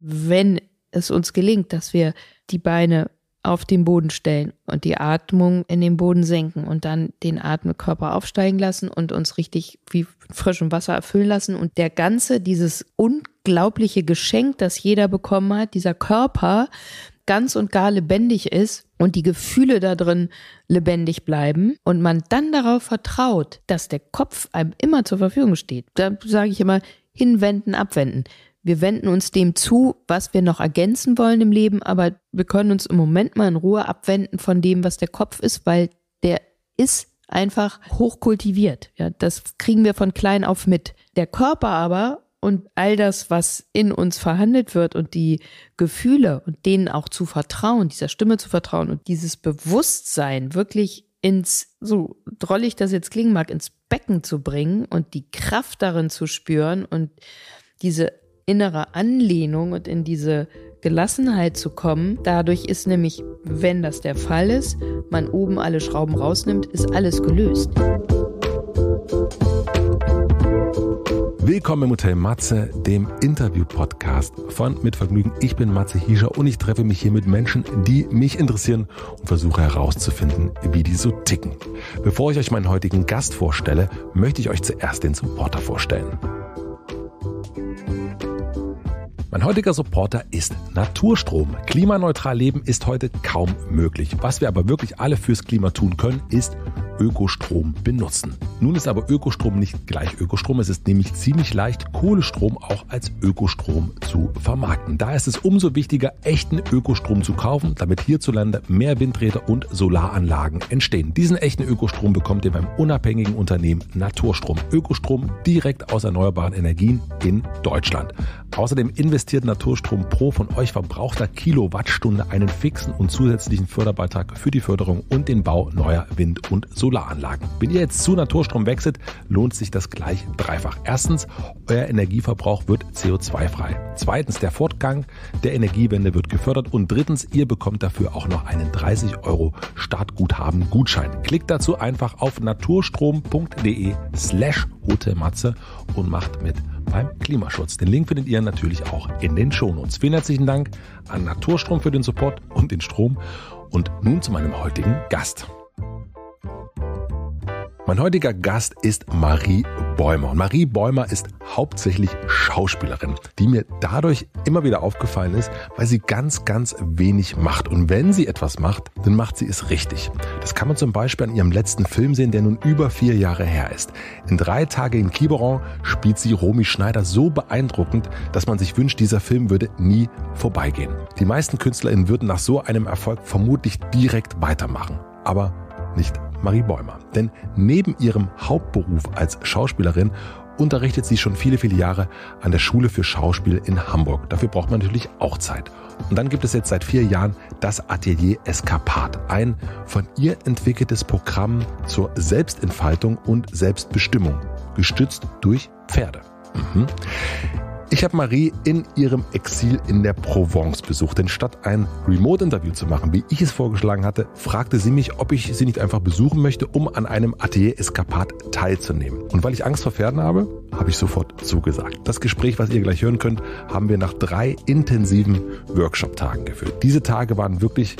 wenn es uns gelingt, dass wir die Beine auf den Boden stellen und die Atmung in den Boden senken und dann den Atmekörper aufsteigen lassen und uns richtig wie frischem Wasser erfüllen lassen und der ganze, dieses unglaubliche Geschenk, das jeder bekommen hat, dieser Körper ganz und gar lebendig ist und die Gefühle da drin lebendig bleiben und man dann darauf vertraut, dass der Kopf einem immer zur Verfügung steht. Da sage ich immer, hinwenden, abwenden. Wir wenden uns dem zu, was wir noch ergänzen wollen im Leben, aber wir können uns im Moment mal in Ruhe abwenden von dem, was der Kopf ist, weil der ist einfach hochkultiviert. Ja, das kriegen wir von klein auf mit. Der Körper aber und all das, was in uns verhandelt wird und die Gefühle und denen auch zu vertrauen, dieser Stimme zu vertrauen und dieses Bewusstsein wirklich ins, so drollig das jetzt klingen mag, ins Becken zu bringen und die Kraft darin zu spüren und diese innere Anlehnung und in diese Gelassenheit zu kommen. Dadurch ist nämlich, wenn das der Fall ist, man oben alle Schrauben rausnimmt, ist alles gelöst. Willkommen im Hotel Matze, dem Interview-Podcast von Mit Vergnügen. Ich bin Matze Hiescher und ich treffe mich hier mit Menschen, die mich interessieren und versuche herauszufinden, wie die so ticken. Bevor ich euch meinen heutigen Gast vorstelle, möchte ich euch zuerst den Supporter vorstellen. Mein heutiger Supporter ist Naturstrom. Klimaneutral leben ist heute kaum möglich. Was wir aber wirklich alle fürs Klima tun können, ist Ökostrom benutzen. Nun ist aber Ökostrom nicht gleich Ökostrom. Es ist nämlich ziemlich leicht, Kohlestrom auch als Ökostrom zu vermarkten. Da ist es umso wichtiger, echten Ökostrom zu kaufen, damit hierzulande mehr Windräder und Solaranlagen entstehen. Diesen echten Ökostrom bekommt ihr beim unabhängigen Unternehmen Naturstrom. Ökostrom direkt aus erneuerbaren Energien in Deutschland. Außerdem investiert investiert Naturstrom Pro von euch verbrauchter Kilowattstunde einen fixen und zusätzlichen Förderbeitrag für die Förderung und den Bau neuer Wind- und Solaranlagen. Wenn ihr jetzt zu Naturstrom wechselt, lohnt sich das gleich dreifach. Erstens, euer Energieverbrauch wird CO2-frei. Zweitens, der Fortgang der Energiewende wird gefördert. Und drittens, ihr bekommt dafür auch noch einen 30 Euro Startguthaben-Gutschein. Klickt dazu einfach auf naturstrom.de slash Hotelmatze und macht mit beim Klimaschutz. Den Link findet ihr natürlich auch in den Shownotes. Vielen herzlichen Dank an Naturstrom für den Support und den Strom. Und nun zu meinem heutigen Gast. Mein heutiger Gast ist Marie Bäumer. Und Marie Bäumer ist hauptsächlich Schauspielerin, die mir dadurch immer wieder aufgefallen ist, weil sie ganz, ganz wenig macht. Und wenn sie etwas macht, dann macht sie es richtig. Das kann man zum Beispiel an ihrem letzten Film sehen, der nun über vier Jahre her ist. In drei Tage in Quiberon spielt sie Romy Schneider so beeindruckend, dass man sich wünscht, dieser Film würde nie vorbeigehen. Die meisten KünstlerInnen würden nach so einem Erfolg vermutlich direkt weitermachen. Aber nicht Marie Bäumer. Denn neben ihrem Hauptberuf als Schauspielerin unterrichtet sie schon viele, viele Jahre an der Schule für Schauspiel in Hamburg. Dafür braucht man natürlich auch Zeit. Und dann gibt es jetzt seit vier Jahren das Atelier Eskapat, ein von ihr entwickeltes Programm zur Selbstentfaltung und Selbstbestimmung, gestützt durch Pferde. Mhm. Ich habe Marie in ihrem Exil in der Provence besucht, denn statt ein Remote-Interview zu machen, wie ich es vorgeschlagen hatte, fragte sie mich, ob ich sie nicht einfach besuchen möchte, um an einem Atelier-Eskapat teilzunehmen. Und weil ich Angst vor Pferden habe, habe ich sofort zugesagt. Das Gespräch, was ihr gleich hören könnt, haben wir nach drei intensiven Workshop-Tagen geführt. Diese Tage waren wirklich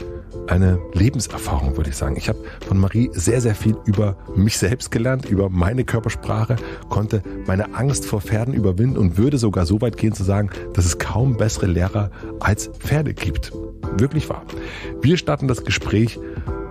eine Lebenserfahrung, würde ich sagen. Ich habe von Marie sehr, sehr viel über mich selbst gelernt, über meine Körpersprache, konnte meine Angst vor Pferden überwinden und würde sogar so weit gehen zu sagen, dass es kaum bessere Lehrer als Pferde gibt. Wirklich wahr. Wir starten das Gespräch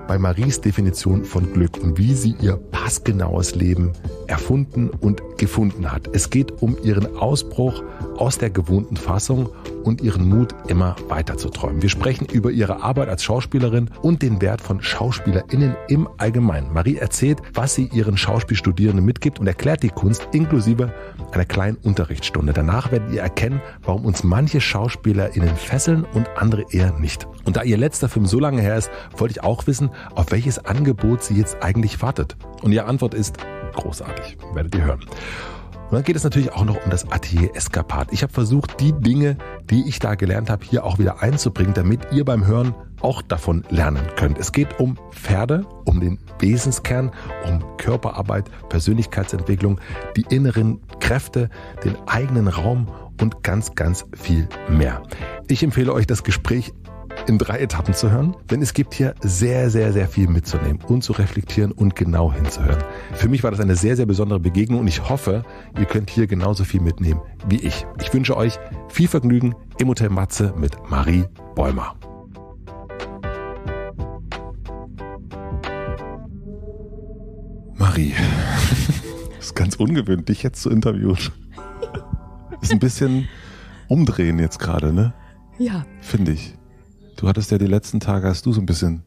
bei Maries Definition von Glück und wie sie ihr passgenaues Leben erfunden und gefunden hat. Es geht um ihren Ausbruch aus der gewohnten Fassung und ihren Mut, immer weiter zu träumen. Wir sprechen über ihre Arbeit als Schauspielerin und den Wert von SchauspielerInnen im Allgemeinen. Marie erzählt, was sie ihren Schauspielstudierenden mitgibt und erklärt die Kunst inklusive einer kleinen Unterrichtsstunde. Danach werdet ihr erkennen, warum uns manche SchauspielerInnen fesseln und andere eher nicht. Und da ihr letzter Film so lange her ist, wollte ich auch wissen, auf welches Angebot sie jetzt eigentlich wartet. Und ihre Antwort ist großartig. Werdet ihr hören. Und dann geht es natürlich auch noch um das Atelier Eskapad. Ich habe versucht, die Dinge, die ich da gelernt habe, hier auch wieder einzubringen, damit ihr beim Hören auch davon lernen könnt. Es geht um Pferde, um den Wesenskern, um Körperarbeit, Persönlichkeitsentwicklung, die inneren Kräfte, den eigenen Raum und ganz, ganz viel mehr. Ich empfehle euch das Gespräch in drei Etappen zu hören, denn es gibt hier sehr, sehr, sehr viel mitzunehmen und zu reflektieren und genau hinzuhören. Für mich war das eine sehr, sehr besondere Begegnung und ich hoffe, ihr könnt hier genauso viel mitnehmen wie ich. Ich wünsche euch viel Vergnügen im Hotel Matze mit Marie Bäumer. Marie, das ist ganz ungewöhnlich, dich jetzt zu interviewen. Das Ist ein bisschen umdrehen jetzt gerade, ne? Ja. Finde ich. Du hattest ja die letzten Tage, hast du so ein bisschen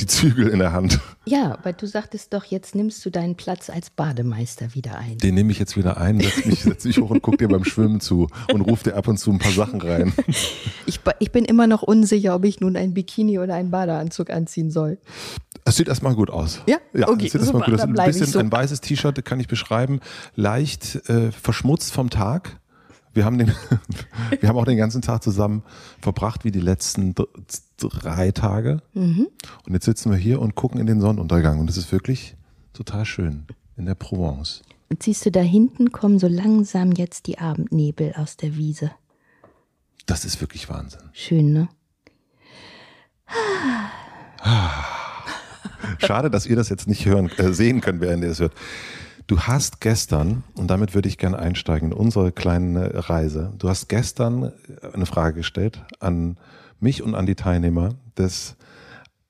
die Zügel in der Hand. Ja, weil du sagtest doch, jetzt nimmst du deinen Platz als Bademeister wieder ein. Den nehme ich jetzt wieder ein, setze mich, setz mich hoch und gucke dir beim Schwimmen zu und rufe dir ab und zu ein paar Sachen rein. Ich, ich, bin immer noch unsicher, ob ich nun ein Bikini oder einen Badeanzug anziehen soll. Es sieht erstmal gut aus. Ja, ja okay, sieht erstmal gut aus. Ein bisschen so. ein weißes T-Shirt kann ich beschreiben, leicht äh, verschmutzt vom Tag wir haben, den, wir haben auch den ganzen Tag zusammen verbracht, wie die letzten drei Tage. Mhm. Und jetzt sitzen wir hier und gucken in den Sonnenuntergang. Und es ist wirklich total schön in der Provence. Und siehst du, da hinten kommen so langsam jetzt die Abendnebel aus der Wiese. Das ist wirklich Wahnsinn. Schön, ne? Ah. Schade, dass ihr das jetzt nicht hören, äh, sehen könnt, während ihr es hört. Du hast gestern, und damit würde ich gerne einsteigen, in unsere kleine Reise, du hast gestern eine Frage gestellt an mich und an die Teilnehmer des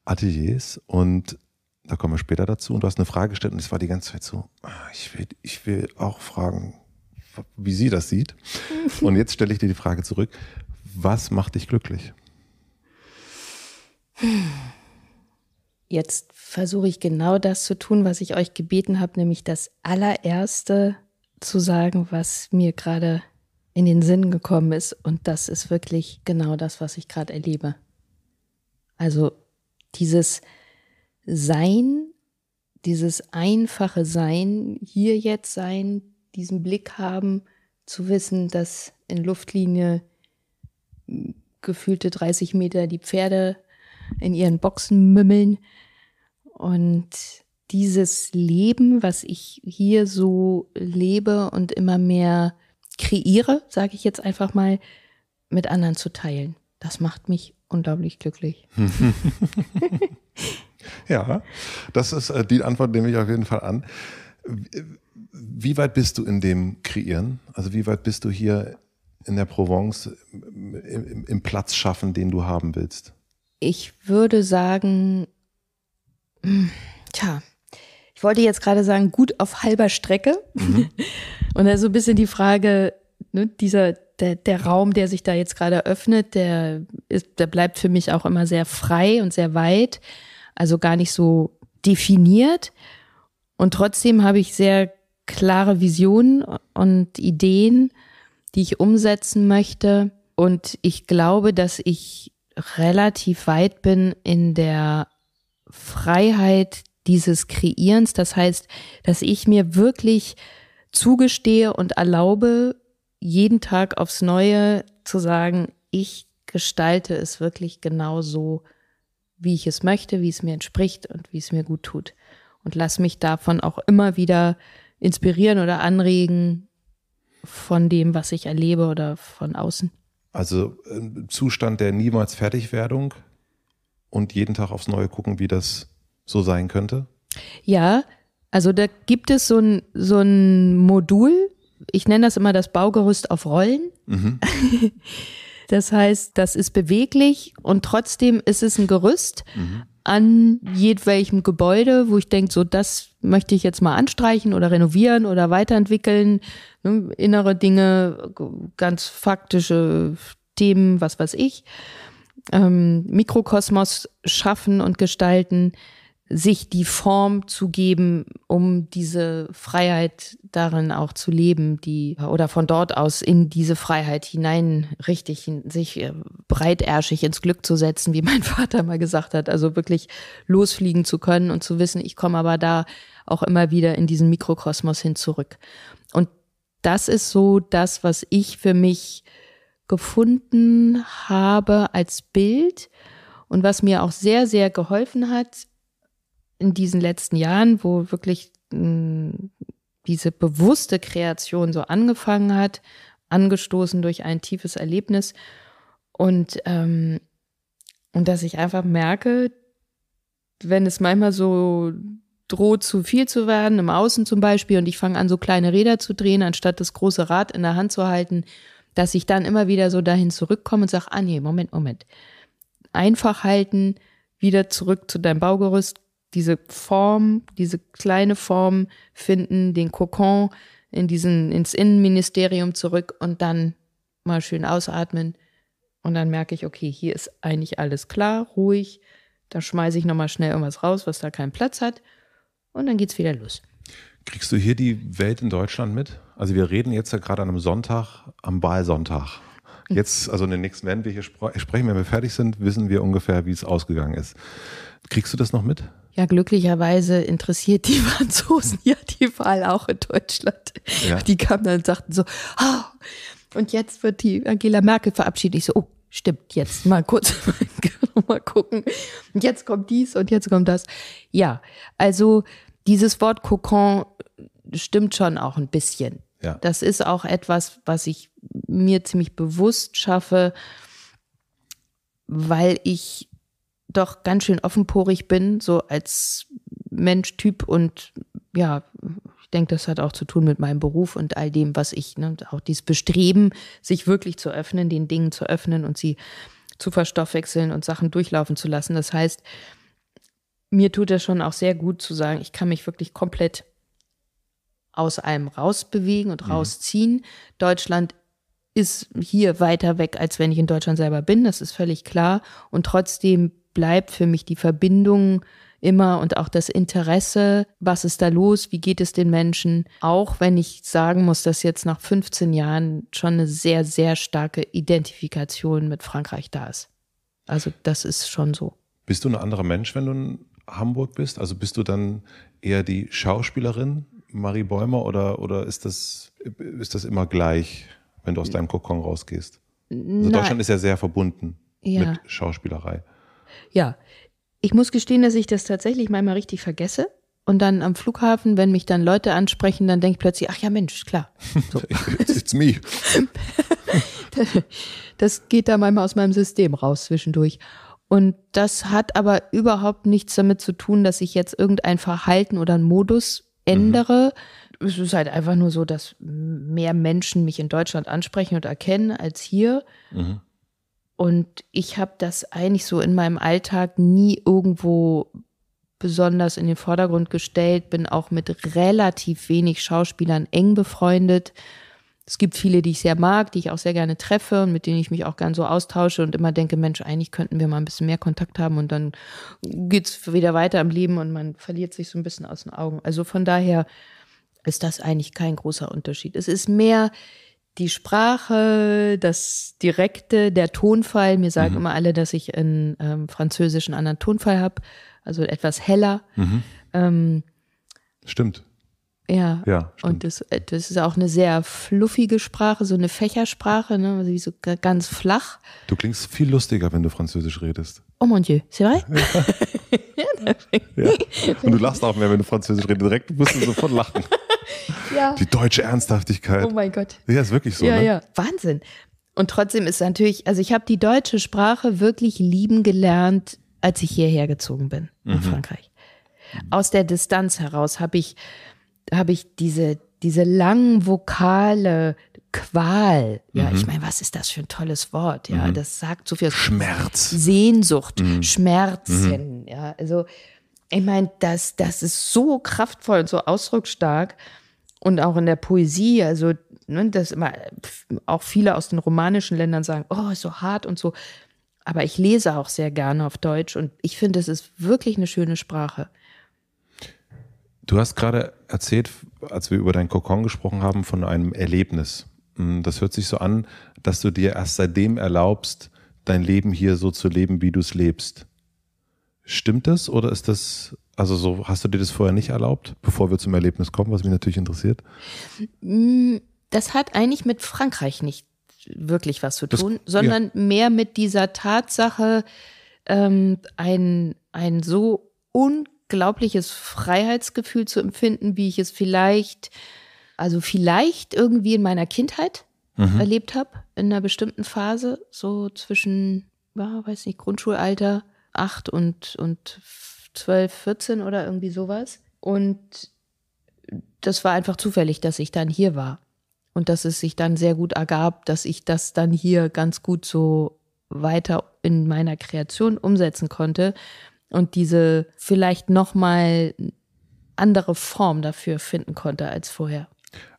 Ateliers und da kommen wir später dazu. Und du hast eine Frage gestellt und es war die ganze Zeit so, ah, ich will, ich will auch fragen, wie sie das sieht. Und jetzt stelle ich dir die Frage zurück, was macht dich glücklich? Jetzt versuche ich genau das zu tun, was ich euch gebeten habe, nämlich das allererste zu sagen, was mir gerade in den Sinn gekommen ist. Und das ist wirklich genau das, was ich gerade erlebe. Also dieses Sein, dieses einfache Sein, hier jetzt sein, diesen Blick haben, zu wissen, dass in Luftlinie gefühlte 30 Meter die Pferde in ihren Boxen mümmeln und dieses Leben, was ich hier so lebe und immer mehr kreiere, sage ich jetzt einfach mal, mit anderen zu teilen, das macht mich unglaublich glücklich. ja, das ist äh, die Antwort, nehme ich auf jeden Fall an. Wie weit bist du in dem Kreieren? Also wie weit bist du hier in der Provence im, im Platz schaffen, den du haben willst? Ich würde sagen, Tja, ich wollte jetzt gerade sagen, gut auf halber Strecke. Mhm. Und dann so ein bisschen die Frage, ne, dieser, der, der Raum, der sich da jetzt gerade öffnet, der, ist, der bleibt für mich auch immer sehr frei und sehr weit, also gar nicht so definiert. Und trotzdem habe ich sehr klare Visionen und Ideen, die ich umsetzen möchte. Und ich glaube, dass ich relativ weit bin in der Freiheit dieses Kreierens. Das heißt, dass ich mir wirklich zugestehe und erlaube, jeden Tag aufs Neue zu sagen, ich gestalte es wirklich genau so, wie ich es möchte, wie es mir entspricht und wie es mir gut tut. Und lass mich davon auch immer wieder inspirieren oder anregen von dem, was ich erlebe oder von außen. Also ein äh, Zustand der niemals Fertigwerdung, und jeden Tag aufs Neue gucken, wie das so sein könnte? Ja, also da gibt es so ein, so ein Modul, ich nenne das immer das Baugerüst auf Rollen. Mhm. Das heißt, das ist beweglich und trotzdem ist es ein Gerüst mhm. an jedwelchem Gebäude, wo ich denke, so das möchte ich jetzt mal anstreichen oder renovieren oder weiterentwickeln. Ne, innere Dinge, ganz faktische Themen, was weiß ich ähm, Mikrokosmos schaffen und gestalten, sich die Form zu geben, um diese Freiheit darin auch zu leben, die oder von dort aus in diese Freiheit hinein richtig sich äh, breitärschig ins Glück zu setzen, wie mein Vater mal gesagt hat, also wirklich losfliegen zu können und zu wissen, ich komme aber da auch immer wieder in diesen Mikrokosmos hin zurück. Und das ist so das, was ich für mich gefunden habe als Bild und was mir auch sehr, sehr geholfen hat in diesen letzten Jahren, wo wirklich mm, diese bewusste Kreation so angefangen hat, angestoßen durch ein tiefes Erlebnis und, ähm, und dass ich einfach merke, wenn es manchmal so droht zu viel zu werden, im Außen zum Beispiel, und ich fange an, so kleine Räder zu drehen, anstatt das große Rad in der Hand zu halten dass ich dann immer wieder so dahin zurückkomme und sage, ah nee, Moment, Moment. Einfach halten, wieder zurück zu deinem Baugerüst, diese Form, diese kleine Form finden, den Kokon in diesen, ins Innenministerium zurück und dann mal schön ausatmen. Und dann merke ich, okay, hier ist eigentlich alles klar, ruhig. Da schmeiße ich nochmal schnell irgendwas raus, was da keinen Platz hat. Und dann geht's wieder los. Kriegst du hier die Welt in Deutschland mit? Also wir reden jetzt ja gerade an einem Sonntag, am Wahlsonntag. Jetzt, also in den nächsten, wenn wir hier spre sprechen, wenn wir fertig sind, wissen wir ungefähr, wie es ausgegangen ist. Kriegst du das noch mit? Ja, glücklicherweise interessiert die Franzosen ja die Wahl auch in Deutschland. Ja. Die kamen dann und sagten so, oh, und jetzt wird die Angela Merkel verabschiedet. Ich so, oh, stimmt, jetzt mal kurz mal gucken. Und jetzt kommt dies und jetzt kommt das. Ja, also dieses Wort Kokon stimmt schon auch ein bisschen. Ja. Das ist auch etwas, was ich mir ziemlich bewusst schaffe, weil ich doch ganz schön offenporig bin, so als Mensch, Typ und ja, ich denke, das hat auch zu tun mit meinem Beruf und all dem, was ich, ne, auch dieses Bestreben, sich wirklich zu öffnen, den Dingen zu öffnen und sie zu verstoffwechseln und Sachen durchlaufen zu lassen. Das heißt, mir tut es schon auch sehr gut zu sagen, ich kann mich wirklich komplett aus einem rausbewegen und mhm. rausziehen. Mhm. Deutschland ist hier weiter weg, als wenn ich in Deutschland selber bin, das ist völlig klar. Und trotzdem bleibt für mich die Verbindung immer und auch das Interesse, was ist da los, wie geht es den Menschen, auch wenn ich sagen muss, dass jetzt nach 15 Jahren schon eine sehr, sehr starke Identifikation mit Frankreich da ist. Also das ist schon so. Bist du ein anderer Mensch, wenn du in Hamburg bist? Also bist du dann eher die Schauspielerin Marie Bäumer oder, oder ist, das, ist das immer gleich, wenn du aus deinem Kokon rausgehst? Also Deutschland ist ja sehr verbunden ja. mit Schauspielerei. Ja, ich muss gestehen, dass ich das tatsächlich manchmal richtig vergesse. Und dann am Flughafen, wenn mich dann Leute ansprechen, dann denke ich plötzlich, ach ja Mensch, klar. So. it's, me. das geht da manchmal aus meinem System raus zwischendurch. Und das hat aber überhaupt nichts damit zu tun, dass ich jetzt irgendein Verhalten oder einen Modus ändere. Mhm. Es ist halt einfach nur so, dass mehr Menschen mich in Deutschland ansprechen und erkennen als hier. Mhm. Und ich habe das eigentlich so in meinem Alltag nie irgendwo besonders in den Vordergrund gestellt, bin auch mit relativ wenig Schauspielern eng befreundet es gibt viele, die ich sehr mag, die ich auch sehr gerne treffe und mit denen ich mich auch gern so austausche und immer denke, Mensch, eigentlich könnten wir mal ein bisschen mehr Kontakt haben und dann geht's wieder weiter im Leben und man verliert sich so ein bisschen aus den Augen. Also von daher ist das eigentlich kein großer Unterschied. Es ist mehr die Sprache, das Direkte, der Tonfall. Mir sagen mhm. immer alle, dass ich in ähm, Französisch einen anderen Tonfall habe, also etwas heller. Mhm. Ähm, Stimmt. Ja, ja und das, äh, das ist auch eine sehr fluffige Sprache, so eine Fächersprache, ne? also wie so ganz flach. Du klingst viel lustiger, wenn du Französisch redest. Oh mon Dieu, c'est vrai? Ja. ja. Und du lachst auch mehr, wenn du Französisch redest. Direkt musst du sofort lachen. ja. Die deutsche Ernsthaftigkeit. Oh mein Gott. Ja, ist wirklich so. Ja, ne? ja. Wahnsinn. Und trotzdem ist natürlich, also ich habe die deutsche Sprache wirklich lieben gelernt, als ich hierher gezogen bin, mhm. in Frankreich. Aus der Distanz heraus habe ich habe ich diese, diese langen Vokale, Qual. Ja, mhm. ich meine, was ist das für ein tolles Wort? Ja, mhm. das sagt so viel. Schmerz. Sehnsucht, mhm. Schmerzen. Mhm. Ja, also ich meine, das, das ist so kraftvoll und so ausdrucksstark und auch in der Poesie. Also, ne, das immer auch viele aus den romanischen Ländern sagen, oh, ist so hart und so. Aber ich lese auch sehr gerne auf Deutsch und ich finde, es ist wirklich eine schöne Sprache. Du hast gerade erzählt, als wir über dein Kokon gesprochen haben, von einem Erlebnis. Hm, das hört sich so an, dass du dir erst seitdem erlaubst, dein Leben hier so zu leben, wie du es lebst. Stimmt das oder ist das, also so, hast du dir das vorher nicht erlaubt, bevor wir zum Erlebnis kommen, was mich natürlich interessiert? Hm, das hat eigentlich mit Frankreich nicht wirklich was zu tun, das, sondern ja. mehr mit dieser Tatsache, ähm, ein, ein so unglaublich unglaubliches Freiheitsgefühl zu empfinden, wie ich es vielleicht, also vielleicht irgendwie in meiner Kindheit mhm. erlebt habe, in einer bestimmten Phase, so zwischen, ja, weiß nicht, Grundschulalter, acht und, und zwölf, vierzehn oder irgendwie sowas. Und das war einfach zufällig, dass ich dann hier war. Und dass es sich dann sehr gut ergab, dass ich das dann hier ganz gut so weiter in meiner Kreation umsetzen konnte und diese vielleicht nochmal andere Form dafür finden konnte als vorher.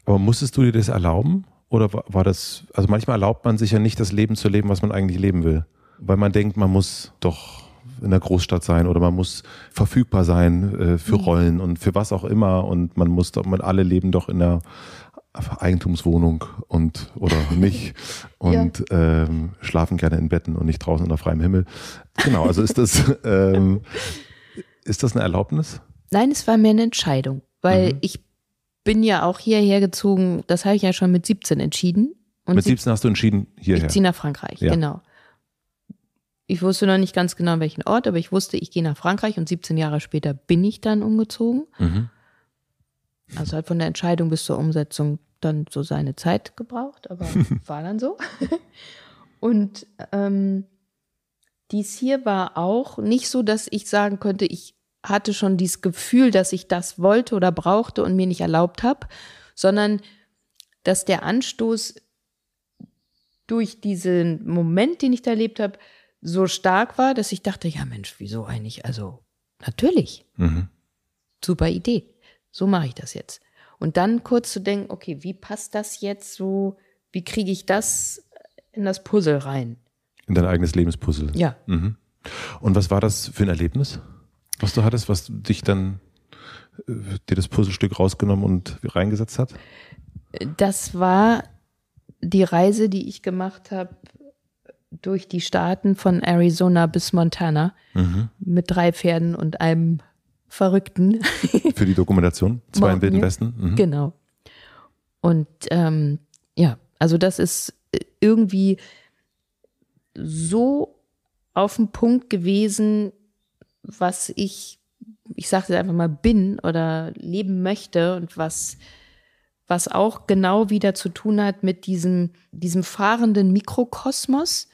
Aber musstest du dir das erlauben? Oder war das, also manchmal erlaubt man sich ja nicht, das Leben zu leben, was man eigentlich leben will. Weil man denkt, man muss doch in der Großstadt sein oder man muss verfügbar sein äh, für mhm. Rollen und für was auch immer und man muss doch, man alle leben doch in einer Eigentumswohnung und oder nicht und ja. ähm, schlafen gerne in Betten und nicht draußen unter freiem Himmel. Genau, also ist das, ähm, ist das eine Erlaubnis? Nein, es war mir eine Entscheidung, weil mhm. ich bin ja auch hierher gezogen, das habe ich ja schon mit 17 entschieden. Und mit 17 hast du entschieden, hierher? Ich ziehe nach Frankreich, ja. genau. Ich wusste noch nicht ganz genau, an welchen Ort, aber ich wusste, ich gehe nach Frankreich und 17 Jahre später bin ich dann umgezogen. Mhm. Also halt von der Entscheidung bis zur Umsetzung dann so seine Zeit gebraucht, aber war dann so. Und ähm, dies hier war auch nicht so, dass ich sagen könnte, ich hatte schon dieses Gefühl, dass ich das wollte oder brauchte und mir nicht erlaubt habe, sondern dass der Anstoß durch diesen Moment, den ich da erlebt habe, so stark war, dass ich dachte, ja Mensch, wieso eigentlich? Also natürlich. Mhm. Super Idee. So mache ich das jetzt. Und dann kurz zu denken, okay, wie passt das jetzt so? Wie kriege ich das in das Puzzle rein? In dein eigenes Lebenspuzzle. Ja. Mhm. Und was war das für ein Erlebnis, was du hattest, was dich dann äh, dir das Puzzlestück rausgenommen und reingesetzt hat? Das war die Reise, die ich gemacht habe durch die Staaten von Arizona bis Montana mhm. mit drei Pferden und einem Verrückten. Für die Dokumentation, Zwei im Wilden Westen. Mhm. Genau. Und ähm, ja, also das ist äh, irgendwie so auf den Punkt gewesen, was ich, ich sage es einfach mal, bin oder leben möchte und was, was auch genau wieder zu tun hat mit diesem, diesem fahrenden Mikrokosmos,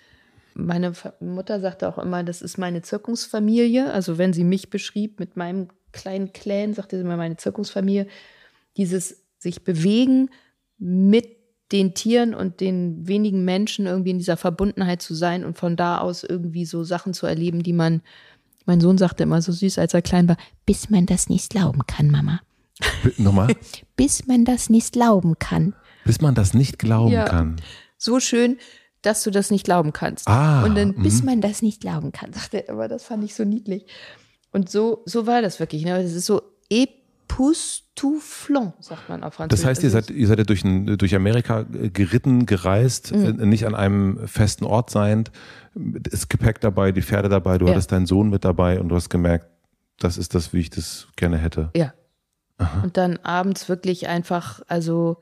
meine Mutter sagte auch immer, das ist meine Zirkungsfamilie. Also wenn sie mich beschrieb mit meinem kleinen Clan, sagte sie immer meine Zirkungsfamilie. Dieses sich bewegen mit den Tieren und den wenigen Menschen irgendwie in dieser Verbundenheit zu sein und von da aus irgendwie so Sachen zu erleben, die man, mein Sohn sagte immer so süß, als er klein war, bis man das nicht glauben kann, Mama. Nochmal? bis man das nicht glauben kann. Bis man das nicht glauben ja, kann. So schön dass du das nicht glauben kannst. Ah, und dann, bis mhm. man das nicht glauben kann, sagt er immer, das fand ich so niedlich. Und so, so war das wirklich. Ne? Das ist so époustouflant, sagt man auf Französisch. Das heißt, ihr also seid, ihr seid ja durch, ein, durch Amerika geritten, gereist, mhm. Äh, nicht an einem festen Ort seiend, das Gepäck dabei, die Pferde dabei, du ja. hattest deinen Sohn mit dabei und du hast gemerkt, das ist das, wie ich das gerne hätte. Ja. Aha. Und dann abends wirklich einfach, also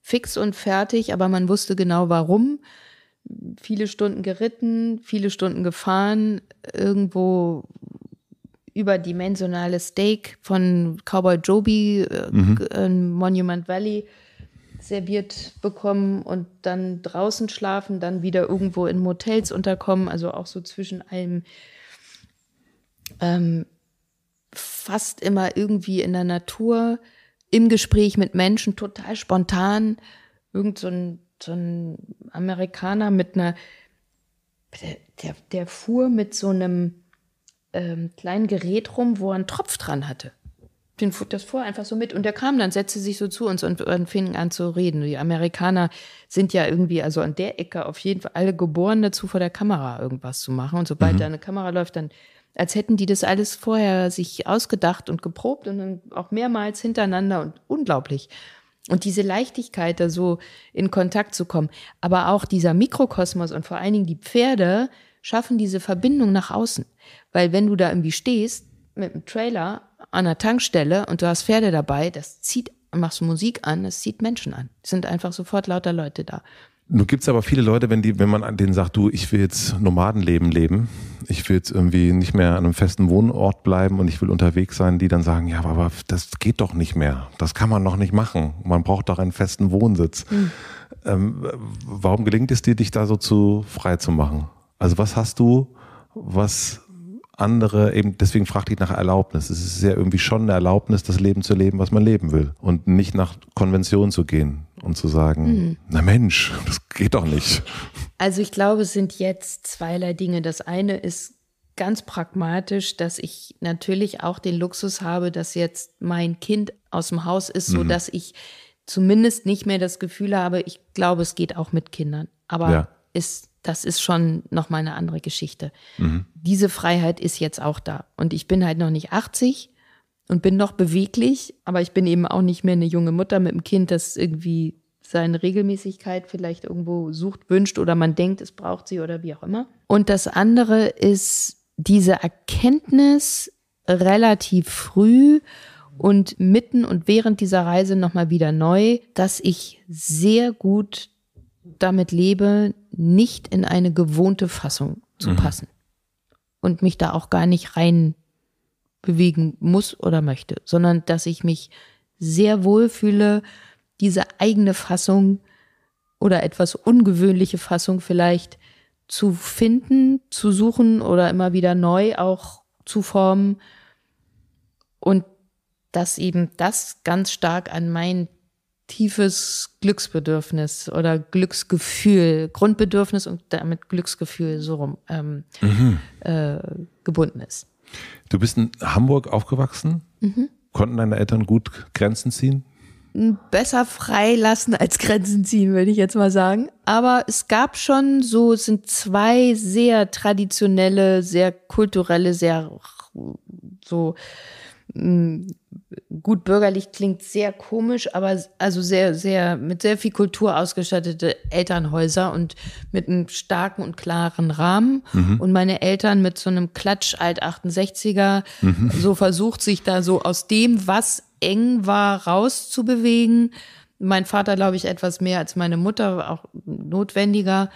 fix und fertig, aber man wusste genau warum viele Stunden geritten, viele Stunden gefahren, irgendwo überdimensionale Steak von Cowboy Joby äh, mhm. in äh, Monument Valley serviert bekommen und dann draußen schlafen, dann wieder irgendwo in Motels unterkommen, also auch so zwischen allem ähm, fast immer irgendwie in der Natur, im Gespräch mit Menschen, total spontan, irgend so ein so ein Amerikaner mit einer, der, der, der fuhr mit so einem ähm, kleinen Gerät rum, wo er einen Tropf dran hatte. Den fuhr das fuhr einfach so mit und der kam dann, setzte sich so zu uns und, und fing an zu reden. Die Amerikaner sind ja irgendwie, also an der Ecke auf jeden Fall alle geboren dazu, vor der Kamera irgendwas zu machen. Und sobald mhm. da eine Kamera läuft, dann als hätten die das alles vorher sich ausgedacht und geprobt und dann auch mehrmals hintereinander und unglaublich. Und diese Leichtigkeit, da so in Kontakt zu kommen. Aber auch dieser Mikrokosmos und vor allen Dingen die Pferde schaffen diese Verbindung nach außen. Weil wenn du da irgendwie stehst mit einem Trailer an der Tankstelle und du hast Pferde dabei, das zieht, machst Musik an, das zieht Menschen an. Es sind einfach sofort lauter Leute da. Nun gibt es aber viele Leute, wenn, die, wenn man denen sagt, du, ich will jetzt Nomadenleben leben, ich will jetzt irgendwie nicht mehr an einem festen Wohnort bleiben und ich will unterwegs sein, die dann sagen, ja, aber das geht doch nicht mehr, das kann man noch nicht machen, man braucht doch einen festen Wohnsitz. Mhm. Ähm, warum gelingt es dir, dich da so zu frei zu machen? Also was hast du, was andere eben, deswegen fragte ich nach Erlaubnis. Es ist ja irgendwie schon eine Erlaubnis, das Leben zu leben, was man leben will und nicht nach Konvention zu gehen um zu sagen, mhm. na Mensch, das geht doch nicht. Also ich glaube, es sind jetzt zweierlei Dinge. Das eine ist ganz pragmatisch, dass ich natürlich auch den Luxus habe, dass jetzt mein Kind aus dem Haus ist, so mhm. dass ich zumindest nicht mehr das Gefühl habe, ich glaube, es geht auch mit Kindern. Aber ja. ist, das ist schon noch mal eine andere Geschichte. Mhm. Diese Freiheit ist jetzt auch da. Und ich bin halt noch nicht 80 und bin noch beweglich, aber ich bin eben auch nicht mehr eine junge Mutter mit einem Kind, das irgendwie seine Regelmäßigkeit vielleicht irgendwo sucht, wünscht oder man denkt, es braucht sie oder wie auch immer. Und das andere ist diese Erkenntnis relativ früh und mitten und während dieser Reise nochmal wieder neu, dass ich sehr gut damit lebe, nicht in eine gewohnte Fassung zu mhm. passen und mich da auch gar nicht rein bewegen muss oder möchte, sondern dass ich mich sehr wohl fühle, diese eigene Fassung oder etwas ungewöhnliche Fassung vielleicht zu finden, zu suchen oder immer wieder neu auch zu formen. Und dass eben das ganz stark an mein tiefes Glücksbedürfnis oder Glücksgefühl, Grundbedürfnis und damit Glücksgefühl so rum ähm, mhm. äh, gebunden ist. Du bist in Hamburg aufgewachsen. Mhm. Konnten deine Eltern gut Grenzen ziehen? Besser freilassen als Grenzen ziehen, würde ich jetzt mal sagen. Aber es gab schon so, es sind zwei sehr traditionelle, sehr kulturelle, sehr so gut bürgerlich klingt sehr komisch, aber also sehr, sehr, mit sehr viel Kultur ausgestattete Elternhäuser und mit einem starken und klaren Rahmen. Mhm. Und meine Eltern mit so einem Klatsch alt 68er, mhm. so versucht sich da so aus dem, was eng war, rauszubewegen. Mein Vater, glaube ich, etwas mehr als meine Mutter, auch notwendiger.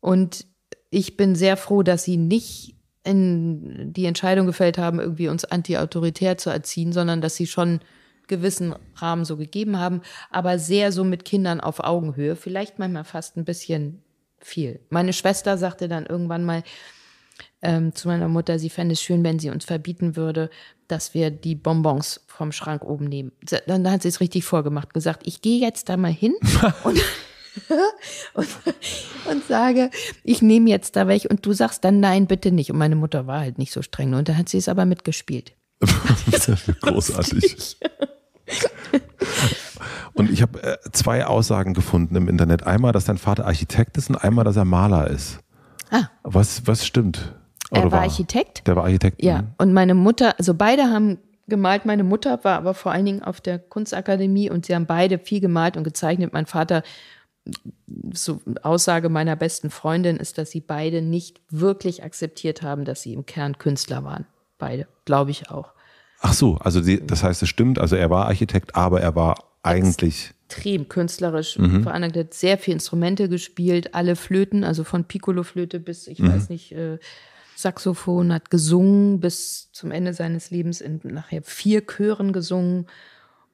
Und ich bin sehr froh, dass sie nicht in die Entscheidung gefällt haben, irgendwie uns antiautoritär zu erziehen, sondern dass sie schon gewissen Rahmen so gegeben haben, aber sehr so mit Kindern auf Augenhöhe, vielleicht manchmal fast ein bisschen viel. Meine Schwester sagte dann irgendwann mal ähm, zu meiner Mutter, sie fände es schön, wenn sie uns verbieten würde, dass wir die Bonbons vom Schrank oben nehmen. Dann hat sie es richtig vorgemacht, gesagt, ich gehe jetzt da mal hin und und, und, sage, ich nehme jetzt da welche und du sagst dann nein, bitte nicht. Und meine Mutter war halt nicht so streng und dann hat sie es aber mitgespielt. Großartig. Und ich habe äh, zwei Aussagen gefunden im Internet. Einmal, dass dein Vater Architekt ist und einmal, dass er Maler ist. Ah. Was, was stimmt? Oder er war, Architekt. Der war Architekt. Ja, mhm. und meine Mutter, also beide haben gemalt. Meine Mutter war aber vor allen Dingen auf der Kunstakademie und sie haben beide viel gemalt und gezeichnet. Mein Vater so Aussage meiner besten Freundin ist, dass sie beide nicht wirklich akzeptiert haben, dass sie im Kern Künstler waren. Beide, glaube ich auch. Ach so, also die, das heißt, es stimmt. Also er war Architekt, aber er war eigentlich extrem künstlerisch mhm. veranlagt, hat sehr viele Instrumente gespielt, alle Flöten, also von Piccolo-Flöte bis, ich mhm. weiß nicht, äh, Saxophon, hat gesungen bis zum Ende seines Lebens in nachher vier Chören gesungen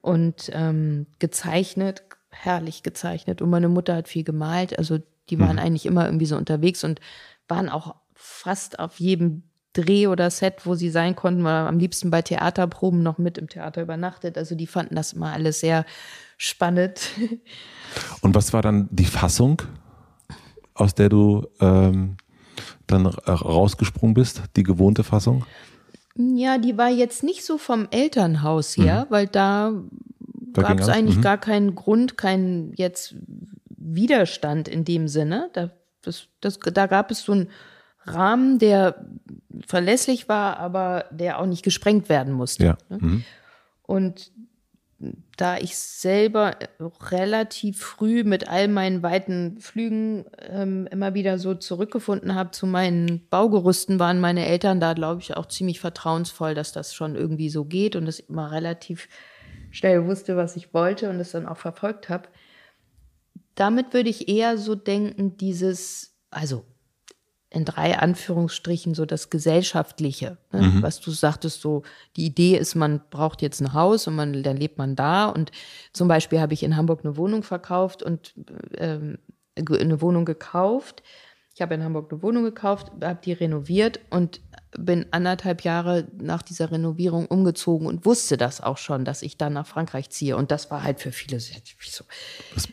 und ähm, gezeichnet, herrlich gezeichnet und meine Mutter hat viel gemalt. Also die waren mhm. eigentlich immer irgendwie so unterwegs und waren auch fast auf jedem Dreh oder Set, wo sie sein konnten, war am liebsten bei Theaterproben noch mit im Theater übernachtet. Also die fanden das immer alles sehr spannend. Und was war dann die Fassung, aus der du ähm, dann rausgesprungen bist, die gewohnte Fassung? Ja, die war jetzt nicht so vom Elternhaus her, mhm. weil da gab es eigentlich mhm. gar keinen Grund, keinen jetzt Widerstand in dem Sinne. Da, das, das, da gab es so einen Rahmen, der verlässlich war, aber der auch nicht gesprengt werden musste. Ja. Ne? Mhm. Und da ich selber relativ früh mit all meinen weiten Flügen ähm, immer wieder so zurückgefunden habe zu meinen Baugerüsten, waren meine Eltern da, glaube ich, auch ziemlich vertrauensvoll, dass das schon irgendwie so geht und das immer relativ schnell wusste, was ich wollte und es dann auch verfolgt habe. Damit würde ich eher so denken, dieses, also in drei Anführungsstrichen so das Gesellschaftliche, ne? mhm. was du sagtest, so die Idee ist, man braucht jetzt ein Haus und man, dann lebt man da. Und zum Beispiel habe ich in Hamburg eine Wohnung verkauft und ähm, eine Wohnung gekauft. Ich habe in Hamburg eine Wohnung gekauft, habe die renoviert und bin anderthalb Jahre nach dieser Renovierung umgezogen und wusste das auch schon, dass ich dann nach Frankreich ziehe. Und das war halt für viele so, wieso,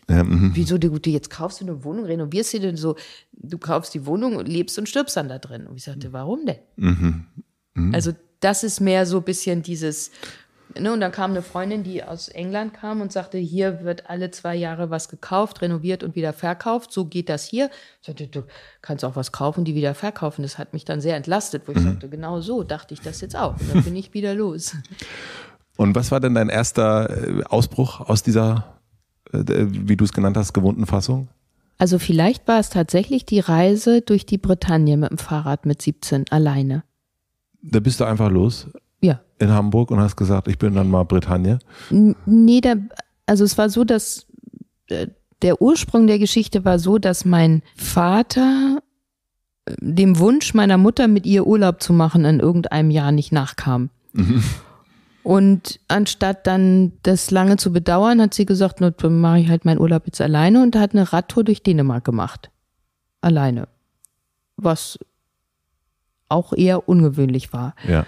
ähm, wieso du, jetzt kaufst du eine Wohnung, renovierst sie denn so, du kaufst die Wohnung und lebst und stirbst dann da drin. Und ich sagte, warum denn? Mhm. Mhm. Also das ist mehr so ein bisschen dieses Ne, und dann kam eine Freundin, die aus England kam und sagte, hier wird alle zwei Jahre was gekauft, renoviert und wieder verkauft. So geht das hier. Ich sagte, du kannst auch was kaufen, die wieder verkaufen. Das hat mich dann sehr entlastet, wo ich mhm. sagte, genau so dachte ich das jetzt auch. Und dann bin ich wieder los. Und was war denn dein erster äh, Ausbruch aus dieser, äh, wie du es genannt hast, gewohnten Fassung? Also vielleicht war es tatsächlich die Reise durch die Bretagne mit dem Fahrrad mit 17 alleine. Da bist du einfach los in Hamburg und hast gesagt, ich bin dann mal Bretagne? Nee, da, also es war so, dass äh, der Ursprung der Geschichte war so, dass mein Vater äh, dem Wunsch meiner Mutter, mit ihr Urlaub zu machen, in irgendeinem Jahr nicht nachkam. Mhm. Und anstatt dann das lange zu bedauern, hat sie gesagt, na, dann mache ich halt meinen Urlaub jetzt alleine und hat eine Radtour durch Dänemark gemacht. Alleine. Was auch eher ungewöhnlich war. Ja.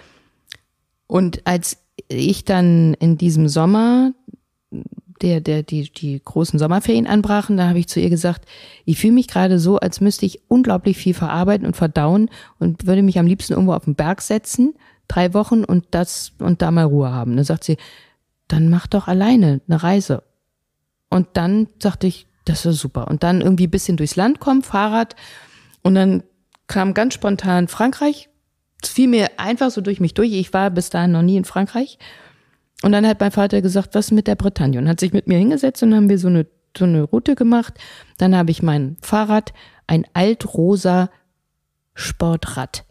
Und als ich dann in diesem Sommer, der, der, die, die großen Sommerferien anbrachen, da habe ich zu ihr gesagt, ich fühle mich gerade so, als müsste ich unglaublich viel verarbeiten und verdauen und würde mich am liebsten irgendwo auf den Berg setzen, drei Wochen und das und da mal Ruhe haben. Dann sagt sie, dann mach doch alleine eine Reise. Und dann sagte ich, das ist super. Und dann irgendwie bisschen durchs Land kommen, Fahrrad. Und dann kam ganz spontan Frankreich es fiel mir einfach so durch mich durch. Ich war bis dahin noch nie in Frankreich. Und dann hat mein Vater gesagt, was mit der Bretagne? Und hat sich mit mir hingesetzt und haben wir so eine, so eine Route gemacht. Dann habe ich mein Fahrrad, ein altrosa Sportrad,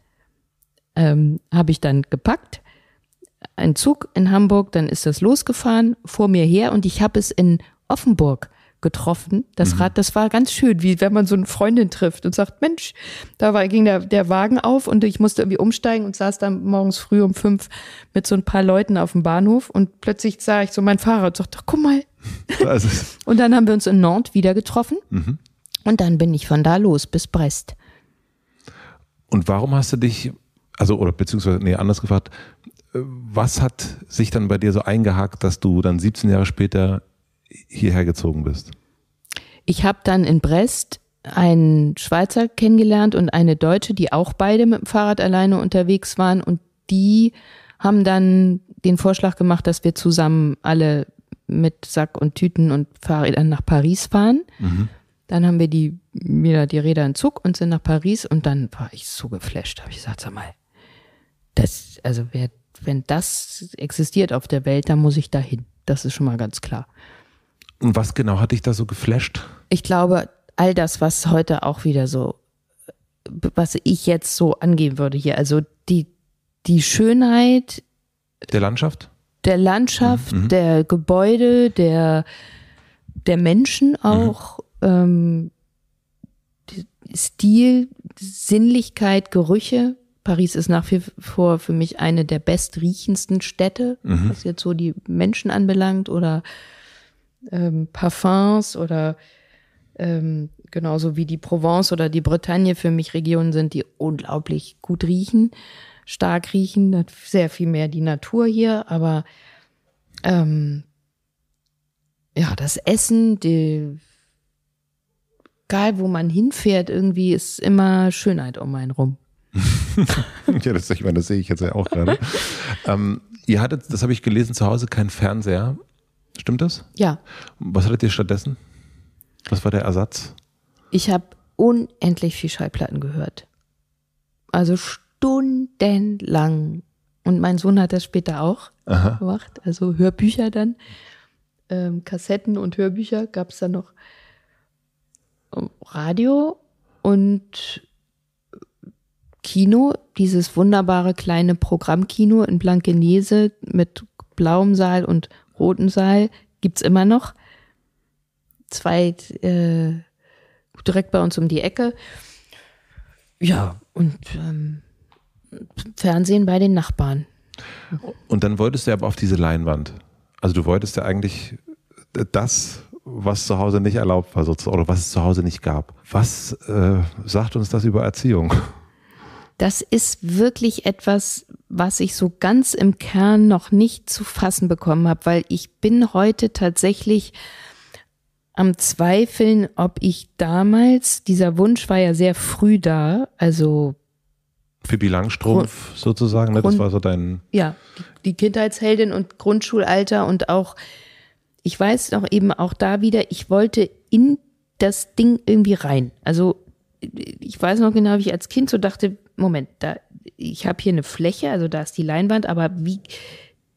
ähm, habe ich dann gepackt. Ein Zug in Hamburg, dann ist das losgefahren vor mir her und ich habe es in Offenburg getroffen, das mhm. Rad. Das war ganz schön, wie wenn man so eine Freundin trifft und sagt, Mensch, da war, ging der, der Wagen auf und ich musste irgendwie umsteigen und saß dann morgens früh um fünf mit so ein paar Leuten auf dem Bahnhof und plötzlich sah ich so mein Fahrrad und sagte, guck mal. Also und dann haben wir uns in Nantes wieder getroffen mhm. und dann bin ich von da los bis Brest. Und warum hast du dich, also oder beziehungsweise, nee, anders gefragt, äh, was hat sich dann bei dir so eingehakt, dass du dann 17 Jahre später hierher gezogen bist? Ich habe dann in Brest einen Schweizer kennengelernt und eine Deutsche, die auch beide mit dem Fahrrad alleine unterwegs waren und die haben dann den Vorschlag gemacht, dass wir zusammen alle mit Sack und Tüten und Fahrrädern nach Paris fahren. Mhm. Dann haben wir die, wieder die Räder in Zug und sind nach Paris und dann war ich so geflasht, habe ich gesagt, sag mal, das, also wer, wenn das existiert auf der Welt, dann muss ich dahin. Das ist schon mal ganz klar. Und was genau hat dich da so geflasht? Ich glaube, all das, was heute auch wieder so, was ich jetzt so angehen würde hier, also die, die Schönheit der Landschaft, der Landschaft, mhm. mhm. der Gebäude, der, der Menschen mhm. auch, mhm. ähm, Stil, Sinnlichkeit, Gerüche. Paris ist nach wie vor für mich eine der bestriechendsten Städte, mhm. was jetzt so die Menschen anbelangt oder ähm, Parfums oder ähm, genauso wie die Provence oder die Bretagne für mich Regionen sind, die unglaublich gut riechen, stark riechen, sehr viel mehr die Natur hier, aber ähm, ja, das Essen, die, egal wo man hinfährt, irgendwie ist immer Schönheit um einen rum. ja, das, ich meine, das sehe ich jetzt ja auch gerade. ähm, ihr hattet, das habe ich gelesen, zu Hause keinen Fernseher. Stimmt das? Ja. Was hattet ihr stattdessen? Was war der Ersatz? Ich habe unendlich viel Schallplatten gehört. Also stundenlang. Und mein Sohn hat das später auch Aha. gemacht. Also Hörbücher dann. Ähm, Kassetten und Hörbücher gab es dann noch. Ähm, Radio und äh, Kino, dieses wunderbare kleine Programmkino in Blankenese mit blauem Saal und Roten Saal gibt es immer noch. Zwei äh, direkt bei uns um die Ecke. Ja, und ähm, Fernsehen bei den Nachbarn. Und dann wolltest du aber auf diese Leinwand. Also du wolltest ja eigentlich das, was zu Hause nicht erlaubt war, sozusagen, oder was es zu Hause nicht gab. Was äh, sagt uns das über Erziehung? das ist wirklich etwas, was ich so ganz im Kern noch nicht zu fassen bekommen habe, weil ich bin heute tatsächlich am Zweifeln, ob ich damals, dieser Wunsch war ja sehr früh da, also Pippi Langstrumpf Grund, sozusagen, ne? das war so dein. Ja, die Kindheitsheldin und Grundschulalter und auch, ich weiß noch eben auch da wieder, ich wollte in das Ding irgendwie rein. Also ich weiß noch genau, wie ich als Kind so dachte, Moment, da, ich habe hier eine Fläche, also da ist die Leinwand, aber wie,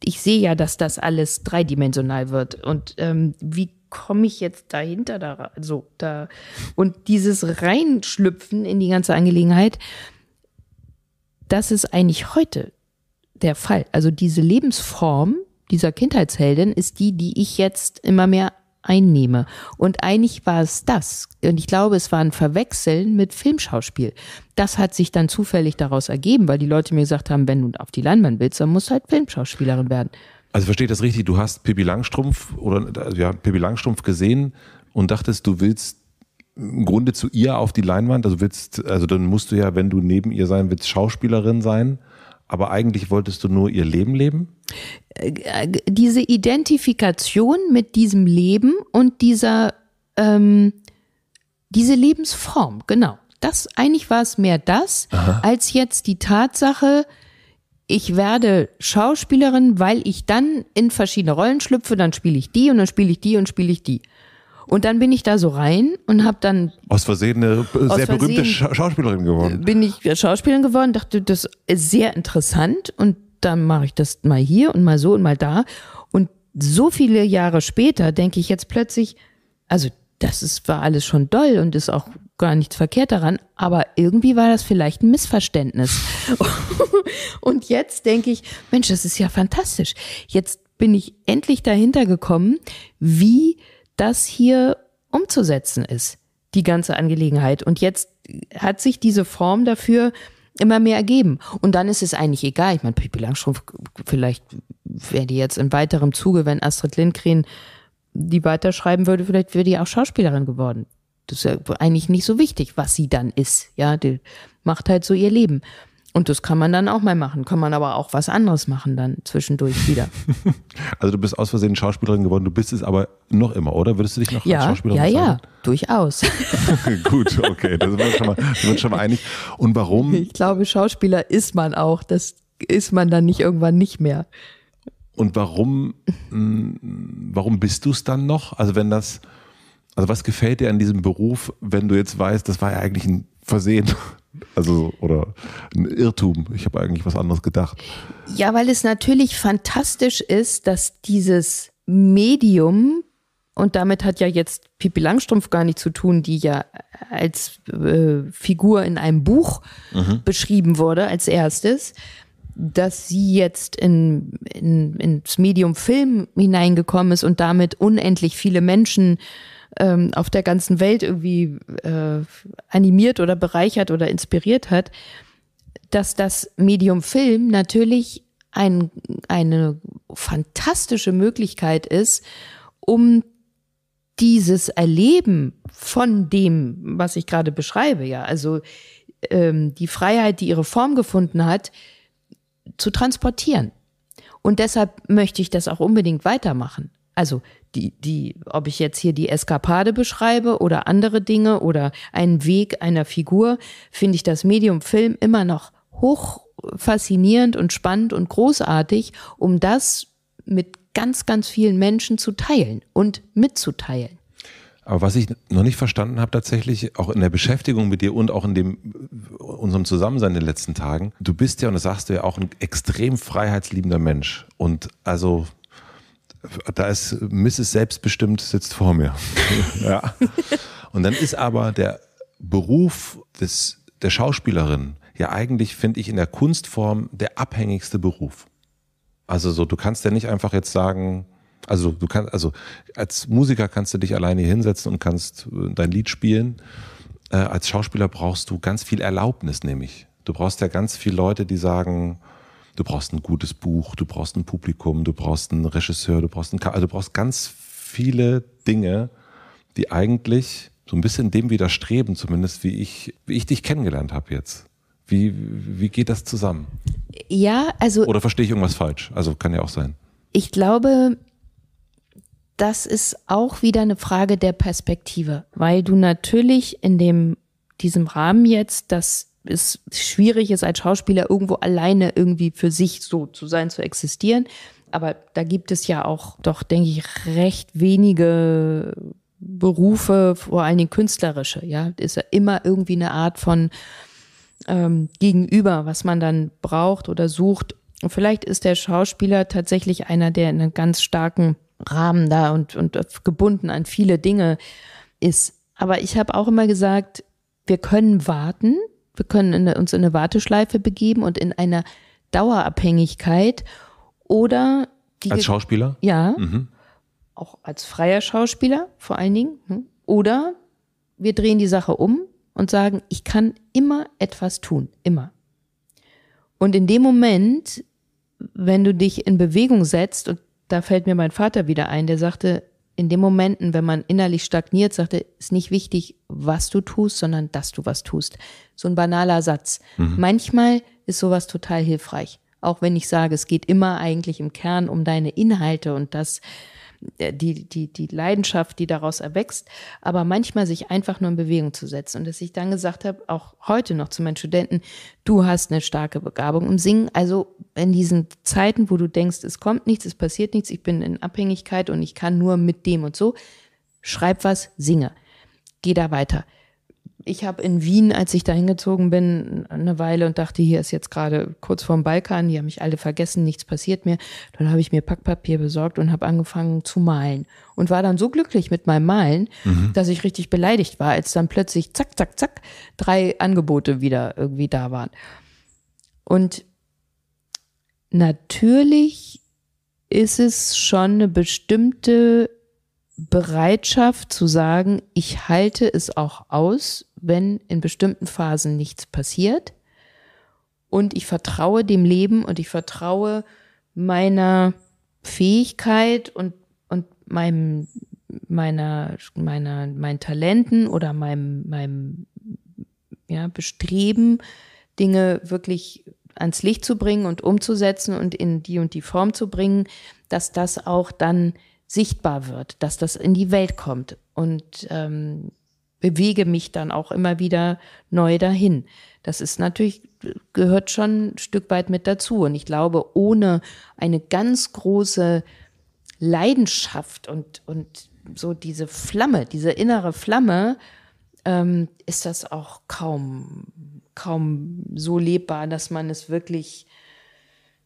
ich sehe ja, dass das alles dreidimensional wird. Und ähm, wie komme ich jetzt dahinter da so da und dieses reinschlüpfen in die ganze Angelegenheit das ist eigentlich heute der Fall also diese Lebensform dieser Kindheitsheldin ist die die ich jetzt immer mehr einnehme. Und eigentlich war es das. Und ich glaube, es war ein Verwechseln mit Filmschauspiel. Das hat sich dann zufällig daraus ergeben, weil die Leute mir gesagt haben, wenn du auf die Leinwand willst, dann musst du halt Filmschauspielerin werden. Also verstehe ich das richtig, du hast Pippi Langstrumpf oder ja, also Pippi Langstrumpf gesehen und dachtest, du willst im Grunde zu ihr auf die Leinwand, also willst, also dann musst du ja, wenn du neben ihr sein willst, Schauspielerin sein, aber eigentlich wolltest du nur ihr Leben leben? Äh, diese Identifikation mit diesem Leben und dieser ähm, diese Lebensform, genau. Das eigentlich war es mehr das, Aha. als jetzt die Tatsache, ich werde Schauspielerin, weil ich dann in verschiedene Rollen schlüpfe, dann spiele ich die und dann spiele ich die und spiele ich die. Und dann bin ich da so rein und habe dann aus Versehen eine äh, sehr Versehen berühmte Schauspielerin geworden. Bin ich äh, Schauspielerin geworden, dachte das ist sehr interessant und dann mache ich das mal hier und mal so und mal da. Und so viele Jahre später denke ich jetzt plötzlich, also das ist, war alles schon doll und ist auch gar nichts verkehrt daran, aber irgendwie war das vielleicht ein Missverständnis. und jetzt denke ich, Mensch, das ist ja fantastisch. Jetzt bin ich endlich dahinter gekommen, wie das hier umzusetzen ist, die ganze Angelegenheit. Und jetzt hat sich diese Form dafür immer mehr ergeben. Und dann ist es eigentlich egal. Ich meine, Pippi Langstrumpf, vielleicht wäre die jetzt in weiterem Zuge, wenn Astrid Lindgren die weiterschreiben würde, vielleicht wäre die auch Schauspielerin geworden. Das ist ja eigentlich nicht so wichtig, was sie dann ist. Ja, die macht halt so ihr Leben. Und das kann man dann auch mal machen. Kann man aber auch was anderes machen dann zwischendurch wieder. also du bist aus Versehen Schauspielerin geworden, du bist es aber noch immer, oder? Würdest du dich noch ja, als Schauspielerin Ja, ja, ja, durchaus. Gut, okay, da sind wir schon schon mal einig. Und warum? Ich glaube, Schauspieler ist man auch. Das ist man dann nicht irgendwann nicht mehr. Und warum, mm, warum bist du es dann noch? Also wenn das, also was gefällt dir an diesem Beruf, wenn du jetzt weißt, das war ja eigentlich ein Versehen, also, oder ein Irrtum. Ich habe eigentlich was anderes gedacht. Ja, weil es natürlich fantastisch ist, dass dieses Medium, und damit hat ja jetzt Pippi Langstrumpf gar nichts zu tun, die ja als äh, Figur in einem Buch mhm. beschrieben wurde, als erstes, dass sie jetzt in, in, ins Medium Film hineingekommen ist und damit unendlich viele Menschen ähm, auf der ganzen Welt irgendwie äh, animiert oder bereichert oder inspiriert hat, dass das Medium Film natürlich ein, eine fantastische Möglichkeit ist, um dieses Erleben von dem, was ich gerade beschreibe, ja, also ähm, die Freiheit, die ihre Form gefunden hat, zu transportieren. Und deshalb möchte ich das auch unbedingt weitermachen. Also die, die, ob ich jetzt hier die Eskapade beschreibe oder andere Dinge oder einen Weg einer Figur, finde ich das Medium Film immer noch hoch faszinierend und spannend und großartig, um das mit ganz, ganz vielen Menschen zu teilen und mitzuteilen. Aber was ich noch nicht verstanden habe tatsächlich, auch in der Beschäftigung mit dir und auch in dem, äh, unserem Zusammensein in den letzten Tagen, du bist ja, und das sagst du ja, auch ein extrem freiheitsliebender Mensch. Und also da ist Mrs. Selbstbestimmt sitzt vor mir. ja. Und dann ist aber der Beruf des, der Schauspielerin ja eigentlich, finde ich, in der Kunstform der abhängigste Beruf. Also so, du kannst ja nicht einfach jetzt sagen, also du kannst, also als Musiker kannst du dich alleine hier hinsetzen und kannst äh, dein Lied spielen. Äh, als Schauspieler brauchst du ganz viel Erlaubnis, nämlich. Du brauchst ja ganz viele Leute, die sagen, Du brauchst ein gutes Buch, du brauchst ein Publikum, du brauchst einen Regisseur, du brauchst, einen, also du brauchst ganz viele Dinge, die eigentlich so ein bisschen dem widerstreben, zumindest wie ich, wie ich dich kennengelernt habe jetzt. Wie, wie geht das zusammen? Ja, also. Oder verstehe ich irgendwas falsch? Also kann ja auch sein. Ich glaube, das ist auch wieder eine Frage der Perspektive, weil du natürlich in dem, diesem Rahmen jetzt, dass es schwierig ist, als Schauspieler irgendwo alleine irgendwie für sich so zu sein, zu existieren. Aber da gibt es ja auch doch, denke ich, recht wenige Berufe, vor allen Dingen künstlerische. Ja, ist ja immer irgendwie eine Art von ähm, Gegenüber, was man dann braucht oder sucht. Und vielleicht ist der Schauspieler tatsächlich einer, der in einem ganz starken Rahmen da und, und gebunden an viele Dinge ist. Aber ich habe auch immer gesagt, wir können warten, wir können in, uns in eine Warteschleife begeben und in einer Dauerabhängigkeit oder die als Schauspieler? Ja. Mhm. Auch als freier Schauspieler vor allen Dingen. Ne? Oder wir drehen die Sache um und sagen, ich kann immer etwas tun, immer. Und in dem Moment, wenn du dich in Bewegung setzt, und da fällt mir mein Vater wieder ein, der sagte, in den Momenten, wenn man innerlich stagniert, sagte, ist nicht wichtig, was du tust, sondern dass du was tust so ein banaler Satz. Mhm. Manchmal ist sowas total hilfreich. Auch wenn ich sage, es geht immer eigentlich im Kern um deine Inhalte und das, äh, die, die, die Leidenschaft, die daraus erwächst, aber manchmal sich einfach nur in Bewegung zu setzen. Und dass ich dann gesagt habe, auch heute noch zu meinen Studenten, du hast eine starke Begabung im Singen. Also in diesen Zeiten, wo du denkst, es kommt nichts, es passiert nichts, ich bin in Abhängigkeit und ich kann nur mit dem und so, schreib was, singe. Geh da weiter ich habe in Wien, als ich da hingezogen bin, eine Weile und dachte, hier ist jetzt gerade kurz vorm Balkan, die haben mich alle vergessen, nichts passiert mir. Dann habe ich mir Packpapier besorgt und habe angefangen zu malen und war dann so glücklich mit meinem Malen, mhm. dass ich richtig beleidigt war, als dann plötzlich zack, zack, zack, drei Angebote wieder irgendwie da waren. Und natürlich ist es schon eine bestimmte Bereitschaft zu sagen, ich halte es auch aus, wenn in bestimmten Phasen nichts passiert. Und ich vertraue dem Leben und ich vertraue meiner Fähigkeit und, und meinem, meiner, meiner, meinen Talenten oder meinem, meinem ja, Bestreben, Dinge wirklich ans Licht zu bringen und umzusetzen und in die und die Form zu bringen, dass das auch dann sichtbar wird, dass das in die Welt kommt. Und ähm, bewege mich dann auch immer wieder neu dahin. Das ist natürlich, gehört schon ein Stück weit mit dazu. Und ich glaube, ohne eine ganz große Leidenschaft und, und so diese Flamme, diese innere Flamme, ähm, ist das auch kaum, kaum so lebbar, dass man es wirklich,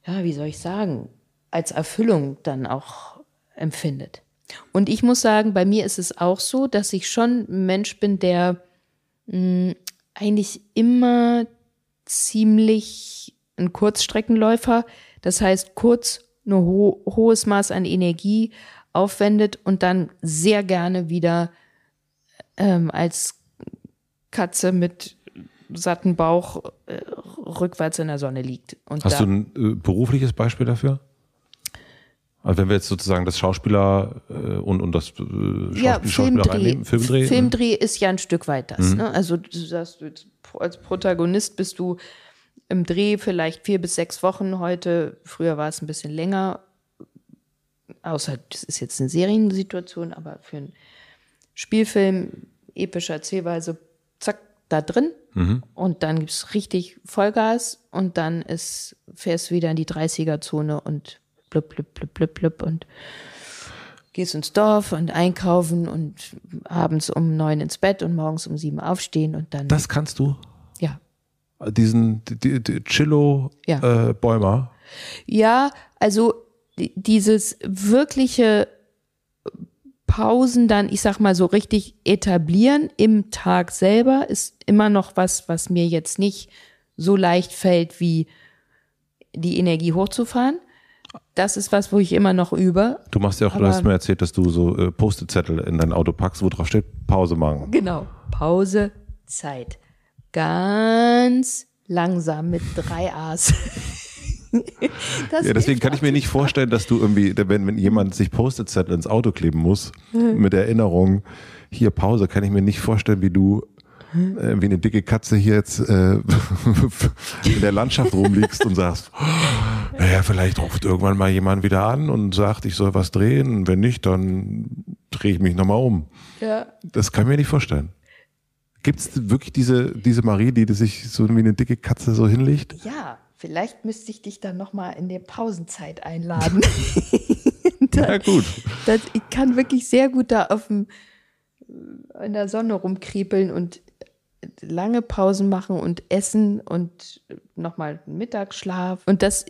ja, wie soll ich sagen, als Erfüllung dann auch empfindet. Und ich muss sagen, bei mir ist es auch so, dass ich schon ein Mensch bin, der mh, hm, eigentlich immer ziemlich ein Kurzstreckenläufer, das heißt kurz ein ho hohes Maß an Energie aufwendet und dann sehr gerne wieder ähm, als Katze mit satten Bauch äh, rückwärts in der Sonne liegt. Und Hast du ein äh, berufliches Beispiel dafür? Also wenn wir jetzt sozusagen das Schauspieler äh, und, und das äh, Schauspiel, ja, Schauspieler reinnehmen, Filmdreh. Ne? Filmdreh ist ja ein Stück weit das. Mhm. Ne? Also du sagst, als Protagonist bist du im Dreh vielleicht vier bis sechs Wochen heute. Früher war es ein bisschen länger. Außer das ist jetzt eine Seriensituation, aber für einen Spielfilm, epischer Erzählweise, zack, da drin. Mhm. Und dann gibt es richtig Vollgas und dann ist, fährst du wieder in die 30er-Zone und blub, blub, blub, blub, blub und gehst ins Dorf und einkaufen und abends um neun ins Bett und morgens um sieben aufstehen und dann. Das kannst du? Ja. Diesen die, die Chillo ja. Äh, Bäumer? Ja, also dieses wirkliche Pausen dann, ich sag mal so richtig etablieren im Tag selber ist immer noch was, was mir jetzt nicht so leicht fällt, wie die Energie hochzufahren das ist was, wo ich immer noch über. Du machst ja auch, du hast mir erzählt, dass du so äh, Postezettel in dein Auto packst, wo drauf steht, Pause machen. Genau, Pause, Zeit. Ganz langsam mit drei A's. ja, deswegen kann ich mir nicht vorstellen, dass du irgendwie, wenn, wenn jemand sich Postezettel ins Auto kleben muss, mit Erinnerung, hier Pause, kann ich mir nicht vorstellen, wie du äh, wie eine dicke Katze hier jetzt äh, in der Landschaft rumliegst und sagst, oh, naja, vielleicht ruft irgendwann mal jemand wieder an und sagt, ich soll was drehen. Wenn nicht, dann drehe ich mich nochmal um. Ja. Das kann ich mir nicht vorstellen. Gibt es wirklich diese, diese Marie, die sich so wie eine dicke Katze so hinlegt? Ja, vielleicht müsste ich dich dann nochmal in der Pausenzeit einladen. dann, ja, gut. Das, ich kann wirklich sehr gut da auf dem, in der Sonne rumkriepeln und lange Pausen machen und essen und nochmal Mittagsschlaf. Und das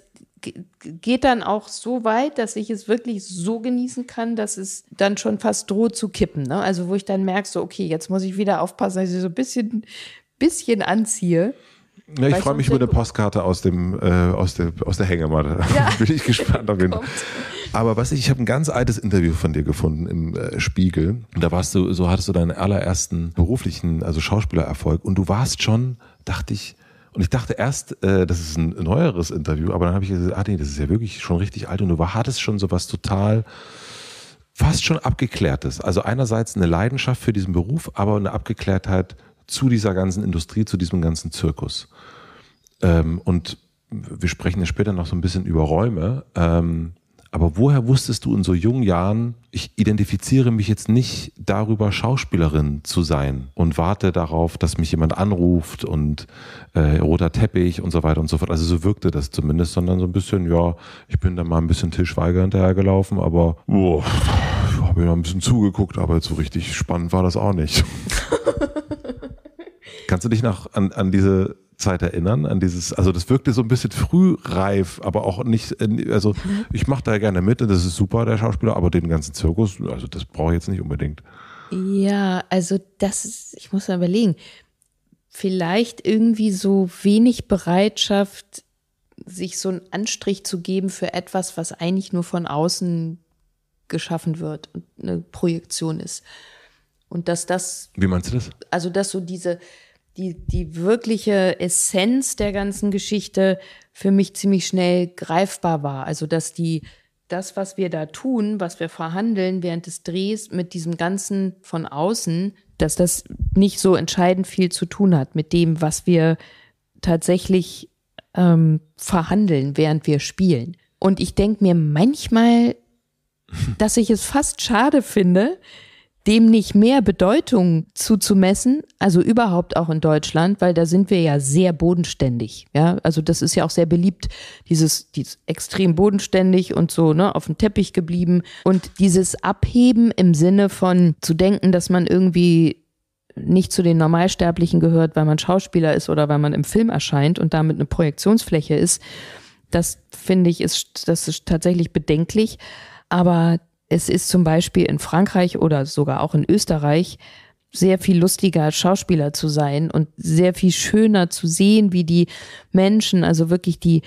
geht dann auch so weit, dass ich es wirklich so genießen kann, dass es dann schon fast droht zu kippen. Ne? Also wo ich dann merke, so, okay, jetzt muss ich wieder aufpassen, dass ich so ein bisschen, bisschen anziehe. Ja, ich freue mich über eine Postkarte aus dem äh, aus der aus der Hängematte. Ja. Bin ich gespannt auf jeden Fall. Aber was ich, ich habe ein ganz altes Interview von dir gefunden im äh, Spiegel. Und da warst du, so hattest du deinen allerersten beruflichen, also Schauspielererfolg. Und du warst schon, dachte ich, und ich dachte erst, äh, das ist ein neueres Interview, aber dann habe ich gesagt, ah nee, das ist ja wirklich schon richtig alt und du hattest schon sowas total fast schon abgeklärtes. Also einerseits eine Leidenschaft für diesen Beruf, aber eine Abgeklärtheit zu dieser ganzen Industrie, zu diesem ganzen Zirkus. Ähm, und wir sprechen ja später noch so ein bisschen über Räume. Ähm, aber woher wusstest du in so jungen Jahren, ich identifiziere mich jetzt nicht darüber, Schauspielerin zu sein und warte darauf, dass mich jemand anruft und äh, roter Teppich und so weiter und so fort. Also so wirkte das zumindest, sondern so ein bisschen, ja, ich bin da mal ein bisschen Tischweiger hinterhergelaufen, aber oh, habe mir mal ein bisschen zugeguckt, aber so richtig spannend war das auch nicht. Kannst du dich noch an, an diese Zeit erinnern, an dieses, also das wirkte so ein bisschen frühreif, aber auch nicht, äh, also mhm. ich mache da gerne mit und das ist super, der Schauspieler, aber den ganzen Zirkus, also das brauche ich jetzt nicht unbedingt. Ja, also das ist, ich muss mal überlegen, vielleicht irgendwie so wenig Bereitschaft, sich so einen Anstrich zu geben für etwas, was eigentlich nur von außen geschaffen wird und eine Projektion ist. Und dass das. Wie meinst du das? Also, dass so diese, die, die wirkliche Essenz der ganzen Geschichte für mich ziemlich schnell greifbar war. Also, dass die, das, was wir da tun, was wir verhandeln während des Drehs mit diesem Ganzen von außen, dass das nicht so entscheidend viel zu tun hat mit dem, was wir tatsächlich ähm, verhandeln, während wir spielen. Und ich denke mir manchmal, dass ich es fast schade finde, dem nicht mehr Bedeutung zuzumessen, also überhaupt auch in Deutschland, weil da sind wir ja sehr bodenständig. Ja, also das ist ja auch sehr beliebt, dieses, dieses extrem bodenständig und so, ne, auf dem Teppich geblieben. Und dieses Abheben im Sinne von zu denken, dass man irgendwie nicht zu den Normalsterblichen gehört, weil man Schauspieler ist oder weil man im Film erscheint und damit eine Projektionsfläche ist, das finde ich, ist, das ist tatsächlich bedenklich. Aber es ist zum Beispiel in Frankreich oder sogar auch in Österreich sehr viel lustiger Schauspieler zu sein und sehr viel schöner zu sehen, wie die Menschen, also wirklich die,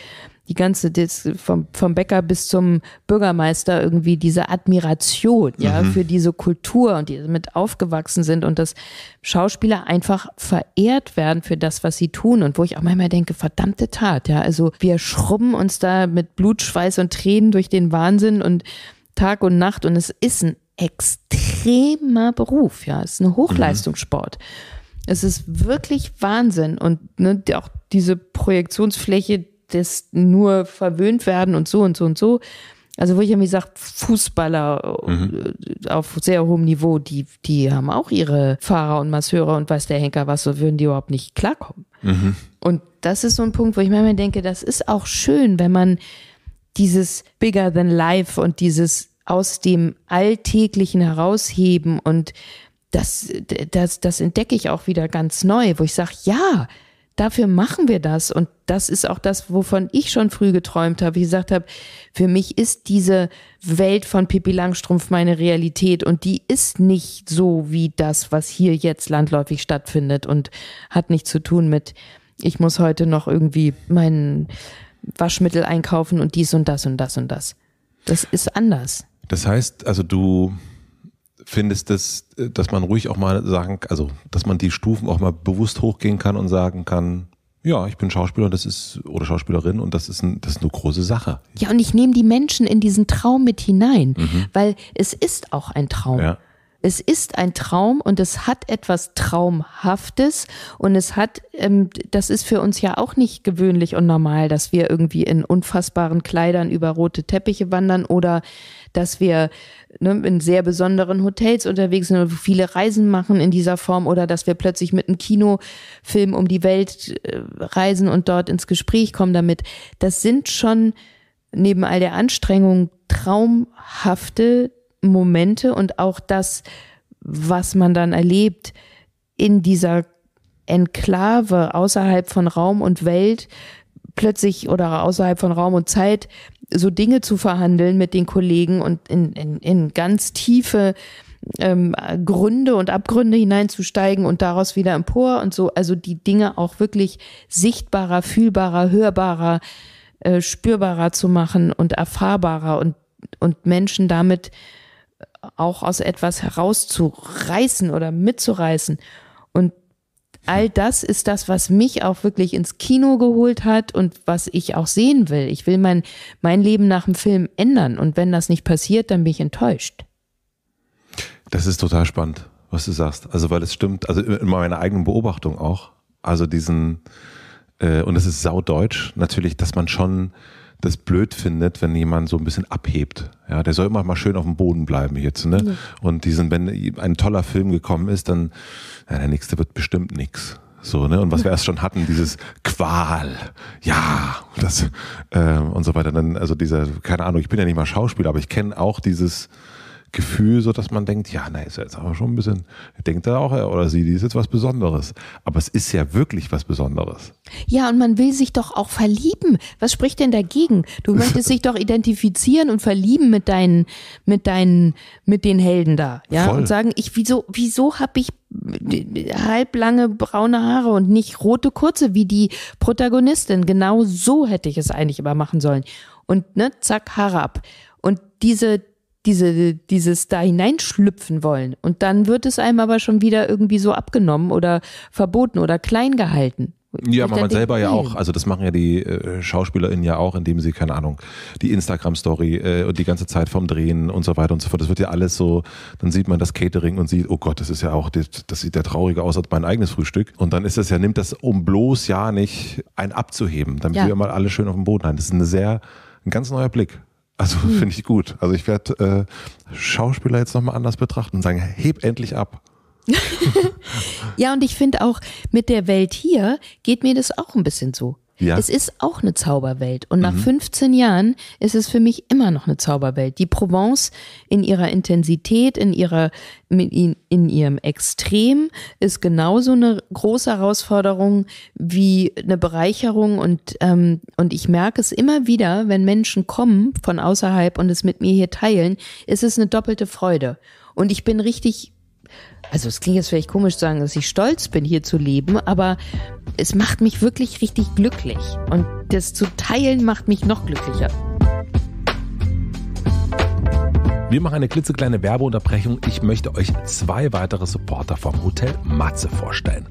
die ganze, das, vom, vom Bäcker bis zum Bürgermeister irgendwie diese Admiration, ja, mhm. für diese Kultur und die damit aufgewachsen sind und dass Schauspieler einfach verehrt werden für das, was sie tun und wo ich auch manchmal denke, verdammte Tat, ja, also wir schrubben uns da mit Blut, Schweiß und Tränen durch den Wahnsinn und Tag und Nacht und es ist ein extremer Beruf, ja. Es ist ein Hochleistungssport. Mhm. Es ist wirklich Wahnsinn. Und ne, auch diese Projektionsfläche des nur verwöhnt werden und so und so und so. Also, wo ich irgendwie sage, Fußballer mhm. auf sehr hohem Niveau, die, die haben auch ihre Fahrer und Masseure und weiß der Henker was, so würden die überhaupt nicht klarkommen. Mhm. Und das ist so ein Punkt, wo ich manchmal denke, das ist auch schön, wenn man dieses Bigger Than Life und dieses aus dem Alltäglichen herausheben und das, das, das entdecke ich auch wieder ganz neu, wo ich sage, ja, dafür machen wir das. Und das ist auch das, wovon ich schon früh geträumt habe. Ich gesagt habe, für mich ist diese Welt von Pippi Langstrumpf meine Realität und die ist nicht so wie das, was hier jetzt landläufig stattfindet und hat nichts zu tun mit, ich muss heute noch irgendwie meinen Waschmittel einkaufen und dies und das und das und das. Das ist anders. Das heißt, also du findest das, dass man ruhig auch mal sagen, also dass man die Stufen auch mal bewusst hochgehen kann und sagen kann, ja, ich bin Schauspieler das ist oder Schauspielerin und das ist, ein, das ist eine große Sache. Ja, und ich nehme die Menschen in diesen Traum mit hinein, mhm. weil es ist auch ein Traum. Ja. Es ist ein Traum und es hat etwas Traumhaftes und es hat, ähm, das ist für uns ja auch nicht gewöhnlich und normal, dass wir irgendwie in unfassbaren Kleidern über rote Teppiche wandern oder dass wir ne, in sehr besonderen Hotels unterwegs sind und viele Reisen machen in dieser Form oder dass wir plötzlich mit einem Kinofilm um die Welt äh, reisen und dort ins Gespräch kommen damit. Das sind schon neben all der Anstrengung traumhafte Momente und auch das, was man dann erlebt in dieser Enklave außerhalb von Raum und Welt, plötzlich oder außerhalb von Raum und Zeit so Dinge zu verhandeln mit den Kollegen und in, in, in ganz tiefe ähm, Gründe und Abgründe hineinzusteigen und daraus wieder empor und so, also die Dinge auch wirklich sichtbarer, fühlbarer, hörbarer, äh, spürbarer zu machen und erfahrbarer und, und Menschen damit auch aus etwas herauszureißen oder mitzureißen. Und all hm. das ist das, was mich auch wirklich ins Kino geholt hat und was ich auch sehen will. Ich will mein, mein Leben nach dem Film ändern. Und wenn das nicht passiert, dann bin ich enttäuscht. Das ist total spannend, was du sagst. Also, weil es stimmt, also in meiner eigenen Beobachtung auch. Also diesen, äh, und es ist saudeutsch, natürlich, dass man schon das blöd findet, wenn jemand so ein bisschen abhebt. Ja, der soll immer mal schön auf dem Boden bleiben jetzt, ne? Ja. Und diesen, wenn ein toller Film gekommen ist, dann, ja, der nächste wird bestimmt nix. So, ne? Und was wir erst schon hatten, dieses Qual, ja, das äh, und so weiter. Dann, also dieser, keine Ahnung, ich bin ja nicht mal Schauspieler, aber ich kenne auch dieses, Gefühl, so dass man denkt, ja, na, ist ja jetzt aber schon ein bisschen, denkt er auch, oder sie, die ist jetzt was Besonderes. Aber es ist ja wirklich was Besonderes. Ja, und man will sich doch auch verlieben. Was spricht denn dagegen? Du möchtest dich doch identifizieren und verlieben mit deinen, mit deinen, mit den Helden da, ja? Voll. Und sagen, ich, wieso, wieso habe ich halblange braune Haare und nicht rote kurze wie die Protagonistin. Genau so hätte ich es eigentlich immer machen sollen. Und ne, zack, Haare ab. Und diese, diese, dieses da hineinschlüpfen wollen. Und dann wird es einem aber schon wieder irgendwie so abgenommen oder verboten oder klein gehalten. Ja, aber man selber ja auch. Hm. Also das machen ja die äh, SchauspielerInnen ja auch, indem sie, keine Ahnung, die Instagram-Story äh, und die ganze Zeit vom Drehen und so weiter und so fort. Das wird ja alles so, dann sieht man das Catering und sieht, oh Gott, das ist ja auch, das, das sieht ja trauriger aus als mein eigenes Frühstück. Und dann ist das ja, nimmt das, um bloß ja nicht ein abzuheben, damit ja. wir mal alle schön auf dem Boden haben. Das ist eine sehr, ein ganz neuer Blick. Also hm. finde ich gut. Also ich werde äh, Schauspieler jetzt nochmal anders betrachten und sagen, heb endlich ab. ja, und ich finde auch, mit der Welt hier geht mir das auch ein bisschen so. Ja. Es ist auch eine Zauberwelt. Und nach mhm. 15 Jahren ist es für mich immer noch eine Zauberwelt. Die Provence in ihrer Intensität, in, ihrer, in, in ihrem Extrem ist genauso eine große Herausforderung wie eine Bereicherung. Und, ähm, und ich merke es immer wieder, wenn Menschen kommen von außerhalb und es mit mir hier teilen, ist es eine doppelte Freude. Und ich bin richtig also es klingt jetzt vielleicht komisch zu sagen, dass ich stolz bin, hier zu leben, aber es macht mich wirklich richtig glücklich. Und das zu teilen macht mich noch glücklicher. Wir machen eine klitzekleine Werbeunterbrechung. Ich möchte euch zwei weitere Supporter vom Hotel Matze vorstellen.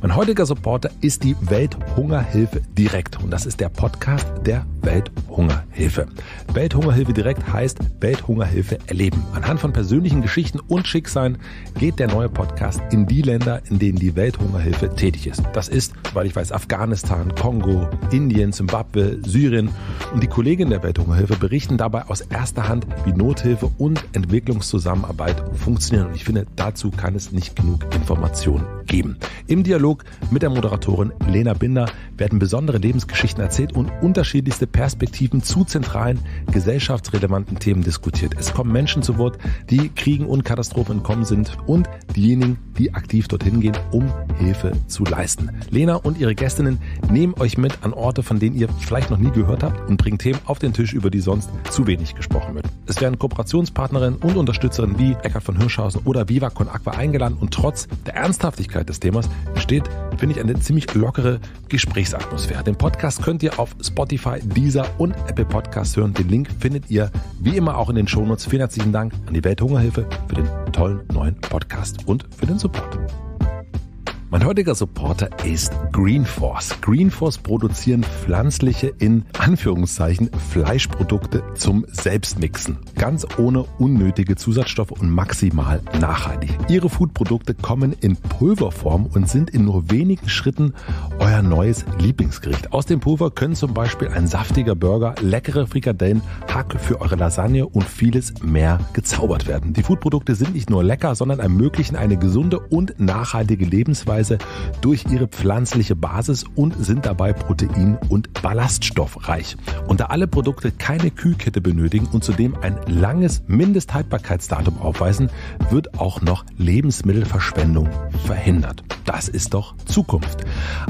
Mein heutiger Supporter ist die Welthungerhilfe Direkt und das ist der Podcast der Welthungerhilfe. Welthungerhilfe Direkt heißt Welthungerhilfe erleben. Anhand von persönlichen Geschichten und Schicksalen geht der neue Podcast in die Länder, in denen die Welthungerhilfe tätig ist. Das ist, weil ich weiß, Afghanistan, Kongo, Indien, Zimbabwe, Syrien und die Kollegen der Welthungerhilfe berichten dabei aus erster Hand, wie Nothilfe und Entwicklungszusammenarbeit funktionieren. Und ich finde, dazu kann es nicht genug Informationen geben. Im Dialog mit der Moderatorin Lena Binder werden besondere Lebensgeschichten erzählt und unterschiedlichste Perspektiven zu zentralen gesellschaftsrelevanten Themen diskutiert. Es kommen Menschen zu Wort, die Kriegen und Katastrophen entkommen sind und diejenigen, die aktiv dorthin gehen, um Hilfe zu leisten. Lena und ihre Gästinnen nehmen euch mit an Orte, von denen ihr vielleicht noch nie gehört habt und bringen Themen auf den Tisch, über die sonst zu wenig gesprochen wird. Es werden Kooperationspartnerinnen und Unterstützerinnen wie Eckhard von Hirschhausen oder Viva Con Aqua eingeladen und trotz der Ernsthaftigkeit Ernsthaftigkeit des Themas entsteht, finde ich, eine ziemlich lockere Gesprächsatmosphäre. Den Podcast könnt ihr auf Spotify, Deezer und Apple Podcasts hören. Den Link findet ihr wie immer auch in den Shownotes. Vielen herzlichen Dank an die Welthungerhilfe für den tollen neuen Podcast und für den Support. Mein heutiger Supporter ist Greenforce. Greenforce produzieren pflanzliche, in Anführungszeichen, Fleischprodukte zum Selbstmixen. Ganz ohne unnötige Zusatzstoffe und maximal nachhaltig. Ihre Foodprodukte kommen in Pulverform und sind in nur wenigen Schritten euer neues Lieblingsgericht. Aus dem Pulver können zum Beispiel ein saftiger Burger, leckere Frikadellen, Hack für eure Lasagne und vieles mehr gezaubert werden. Die Foodprodukte sind nicht nur lecker, sondern ermöglichen eine gesunde und nachhaltige Lebensweise Eiweiße durch ihre pflanzliche Basis und sind dabei protein- und ballaststoffreich. Und da alle Produkte keine Kühlkette benötigen und zudem ein langes Mindesthaltbarkeitsdatum aufweisen, wird auch noch Lebensmittelverschwendung verhindert. Das ist doch Zukunft.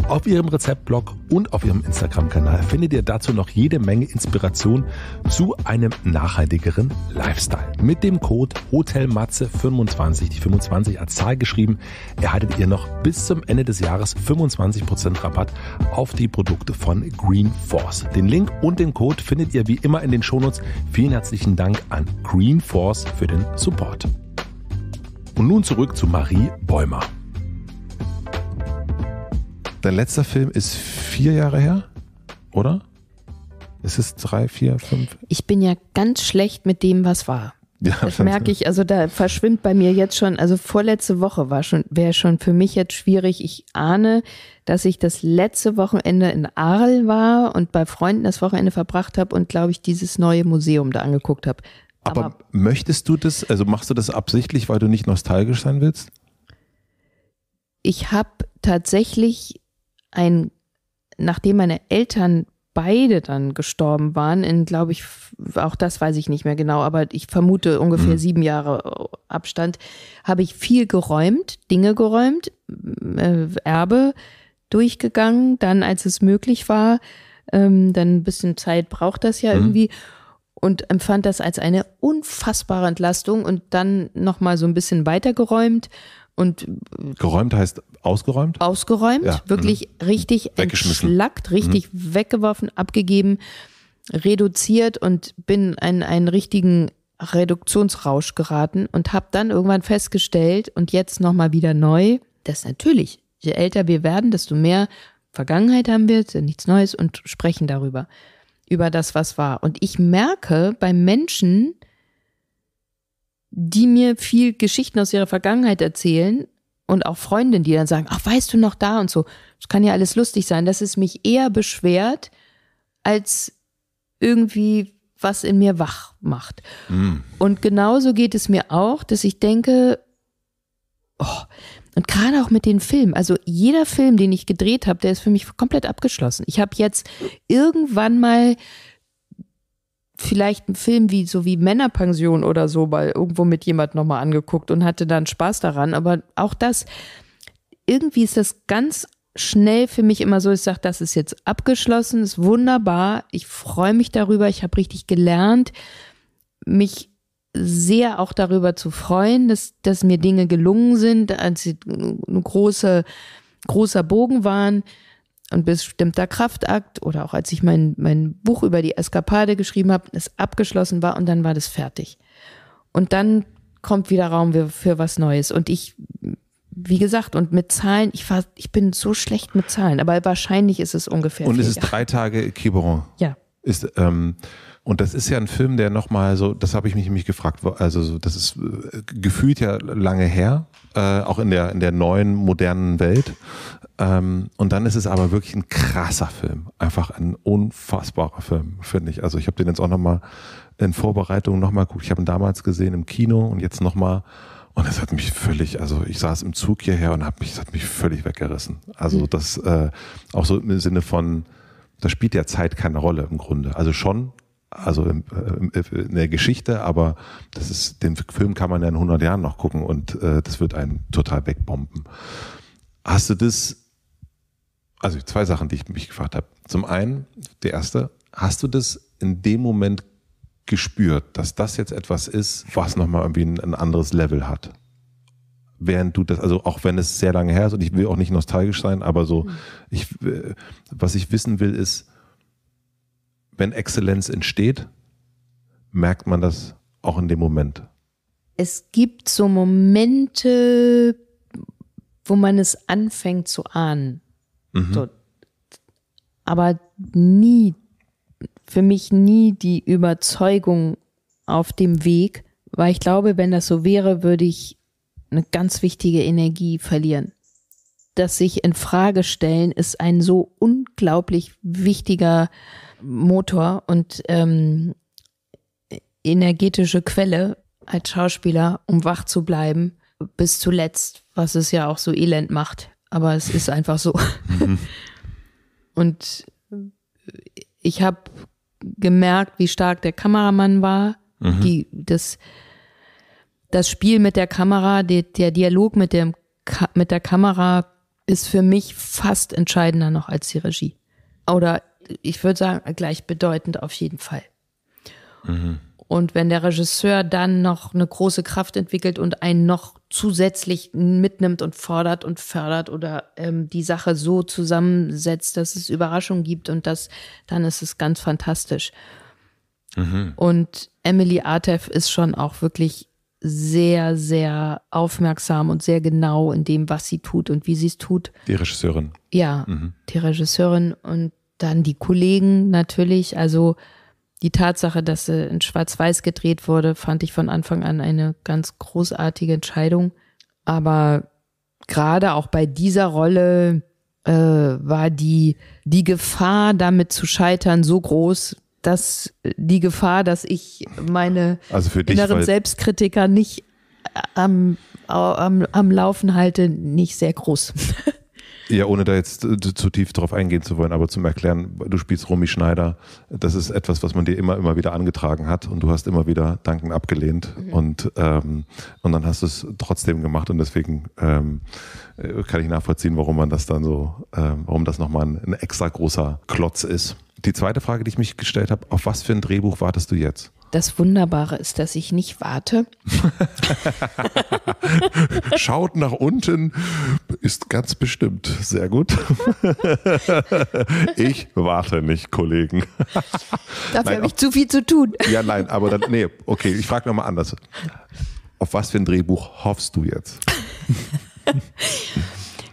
Auf ihrem Rezeptblog und auf ihrem Instagram-Kanal findet ihr dazu noch jede Menge Inspiration zu einem nachhaltigeren Lifestyle. Mit dem Code HOTELMATZE25, die 25 als Zahl geschrieben, erhaltet ihr noch bis bis zum Ende des Jahres 25% Rabatt auf die Produkte von Green Force. Den Link und den Code findet ihr wie immer in den Shownotes. Vielen herzlichen Dank an Green Force für den Support. Und nun zurück zu Marie Bäumer. Dein letzter Film ist vier Jahre her, oder? Es Ist drei, vier, fünf? Ich bin ja ganz schlecht mit dem, was war. Ja, das merke ich, also da verschwimmt bei mir jetzt schon, also vorletzte Woche war schon, wäre schon für mich jetzt schwierig. Ich ahne, dass ich das letzte Wochenende in Arl war und bei Freunden das Wochenende verbracht habe und glaube ich dieses neue Museum da angeguckt habe. Aber, Aber möchtest du das, also machst du das absichtlich, weil du nicht nostalgisch sein willst? Ich habe tatsächlich ein, nachdem meine Eltern beide dann gestorben waren, in, glaube ich, auch das weiß ich nicht mehr genau, aber ich vermute ungefähr mhm. sieben Jahre äh, Abstand, habe ich viel geräumt, Dinge geräumt, äh, Erbe durchgegangen, dann als es möglich war, ähm, dann ein bisschen Zeit braucht das ja mhm. irgendwie und empfand das als eine unfassbare Entlastung und dann nochmal so ein bisschen weitergeräumt und geräumt heißt ausgeräumt? Ausgeräumt, ja. wirklich mhm. richtig mhm. entschlackt, mhm. richtig mhm. weggeworfen, abgegeben, reduziert und bin in einen, einen richtigen Reduktionsrausch geraten und habe dann irgendwann festgestellt und jetzt nochmal wieder neu, dass natürlich, je älter wir werden, desto mehr Vergangenheit haben wir, nichts Neues und sprechen darüber, über das, was war. Und ich merke bei Menschen, die mir viel Geschichten aus ihrer Vergangenheit erzählen und auch Freundinnen, die dann sagen, ach, weißt du noch da und so. Das kann ja alles lustig sein, dass es mich eher beschwert, als irgendwie was in mir wach macht. Mhm. Und genauso geht es mir auch, dass ich denke, oh, und gerade auch mit den Filmen, also jeder Film, den ich gedreht habe, der ist für mich komplett abgeschlossen. Ich habe jetzt irgendwann mal vielleicht einen Film wie so wie Männerpension oder so mal irgendwo mit jemand nochmal angeguckt und hatte dann Spaß daran. Aber auch das, irgendwie ist das ganz schnell für mich immer so, ich sage, das ist jetzt abgeschlossen, ist wunderbar, ich freue mich darüber, ich habe richtig gelernt, mich sehr auch darüber zu freuen, dass, dass mir Dinge gelungen sind, als sie eine große, großer Bogen waren ein bestimmter Kraftakt oder auch als ich mein, mein Buch über die Eskapade geschrieben habe, es abgeschlossen war und dann war das fertig. Und dann kommt wieder Raum für was Neues. Und ich, wie gesagt, und mit Zahlen, ich, war, ich bin so schlecht mit Zahlen, aber wahrscheinlich ist es ungefähr. Und es ist drei Tage Quiberon. Ja. Ist, ähm, und das ist ja ein Film, der nochmal so, das habe ich mich nämlich gefragt, also so, das ist äh, gefühlt ja lange her, äh, auch in der, in der neuen, modernen Welt. Ähm, und dann ist es aber wirklich ein krasser Film. Einfach ein unfassbarer Film, finde ich. Also ich habe den jetzt auch nochmal in Vorbereitung nochmal geguckt. Ich habe ihn damals gesehen im Kino und jetzt nochmal. Und es hat mich völlig, also ich saß im Zug hierher und hab mich, es hat mich völlig weggerissen. Also hm. das äh, auch so im Sinne von, das spielt ja Zeit keine Rolle im Grunde. Also schon, also in, äh, in der Geschichte, aber das ist, den Film kann man ja in 100 Jahren noch gucken und äh, das wird einen total wegbomben. Hast du das also zwei Sachen, die ich mich gefragt habe. Zum einen, der erste, hast du das in dem Moment gespürt, dass das jetzt etwas ist, was nochmal irgendwie ein, ein anderes Level hat? während du das, also auch wenn es sehr lange her ist und ich will auch nicht nostalgisch sein, aber so, mhm. ich, äh, was ich wissen will ist, wenn Exzellenz entsteht, merkt man das auch in dem Moment. Es gibt so Momente, wo man es anfängt zu ahnen. Mhm. So. Aber nie, für mich nie die Überzeugung auf dem Weg, weil ich glaube, wenn das so wäre, würde ich eine ganz wichtige Energie verlieren. Das sich in Frage stellen ist ein so unglaublich wichtiger Motor und ähm, energetische Quelle als Schauspieler, um wach zu bleiben, bis zuletzt, was es ja auch so elend macht aber es ist einfach so. Mhm. Und ich habe gemerkt, wie stark der Kameramann war, mhm. die, das, das Spiel mit der Kamera, der, der Dialog mit, dem, mit der Kamera ist für mich fast entscheidender noch als die Regie. Oder ich würde sagen, gleichbedeutend auf jeden Fall. Mhm. Und wenn der Regisseur dann noch eine große Kraft entwickelt und einen noch zusätzlich mitnimmt und fordert und fördert oder ähm, die Sache so zusammensetzt, dass es Überraschungen gibt und das, dann ist es ganz fantastisch. Mhm. Und Emily Artef ist schon auch wirklich sehr, sehr aufmerksam und sehr genau in dem, was sie tut und wie sie es tut. Die Regisseurin. Ja, mhm. die Regisseurin und dann die Kollegen natürlich. Also die Tatsache, dass sie in Schwarz-Weiß gedreht wurde, fand ich von Anfang an eine ganz großartige Entscheidung. Aber gerade auch bei dieser Rolle äh, war die, die Gefahr, damit zu scheitern, so groß, dass die Gefahr, dass ich meine also dich, inneren Selbstkritiker nicht äh, am, am, am Laufen halte, nicht sehr groß. Ja, ohne da jetzt äh, zu tief drauf eingehen zu wollen, aber zum Erklären, du spielst Romy Schneider, das ist etwas, was man dir immer, immer wieder angetragen hat und du hast immer wieder Danken abgelehnt mhm. und, ähm, und dann hast du es trotzdem gemacht und deswegen ähm, äh, kann ich nachvollziehen, warum man das dann so, ähm, warum das nochmal ein, ein extra großer Klotz ist. Die zweite Frage, die ich mich gestellt habe, auf was für ein Drehbuch wartest du jetzt? Das Wunderbare ist, dass ich nicht warte. Schaut nach unten, ist ganz bestimmt. Sehr gut. ich warte nicht, Kollegen. Dafür habe ich zu viel zu tun. ja, nein, aber dann, nee, okay, ich frage nochmal anders. Auf was für ein Drehbuch hoffst du jetzt?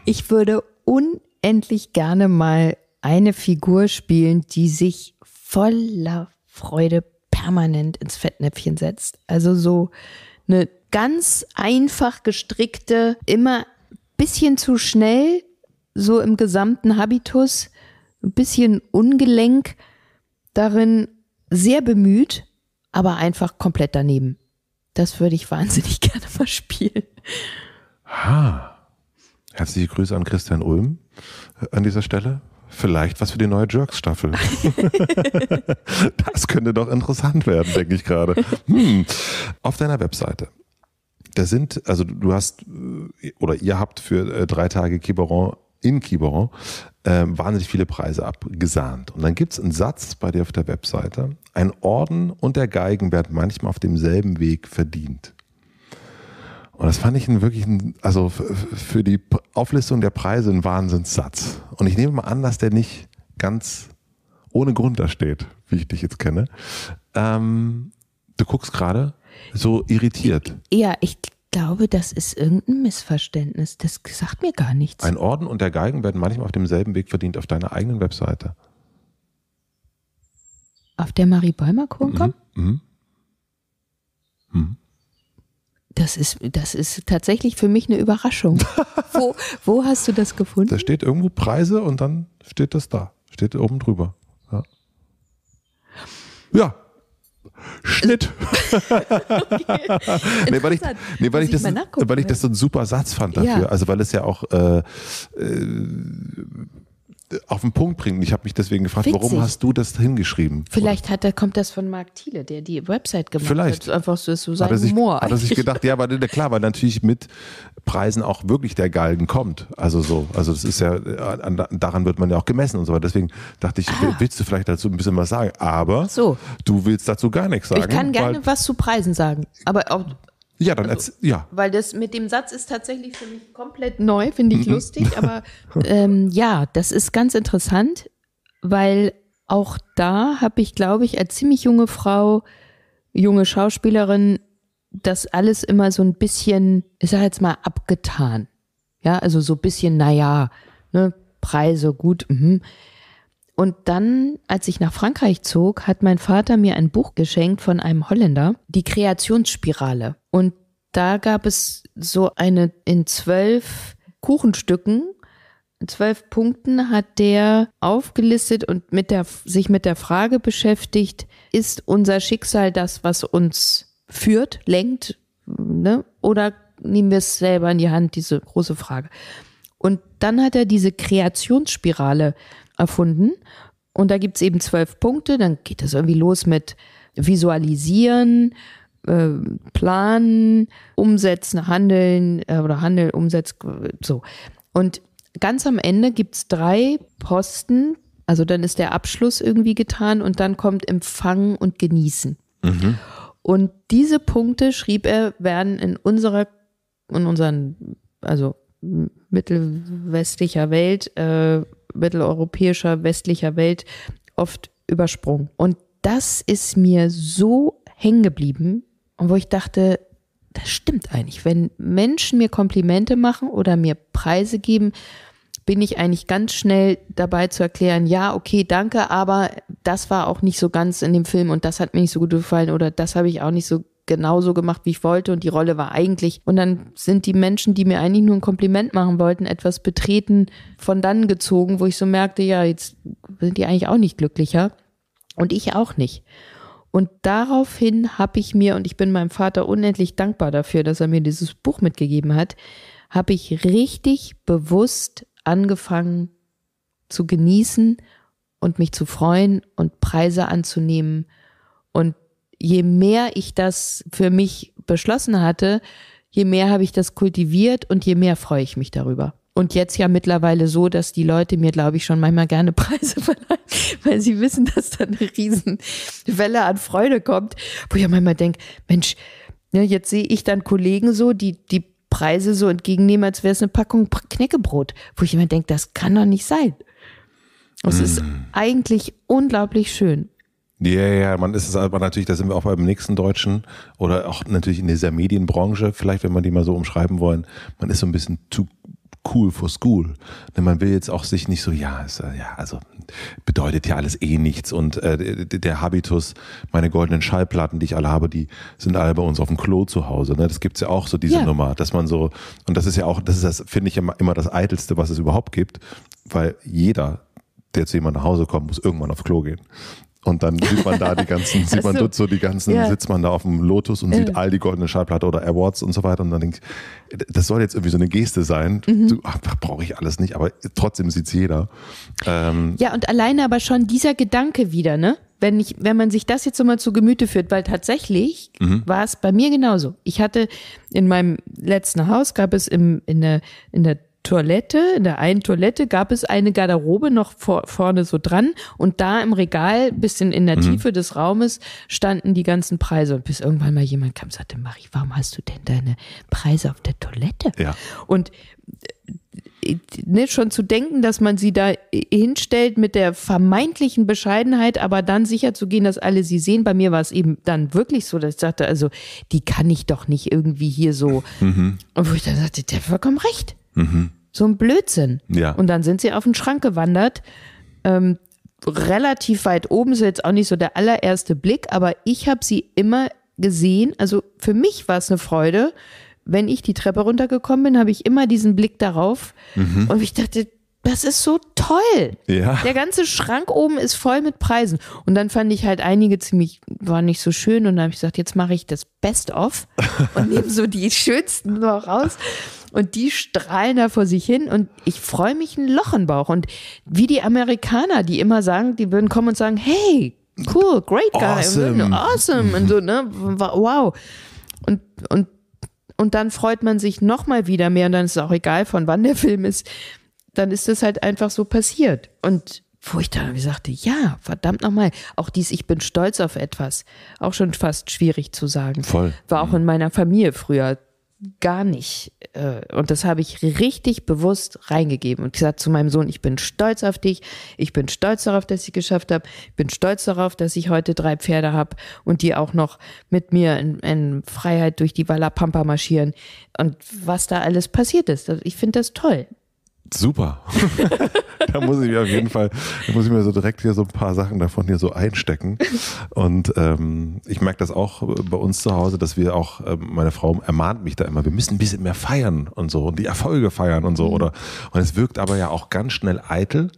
ich würde unendlich gerne mal eine Figur spielen, die sich voller Freude permanent ins Fettnäpfchen setzt. Also so eine ganz einfach gestrickte, immer bisschen zu schnell, so im gesamten Habitus, ein bisschen ungelenk, darin sehr bemüht, aber einfach komplett daneben. Das würde ich wahnsinnig gerne mal spielen. Ha. Herzliche Grüße an Christian Ulm äh, an dieser Stelle Vielleicht was für die neue Jerks-Staffel. das könnte doch interessant werden, denke ich gerade. Hm. Auf deiner Webseite. Da sind, also du hast äh, oder ihr habt für äh, drei Tage Kiberon in Kiberon äh, wahnsinnig viele Preise abgesahnt. Und dann gibt es einen Satz bei dir auf der Webseite. Ein Orden und der Geigen werden manchmal auf demselben Weg verdient. Und das fand ich einen wirklich, also für die Auflistung der Preise ein Wahnsinnssatz. Und ich nehme mal an, dass der nicht ganz ohne Grund da steht, wie ich dich jetzt kenne. Ähm, du guckst gerade so irritiert. Ja, ich glaube, das ist irgendein Missverständnis. Das sagt mir gar nichts. Ein Orden und der Geigen werden manchmal auf demselben Weg verdient, auf deiner eigenen Webseite. Auf der Marie Bäumer.com? Mhm. Mhm. Mhm. Das ist, das ist tatsächlich für mich eine Überraschung. wo, wo hast du das gefunden? Da steht irgendwo Preise und dann steht das da. Steht oben drüber. Ja. ja. Schnitt. okay. nee, weil ich, nee, weil ich, das, weil ich das so ein super Satz fand dafür. Ja. Also weil es ja auch äh, äh auf den Punkt bringen. Ich habe mich deswegen gefragt, Witzig. warum hast du das hingeschrieben? Vielleicht hat, kommt das von Mark Thiele, der die Website gemacht Vielleicht. hat. Vielleicht. Einfach so, so sein hat sich, Humor. Hat eigentlich. er sich gedacht, ja, aber klar, weil natürlich mit Preisen auch wirklich der Galgen kommt. Also so, also das ist ja, äh, daran wird man ja auch gemessen und so weiter. Deswegen dachte ich, ah. willst du vielleicht dazu ein bisschen was sagen? Aber so. du willst dazu gar nichts sagen. Ich kann gerne was zu Preisen sagen, aber auch, ja, dann also, ja. Weil das mit dem Satz ist tatsächlich für mich komplett neu, finde ich mhm. lustig, aber ähm, ja, das ist ganz interessant, weil auch da habe ich, glaube ich, als ziemlich junge Frau, junge Schauspielerin, das alles immer so ein bisschen, ich sage jetzt mal, abgetan. Ja, also so ein bisschen, naja, ne, Preise, gut, mhm. Und dann, als ich nach Frankreich zog, hat mein Vater mir ein Buch geschenkt von einem Holländer, die Kreationsspirale. Und da gab es so eine in zwölf Kuchenstücken, in zwölf Punkten hat der aufgelistet und mit der, sich mit der Frage beschäftigt, ist unser Schicksal das, was uns führt, lenkt, ne? oder nehmen wir es selber in die Hand, diese große Frage. Und dann hat er diese Kreationsspirale erfunden. Und da gibt es eben zwölf Punkte. Dann geht das irgendwie los mit Visualisieren, äh, Planen, Umsetzen, Handeln äh, oder Handeln, Umsetzen, so. Und ganz am Ende gibt es drei Posten. Also dann ist der Abschluss irgendwie getan und dann kommt Empfangen und Genießen. Mhm. Und diese Punkte, schrieb er, werden in unserer, in unseren, also mittelwestlicher Welt äh, mitteleuropäischer, westlicher Welt oft übersprungen. Und das ist mir so hängen geblieben wo ich dachte, das stimmt eigentlich. Wenn Menschen mir Komplimente machen oder mir Preise geben, bin ich eigentlich ganz schnell dabei zu erklären, ja, okay, danke, aber das war auch nicht so ganz in dem Film und das hat mir nicht so gut gefallen oder das habe ich auch nicht so genauso gemacht, wie ich wollte und die Rolle war eigentlich. Und dann sind die Menschen, die mir eigentlich nur ein Kompliment machen wollten, etwas betreten von dann gezogen, wo ich so merkte, ja, jetzt sind die eigentlich auch nicht glücklicher und ich auch nicht. Und daraufhin habe ich mir, und ich bin meinem Vater unendlich dankbar dafür, dass er mir dieses Buch mitgegeben hat, habe ich richtig bewusst angefangen zu genießen und mich zu freuen und Preise anzunehmen und je mehr ich das für mich beschlossen hatte, je mehr habe ich das kultiviert und je mehr freue ich mich darüber. Und jetzt ja mittlerweile so, dass die Leute mir, glaube ich, schon manchmal gerne Preise verleihen, weil sie wissen, dass da eine Riesenwelle an Freude kommt, wo ich ja manchmal denke, Mensch, ne, jetzt sehe ich dann Kollegen so, die, die Preise so entgegennehmen, als wäre es eine Packung Knäckebrot, wo ich immer denke, das kann doch nicht sein. Es mm. ist eigentlich unglaublich schön. Ja, ja, man ist es aber natürlich, da sind wir auch beim nächsten Deutschen oder auch natürlich in dieser Medienbranche, vielleicht, wenn man die mal so umschreiben wollen, man ist so ein bisschen zu cool for school. Denn man will jetzt auch sich nicht so, ja, ist, äh, ja, also bedeutet ja alles eh nichts. Und äh, der Habitus, meine goldenen Schallplatten, die ich alle habe, die sind alle bei uns auf dem Klo zu Hause. Ne? Das gibt's ja auch so, diese yeah. Nummer, dass man so, und das ist ja auch, das ist das, finde ich, immer, immer das Eitelste, was es überhaupt gibt, weil jeder, der zu jemandem nach Hause kommt, muss irgendwann aufs Klo gehen. Und dann sieht man da die ganzen, sieht man dort so die ganzen, ja. sitzt man da auf dem Lotus und sieht all die goldene Schallplatte oder Awards und so weiter. Und dann denkt, das soll jetzt irgendwie so eine Geste sein. Mhm. So, ach, brauche ich alles nicht, aber trotzdem sieht's jeder. Ähm, ja, und alleine aber schon dieser Gedanke wieder, ne? Wenn ich, wenn man sich das jetzt so mal zu Gemüte führt, weil tatsächlich mhm. war es bei mir genauso. Ich hatte in meinem letzten Haus gab es im, in der, in der Toilette, in der einen Toilette gab es eine Garderobe noch vor, vorne so dran und da im Regal, bisschen in der mhm. Tiefe des Raumes, standen die ganzen Preise. Und bis irgendwann mal jemand kam und sagte, Marie, warum hast du denn deine Preise auf der Toilette? Ja. Und äh, äh, ne, schon zu denken, dass man sie da äh, hinstellt mit der vermeintlichen Bescheidenheit, aber dann sicher zu gehen, dass alle sie sehen. Bei mir war es eben dann wirklich so, dass ich sagte, also die kann ich doch nicht irgendwie hier so. Mhm. Und wo ich dann sagte, der hat vollkommen recht. Mhm. So ein Blödsinn. Ja. Und dann sind sie auf den Schrank gewandert. Ähm, relativ weit oben so jetzt auch nicht so der allererste Blick, aber ich habe sie immer gesehen. Also für mich war es eine Freude. Wenn ich die Treppe runtergekommen bin, habe ich immer diesen Blick darauf. Mhm. Und ich dachte, das ist so toll. Ja. Der ganze Schrank oben ist voll mit Preisen. Und dann fand ich halt einige ziemlich, waren nicht so schön. Und dann habe ich gesagt, jetzt mache ich das Best-of und nehme so die schönsten noch raus. Und die strahlen da vor sich hin. Und ich freue mich ein Loch im Bauch. Und wie die Amerikaner, die immer sagen, die würden kommen und sagen, hey, cool, great guy, awesome. awesome. Und so, ne, wow. Und, und, und dann freut man sich nochmal wieder mehr. Und dann ist es auch egal, von wann der Film ist dann ist das halt einfach so passiert. Und wo ich dann sagte, ja, verdammt nochmal, auch dies, ich bin stolz auf etwas, auch schon fast schwierig zu sagen. Voll. War auch mhm. in meiner Familie früher gar nicht. Äh, und das habe ich richtig bewusst reingegeben und gesagt zu meinem Sohn, ich bin stolz auf dich, ich bin stolz darauf, dass ich es geschafft habe, ich bin stolz darauf, dass ich heute drei Pferde habe und die auch noch mit mir in, in Freiheit durch die Wallapampa marschieren und was da alles passiert ist. Ich finde das toll. Super. da muss ich mir auf jeden Fall, da muss ich mir so direkt hier so ein paar Sachen davon hier so einstecken. Und ähm, ich merke das auch bei uns zu Hause, dass wir auch, ähm, meine Frau ermahnt mich da immer, wir müssen ein bisschen mehr feiern und so und die Erfolge feiern und so. Mhm. Oder und es wirkt aber ja auch ganz schnell eitel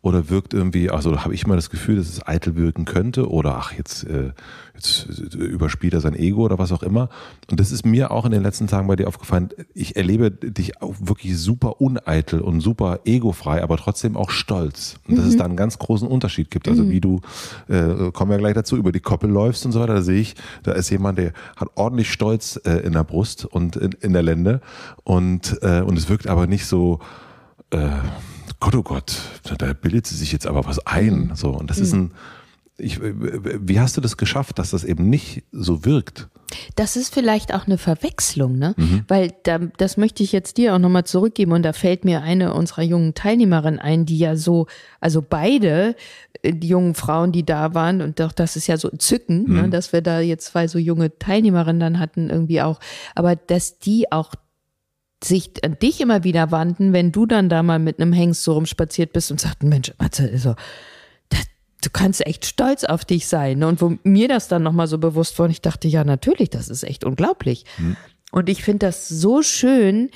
oder wirkt irgendwie, also habe ich mal das Gefühl, dass es eitel wirken könnte oder ach, jetzt, äh, jetzt äh, überspielt er sein Ego oder was auch immer. Und das ist mir auch in den letzten Tagen bei dir aufgefallen. Ich erlebe dich auch wirklich super uneitel und super egofrei, aber trotzdem auch stolz. Und dass mhm. es da einen ganz großen Unterschied gibt. Also mhm. wie du, äh, kommen wir gleich dazu, über die Koppel läufst und so weiter, da sehe ich, da ist jemand, der hat ordentlich Stolz äh, in der Brust und in, in der Lände. und, äh, und es wirkt aber nicht so... Äh, Gott, oh Gott, da bildet sie sich jetzt aber was ein. So, und das mhm. ist hm. ein, ich, äh, wie hast du das geschafft, dass das eben nicht so wirkt? Das ist vielleicht auch eine Verwechslung, ne? Mhm. Weil da, das möchte ich jetzt dir auch nochmal zurückgeben und da fällt mir eine unserer jungen Teilnehmerinnen ein, die ja so, also beide äh, die jungen Frauen, die da waren und doch das ist ja so entzückend, ne? mhm. ne, dass wir da jetzt zwei so junge Teilnehmerinnen dann hatten irgendwie auch, aber dass die auch sich an dich immer wieder wandten, wenn du dann da mal mit einem Hengst so rumspaziert bist und sagten, Mensch, Matze, so, also, du kannst echt stolz auf dich sein. Und wo mir das dann nochmal so bewusst wurde, ich dachte, ja, natürlich, das ist echt unglaublich. Mhm. Und ich finde das so schön,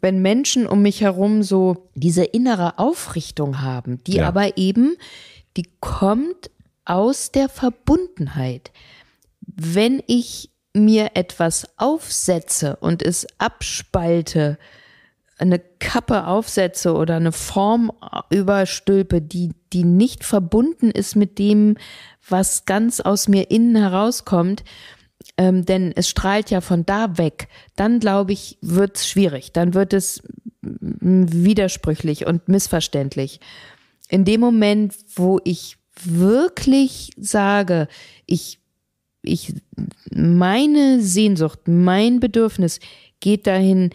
wenn Menschen um mich herum so diese innere Aufrichtung haben, die ja. aber eben, die kommt aus der Verbundenheit. Wenn ich mir etwas aufsetze und es abspalte, eine Kappe aufsetze oder eine Form überstülpe, die, die nicht verbunden ist mit dem, was ganz aus mir innen herauskommt, ähm, denn es strahlt ja von da weg, dann glaube ich, wird es schwierig, dann wird es mm, widersprüchlich und missverständlich. In dem Moment, wo ich wirklich sage, ich ich, meine Sehnsucht, mein Bedürfnis geht dahin,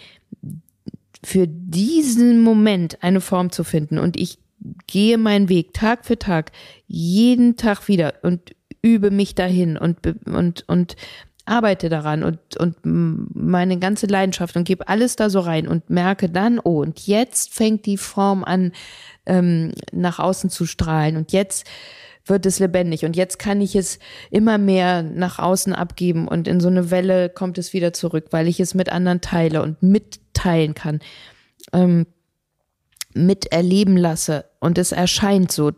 für diesen Moment eine Form zu finden. Und ich gehe meinen Weg Tag für Tag, jeden Tag wieder und übe mich dahin und, und, und arbeite daran und, und meine ganze Leidenschaft und gebe alles da so rein und merke dann, oh, und jetzt fängt die Form an, ähm, nach außen zu strahlen und jetzt wird es lebendig. Und jetzt kann ich es immer mehr nach außen abgeben und in so eine Welle kommt es wieder zurück, weil ich es mit anderen teile und mitteilen kann, ähm, miterleben lasse und es erscheint so.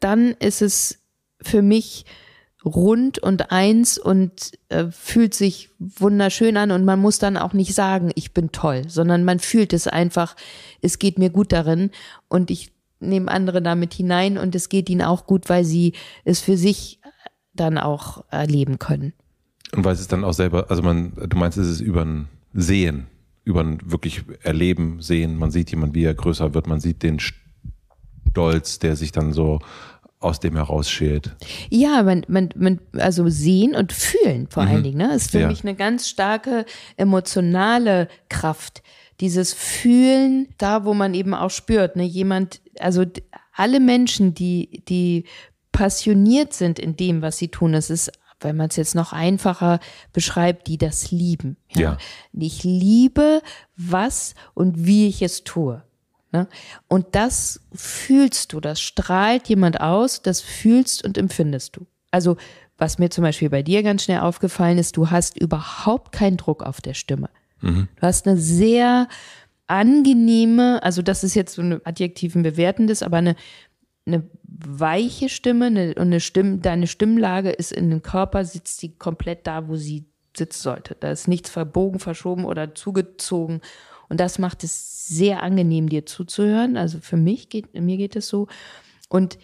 Dann ist es für mich rund und eins und äh, fühlt sich wunderschön an und man muss dann auch nicht sagen, ich bin toll, sondern man fühlt es einfach, es geht mir gut darin und ich nehmen andere damit hinein und es geht ihnen auch gut, weil sie es für sich dann auch erleben können. Und weil es dann auch selber, also man, du meinst, es ist über ein Sehen, über ein wirklich Erleben, Sehen. Man sieht jemand, wie er größer wird, man sieht den Stolz, der sich dann so aus dem herausschält. Ja, man, man, man, also sehen und fühlen vor mhm. allen Dingen, ne? Ist für ja. mich eine ganz starke emotionale Kraft, dieses Fühlen da, wo man eben auch spürt, ne, jemand, also alle Menschen, die, die passioniert sind in dem, was sie tun, das ist wenn man es jetzt noch einfacher beschreibt, die das lieben. Ja. ja. Ich liebe was und wie ich es tue. Ne? Und das fühlst du, das strahlt jemand aus, das fühlst und empfindest du. Also was mir zum Beispiel bei dir ganz schnell aufgefallen ist, du hast überhaupt keinen Druck auf der Stimme. Mhm. Du hast eine sehr angenehme, also das ist jetzt so ein Adjektiv ein bewertendes, aber eine, eine weiche Stimme eine, und eine Stimme, deine Stimmlage ist in dem Körper, sitzt sie komplett da, wo sie sitzen sollte. Da ist nichts verbogen, verschoben oder zugezogen. Und das macht es sehr angenehm, dir zuzuhören. Also für mich geht, mir geht es so. Und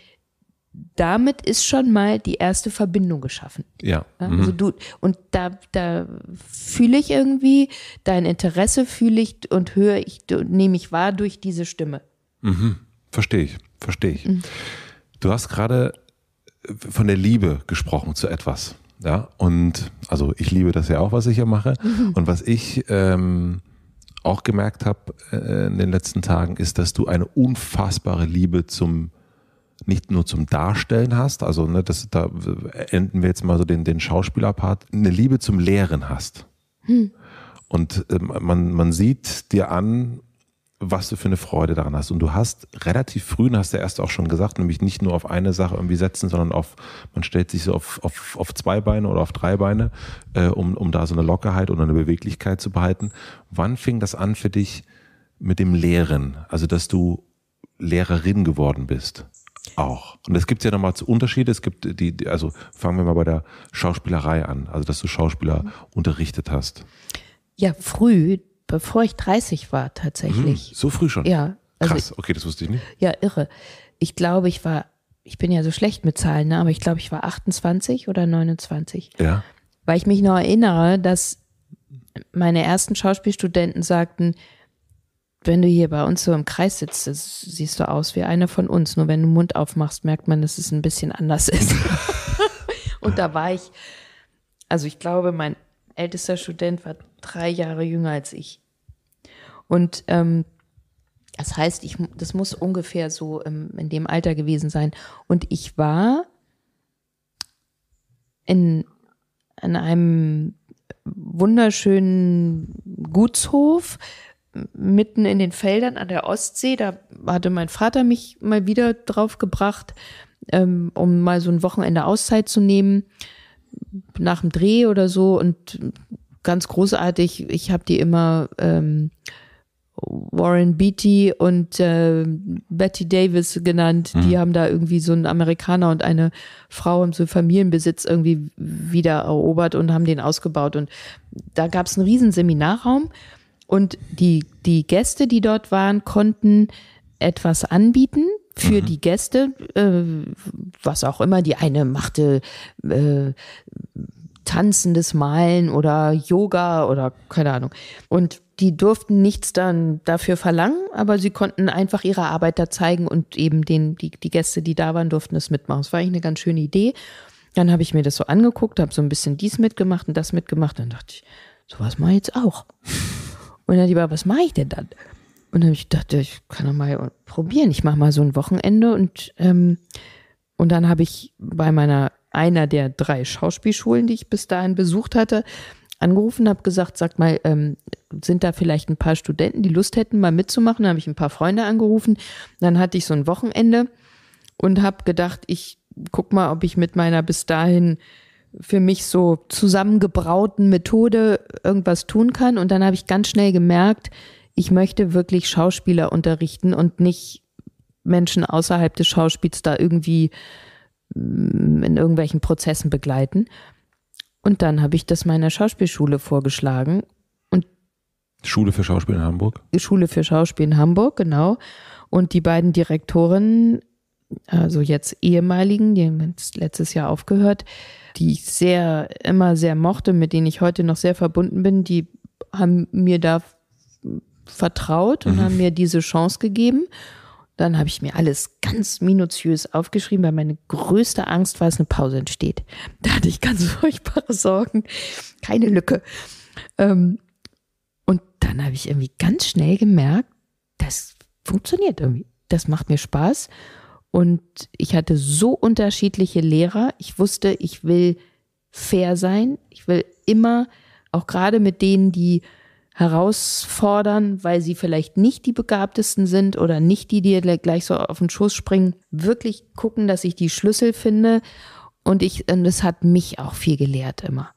damit ist schon mal die erste Verbindung geschaffen. Ja. Mhm. Also du, und da, da fühle ich irgendwie, dein Interesse fühle ich und höre ich, nehme ich wahr durch diese Stimme. Mhm. Verstehe ich, verstehe ich. Mhm. Du hast gerade äh, von der Liebe gesprochen zu etwas. Ja, und also ich liebe das ja auch, was ich hier mache. Mhm. Und was ich ähm, auch gemerkt habe äh, in den letzten Tagen, ist, dass du eine unfassbare Liebe zum nicht nur zum Darstellen hast, also ne, das, da enden wir jetzt mal so den, den Schauspielerpart, eine Liebe zum Lehren hast. Hm. Und äh, man, man sieht dir an, was du für eine Freude daran hast. Und du hast relativ früh, hast du erst auch schon gesagt, nämlich nicht nur auf eine Sache irgendwie setzen, sondern auf, man stellt sich so auf, auf, auf zwei Beine oder auf drei Beine, äh, um, um da so eine Lockerheit oder eine Beweglichkeit zu behalten. Wann fing das an für dich mit dem Lehren? Also, dass du Lehrerin geworden bist? auch. Und es gibt ja nochmal Unterschiede. Es gibt die, die, also fangen wir mal bei der Schauspielerei an, also dass du Schauspieler mhm. unterrichtet hast. Ja, früh, bevor ich 30 war tatsächlich. Mhm, so früh schon? Ja. Also Krass, okay, das wusste ich nicht. Ja, irre. Ich glaube, ich war, ich bin ja so schlecht mit Zahlen, ne? aber ich glaube, ich war 28 oder 29. Ja. Weil ich mich noch erinnere, dass meine ersten Schauspielstudenten sagten, wenn du hier bei uns so im Kreis sitzt, siehst du aus wie einer von uns. Nur wenn du Mund aufmachst, merkt man, dass es ein bisschen anders ist. und da war ich, also ich glaube, mein ältester Student war drei Jahre jünger als ich. Und ähm, das heißt, ich, das muss ungefähr so ähm, in dem Alter gewesen sein. Und ich war in, in einem wunderschönen Gutshof mitten in den Feldern an der Ostsee. Da hatte mein Vater mich mal wieder drauf gebracht, ähm, um mal so ein Wochenende Auszeit zu nehmen, nach dem Dreh oder so. Und ganz großartig, ich habe die immer ähm, Warren Beatty und äh, Betty Davis genannt. Mhm. Die haben da irgendwie so einen Amerikaner und eine Frau im so Familienbesitz irgendwie wieder erobert und haben den ausgebaut. Und da gab es einen riesen Seminarraum und die, die Gäste, die dort waren, konnten etwas anbieten für mhm. die Gäste, äh, was auch immer. Die eine machte äh, tanzendes Malen oder Yoga oder keine Ahnung. Und die durften nichts dann dafür verlangen, aber sie konnten einfach ihre Arbeit da zeigen und eben den, die, die Gäste, die da waren, durften es mitmachen. Das war eigentlich eine ganz schöne Idee. Dann habe ich mir das so angeguckt, habe so ein bisschen dies mitgemacht und das mitgemacht. Dann dachte ich, sowas mache ich jetzt auch. Und dann die Barbara, was mache ich denn dann? Und dann habe ich gedacht, ich kann doch mal probieren. Ich mache mal so ein Wochenende und, ähm, und dann habe ich bei meiner, einer der drei Schauspielschulen, die ich bis dahin besucht hatte, angerufen, habe gesagt, sag mal, ähm, sind da vielleicht ein paar Studenten, die Lust hätten, mal mitzumachen? Dann habe ich ein paar Freunde angerufen. Dann hatte ich so ein Wochenende und habe gedacht, ich guck mal, ob ich mit meiner bis dahin für mich so zusammengebrauten Methode irgendwas tun kann. Und dann habe ich ganz schnell gemerkt, ich möchte wirklich Schauspieler unterrichten und nicht Menschen außerhalb des Schauspiels da irgendwie mm, in irgendwelchen Prozessen begleiten. Und dann habe ich das meiner Schauspielschule vorgeschlagen. Und Schule für Schauspiel in Hamburg? Schule für Schauspiel in Hamburg, genau. Und die beiden Direktorinnen, also jetzt ehemaligen, die haben letztes Jahr aufgehört, die ich sehr, immer sehr mochte, mit denen ich heute noch sehr verbunden bin, die haben mir da vertraut und mhm. haben mir diese Chance gegeben. Dann habe ich mir alles ganz minutiös aufgeschrieben, weil meine größte Angst war, dass eine Pause entsteht. Da hatte ich ganz furchtbare Sorgen. Keine Lücke. Ähm, und dann habe ich irgendwie ganz schnell gemerkt, das funktioniert irgendwie. Das macht mir Spaß. Und ich hatte so unterschiedliche Lehrer. Ich wusste, ich will fair sein. Ich will immer, auch gerade mit denen, die herausfordern, weil sie vielleicht nicht die begabtesten sind oder nicht die, die gleich so auf den Schoß springen, wirklich gucken, dass ich die Schlüssel finde. Und ich, und das hat mich auch viel gelehrt immer.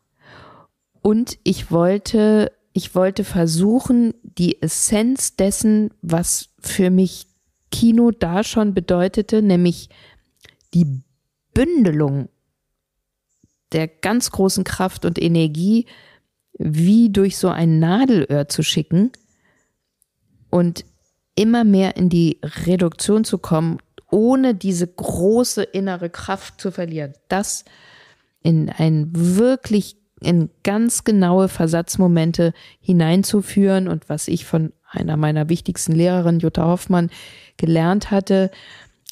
Und ich wollte, ich wollte versuchen, die Essenz dessen, was für mich Kino da schon bedeutete, nämlich die Bündelung der ganz großen Kraft und Energie wie durch so ein Nadelöhr zu schicken und immer mehr in die Reduktion zu kommen, ohne diese große innere Kraft zu verlieren. Das in ein wirklich in ganz genaue Versatzmomente hineinzuführen und was ich von einer meiner wichtigsten Lehrerinnen, Jutta Hoffmann, gelernt hatte,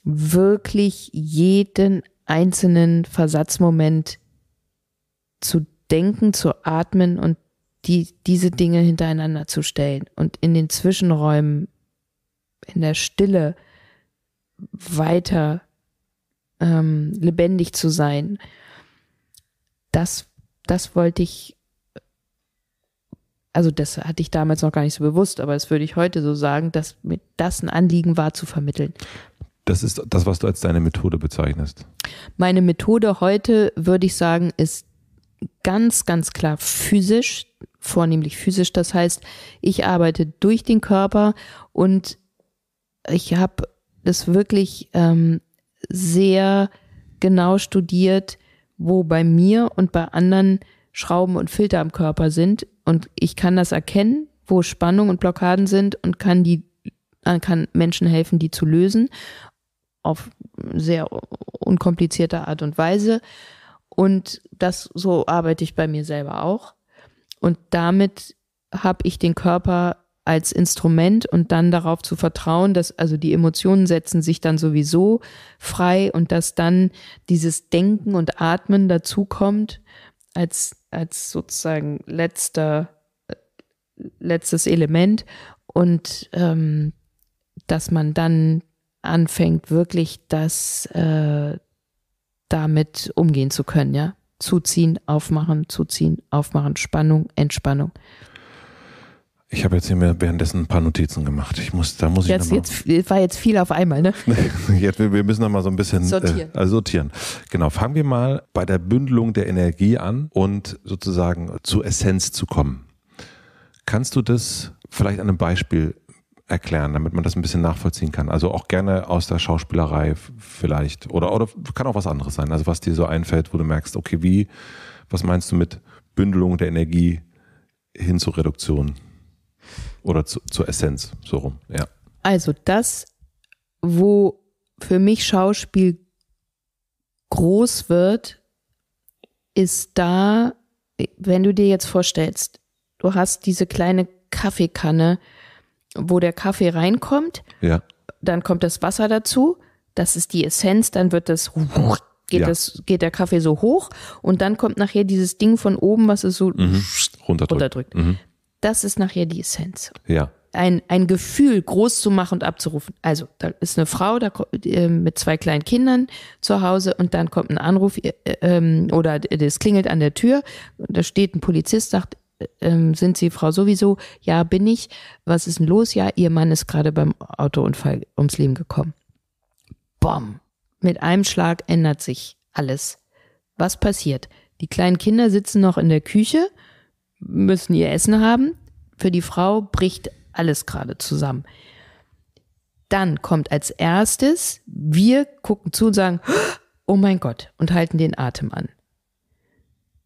wirklich jeden einzelnen Versatzmoment zu denken, zu atmen und die, diese Dinge hintereinander zu stellen und in den Zwischenräumen, in der Stille weiter ähm, lebendig zu sein. Das, das wollte ich also das hatte ich damals noch gar nicht so bewusst, aber das würde ich heute so sagen, dass mir das ein Anliegen war zu vermitteln. Das ist das, was du als deine Methode bezeichnest. Meine Methode heute, würde ich sagen, ist ganz, ganz klar physisch, vornehmlich physisch. Das heißt, ich arbeite durch den Körper und ich habe das wirklich ähm, sehr genau studiert, wo bei mir und bei anderen Schrauben und Filter am Körper sind und ich kann das erkennen, wo Spannung und Blockaden sind und kann die äh, kann Menschen helfen, die zu lösen auf sehr unkomplizierte Art und Weise und das so arbeite ich bei mir selber auch und damit habe ich den Körper als Instrument und dann darauf zu vertrauen, dass also die Emotionen setzen sich dann sowieso frei und dass dann dieses Denken und Atmen dazu kommt als, als sozusagen letzter, letztes Element und ähm, dass man dann anfängt, wirklich das äh, damit umgehen zu können, ja. Zuziehen, aufmachen, zuziehen, aufmachen, Spannung, Entspannung. Ich habe jetzt hier mir währenddessen ein paar Notizen gemacht. Ich muss, da muss ich jetzt, jetzt war jetzt viel auf einmal, ne? jetzt, wir müssen noch mal so ein bisschen äh, sortieren. Äh, sortieren. Genau, fangen wir mal bei der Bündelung der Energie an und sozusagen zur Essenz zu kommen. Kannst du das vielleicht an einem Beispiel erklären, damit man das ein bisschen nachvollziehen kann? Also auch gerne aus der Schauspielerei vielleicht oder, oder kann auch was anderes sein. Also was dir so einfällt, wo du merkst, okay, wie, was meinst du mit Bündelung der Energie hin zur Reduktion? Oder zu, zur Essenz, so rum, ja. Also das, wo für mich Schauspiel groß wird, ist da, wenn du dir jetzt vorstellst, du hast diese kleine Kaffeekanne, wo der Kaffee reinkommt, ja. dann kommt das Wasser dazu, das ist die Essenz, dann wird das geht ja. das geht der Kaffee so hoch und dann kommt nachher dieses Ding von oben, was es so mhm. runterdrückt. runterdrückt. Mhm. Das ist nachher die Essenz. Ja. Ein, ein Gefühl groß zu machen und abzurufen. Also, da ist eine Frau da, äh, mit zwei kleinen Kindern zu Hause und dann kommt ein Anruf äh, äh, oder es klingelt an der Tür. Da steht ein Polizist, sagt, äh, ähm, sind Sie Frau sowieso? Ja, bin ich. Was ist denn los? Ja, Ihr Mann ist gerade beim Autounfall ums Leben gekommen. Bom. Mit einem Schlag ändert sich alles. Was passiert? Die kleinen Kinder sitzen noch in der Küche müssen ihr Essen haben. Für die Frau bricht alles gerade zusammen. Dann kommt als erstes, wir gucken zu und sagen, oh mein Gott, und halten den Atem an.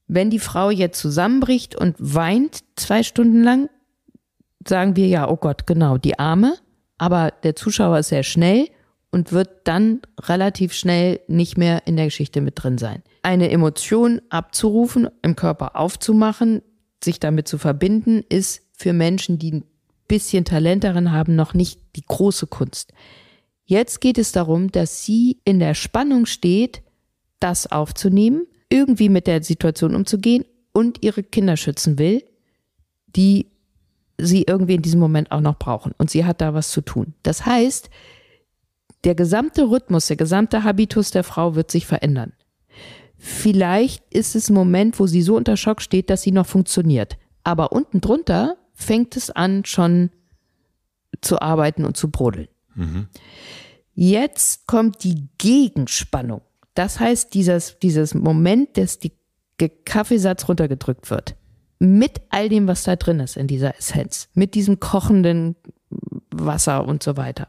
Wenn die Frau jetzt zusammenbricht und weint zwei Stunden lang, sagen wir ja, oh Gott, genau, die Arme. Aber der Zuschauer ist sehr schnell und wird dann relativ schnell nicht mehr in der Geschichte mit drin sein. Eine Emotion abzurufen, im Körper aufzumachen, sich damit zu verbinden, ist für Menschen, die ein bisschen Talent darin haben, noch nicht die große Kunst. Jetzt geht es darum, dass sie in der Spannung steht, das aufzunehmen, irgendwie mit der Situation umzugehen und ihre Kinder schützen will, die sie irgendwie in diesem Moment auch noch brauchen. Und sie hat da was zu tun. Das heißt, der gesamte Rhythmus, der gesamte Habitus der Frau wird sich verändern. Vielleicht ist es ein Moment, wo sie so unter Schock steht, dass sie noch funktioniert. Aber unten drunter fängt es an, schon zu arbeiten und zu brodeln. Mhm. Jetzt kommt die Gegenspannung. Das heißt, dieses, dieses Moment, dass die Kaffeesatz runtergedrückt wird. Mit all dem, was da drin ist in dieser Essenz. Mit diesem kochenden Wasser und so weiter.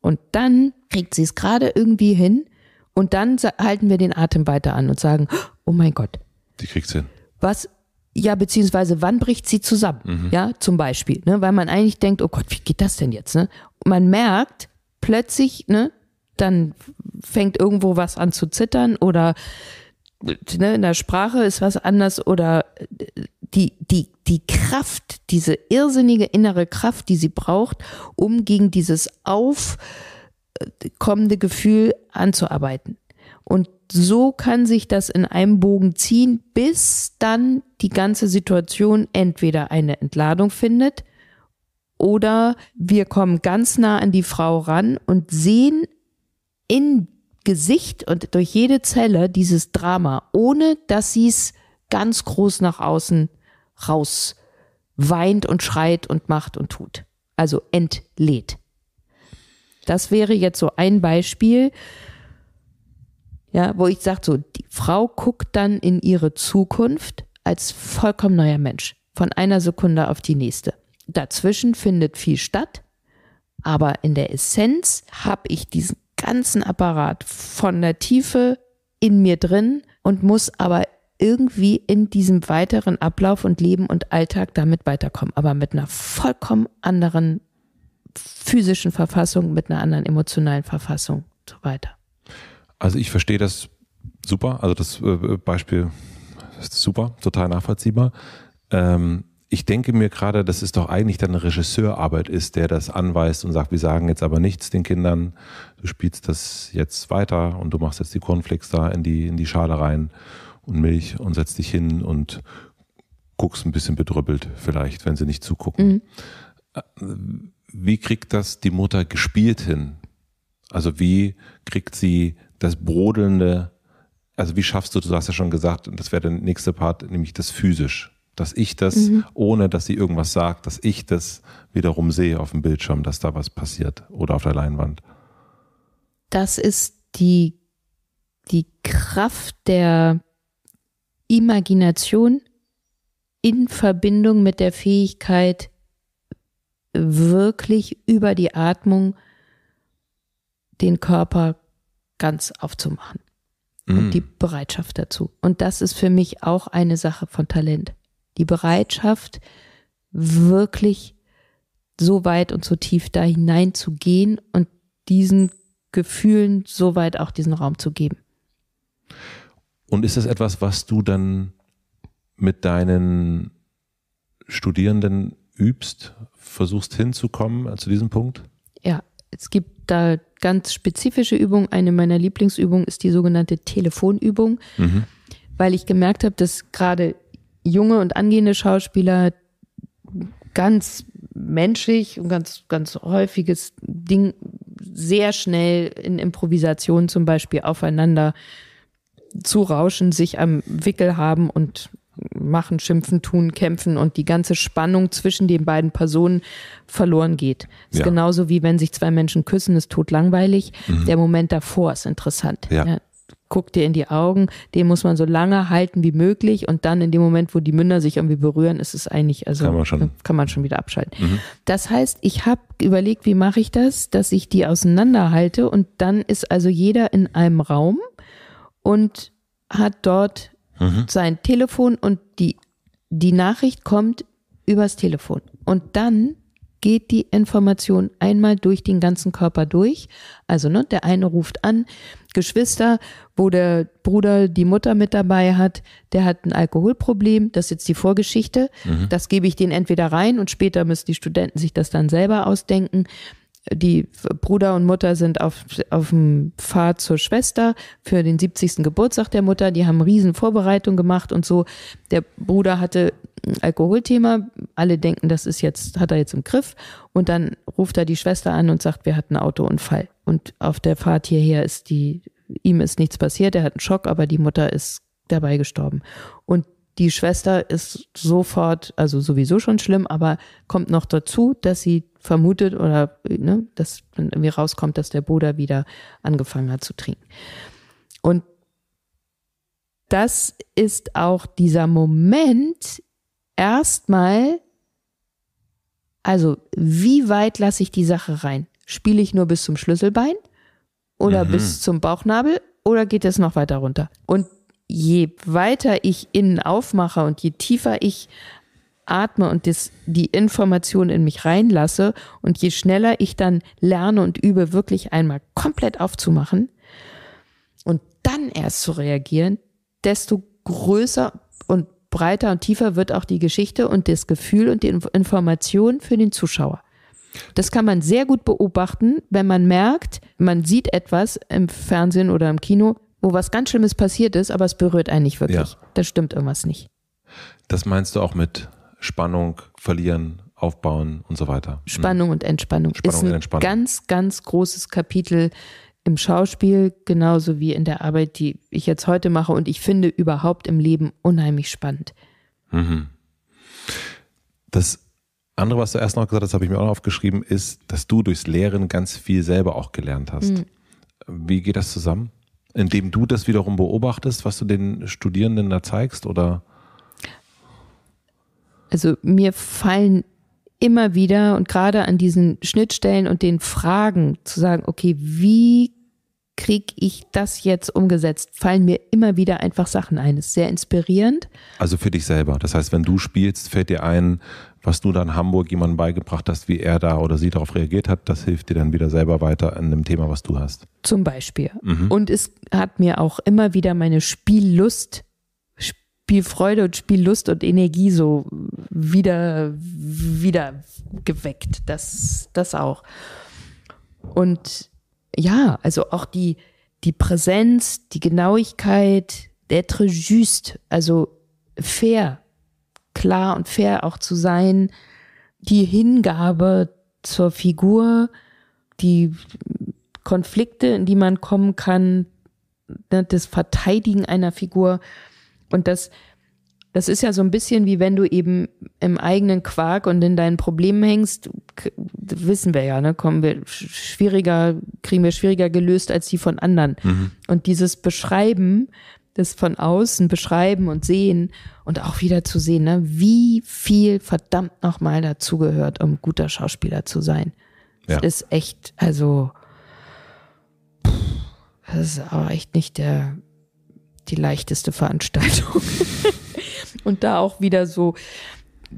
Und dann kriegt sie es gerade irgendwie hin, und dann halten wir den Atem weiter an und sagen, oh mein Gott. Die kriegt's hin. Was, ja, beziehungsweise wann bricht sie zusammen? Mhm. Ja, zum Beispiel, ne? weil man eigentlich denkt, oh Gott, wie geht das denn jetzt? Ne? Und man merkt plötzlich, ne, dann fängt irgendwo was an zu zittern oder ne, in der Sprache ist was anders oder die, die, die Kraft, diese irrsinnige innere Kraft, die sie braucht, um gegen dieses Auf, kommende Gefühl anzuarbeiten. Und so kann sich das in einem Bogen ziehen, bis dann die ganze Situation entweder eine Entladung findet oder wir kommen ganz nah an die Frau ran und sehen in Gesicht und durch jede Zelle dieses Drama, ohne dass sie es ganz groß nach außen raus weint und schreit und macht und tut. Also entlädt. Das wäre jetzt so ein Beispiel, ja, wo ich sage, so, die Frau guckt dann in ihre Zukunft als vollkommen neuer Mensch, von einer Sekunde auf die nächste. Dazwischen findet viel statt, aber in der Essenz habe ich diesen ganzen Apparat von der Tiefe in mir drin und muss aber irgendwie in diesem weiteren Ablauf und Leben und Alltag damit weiterkommen, aber mit einer vollkommen anderen physischen Verfassung mit einer anderen emotionalen Verfassung und so weiter. Also ich verstehe das super. Also das äh, äh, Beispiel ist super, total nachvollziehbar. Ähm ich denke mir gerade, dass es doch eigentlich dann eine Regisseurarbeit ist, der das anweist und sagt, wir sagen jetzt aber nichts den Kindern, du spielst das jetzt weiter und du machst jetzt die Cornflakes da in die, in die Schale rein und Milch und setzt dich hin und guckst ein bisschen bedrüppelt vielleicht, wenn sie nicht zugucken. Mhm. Äh, wie kriegt das die Mutter gespielt hin? Also wie kriegt sie das brodelnde, also wie schaffst du, du hast ja schon gesagt, und das wäre der nächste Part, nämlich das physisch. Dass ich das, mhm. ohne dass sie irgendwas sagt, dass ich das wiederum sehe auf dem Bildschirm, dass da was passiert oder auf der Leinwand. Das ist die, die Kraft der Imagination in Verbindung mit der Fähigkeit, wirklich über die Atmung den Körper ganz aufzumachen. Mm. Und mhm. die Bereitschaft dazu. Und das ist für mich auch eine Sache von Talent. Die Bereitschaft, wirklich so weit und so tief da hineinzugehen und diesen Gefühlen so weit auch diesen Raum zu geben. Und ist das etwas, was du dann mit deinen Studierenden übst? versuchst hinzukommen äh, zu diesem Punkt? Ja, es gibt da ganz spezifische Übungen. Eine meiner Lieblingsübungen ist die sogenannte Telefonübung, mhm. weil ich gemerkt habe, dass gerade junge und angehende Schauspieler ganz menschlich und ganz, ganz häufiges Ding sehr schnell in Improvisation zum Beispiel aufeinander zu rauschen, sich am Wickel haben und machen, schimpfen, tun, kämpfen und die ganze Spannung zwischen den beiden Personen verloren geht. Ist ja. genauso wie wenn sich zwei Menschen küssen, ist tot langweilig. Mhm. Der Moment davor ist interessant. Ja. Ja, guck dir in die Augen, den muss man so lange halten wie möglich und dann in dem Moment, wo die Münder sich irgendwie berühren, ist es eigentlich, also kann man schon, kann man schon wieder abschalten. Mhm. Das heißt, ich habe überlegt, wie mache ich das, dass ich die auseinanderhalte und dann ist also jeder in einem Raum und hat dort mhm. sein Telefon und die, die Nachricht kommt übers Telefon. Und dann geht die Information einmal durch den ganzen Körper durch. Also ne, der eine ruft an, Geschwister, wo der Bruder die Mutter mit dabei hat, der hat ein Alkoholproblem, das ist jetzt die Vorgeschichte. Mhm. Das gebe ich denen entweder rein und später müssen die Studenten sich das dann selber ausdenken die Bruder und Mutter sind auf, auf dem Pfad zur Schwester für den 70. Geburtstag der Mutter. Die haben riesen Vorbereitung gemacht und so. Der Bruder hatte ein Alkoholthema. Alle denken, das ist jetzt, hat er jetzt im Griff. Und dann ruft er die Schwester an und sagt, wir hatten einen Autounfall. Und auf der Fahrt hierher ist die, ihm ist nichts passiert. Er hat einen Schock, aber die Mutter ist dabei gestorben. Und die Schwester ist sofort, also sowieso schon schlimm, aber kommt noch dazu, dass sie vermutet oder ne, dass irgendwie rauskommt, dass der Bruder wieder angefangen hat zu trinken. Und das ist auch dieser Moment erstmal, also wie weit lasse ich die Sache rein? Spiele ich nur bis zum Schlüsselbein oder mhm. bis zum Bauchnabel oder geht es noch weiter runter? Und je weiter ich innen aufmache und je tiefer ich atme und das, die Information in mich reinlasse und je schneller ich dann lerne und übe, wirklich einmal komplett aufzumachen und dann erst zu reagieren, desto größer und breiter und tiefer wird auch die Geschichte und das Gefühl und die Information für den Zuschauer. Das kann man sehr gut beobachten, wenn man merkt, man sieht etwas im Fernsehen oder im Kino, wo was ganz Schlimmes passiert ist, aber es berührt einen nicht wirklich. Ja. Da stimmt irgendwas nicht. Das meinst du auch mit Spannung verlieren, aufbauen und so weiter? Hm. Spannung hm. und Entspannung Spannung ist ein und Entspannung. ganz, ganz großes Kapitel im Schauspiel, genauso wie in der Arbeit, die ich jetzt heute mache und ich finde überhaupt im Leben unheimlich spannend. Mhm. Das andere, was du erst noch gesagt hast, habe ich mir auch noch aufgeschrieben, ist, dass du durchs Lehren ganz viel selber auch gelernt hast. Mhm. Wie geht das zusammen? indem du das wiederum beobachtest, was du den Studierenden da zeigst oder? Also mir fallen immer wieder und gerade an diesen Schnittstellen und den Fragen zu sagen, okay, wie kriege ich das jetzt umgesetzt, fallen mir immer wieder einfach Sachen ein. Das ist sehr inspirierend. Also für dich selber. Das heißt, wenn du spielst, fällt dir ein, was du dann Hamburg jemandem beigebracht hast, wie er da oder sie darauf reagiert hat, das hilft dir dann wieder selber weiter an dem Thema, was du hast. Zum Beispiel. Mhm. Und es hat mir auch immer wieder meine Spiellust, Spielfreude und Spiellust und Energie so wieder, wieder geweckt. Das, das auch. Und ja, also auch die, die Präsenz, die Genauigkeit, d'être juste, also fair, klar und fair auch zu sein, die Hingabe zur Figur, die Konflikte, in die man kommen kann, ne, das Verteidigen einer Figur und das das ist ja so ein bisschen wie wenn du eben im eigenen Quark und in deinen Problemen hängst, wissen wir ja, ne, kommen wir schwieriger, kriegen wir schwieriger gelöst als die von anderen. Mhm. Und dieses Beschreiben das von außen beschreiben und sehen und auch wieder zu sehen, ne, wie viel verdammt nochmal dazugehört, um guter Schauspieler zu sein. Ja. Das ist echt, also, pff, das ist aber echt nicht der, die leichteste Veranstaltung. und da auch wieder so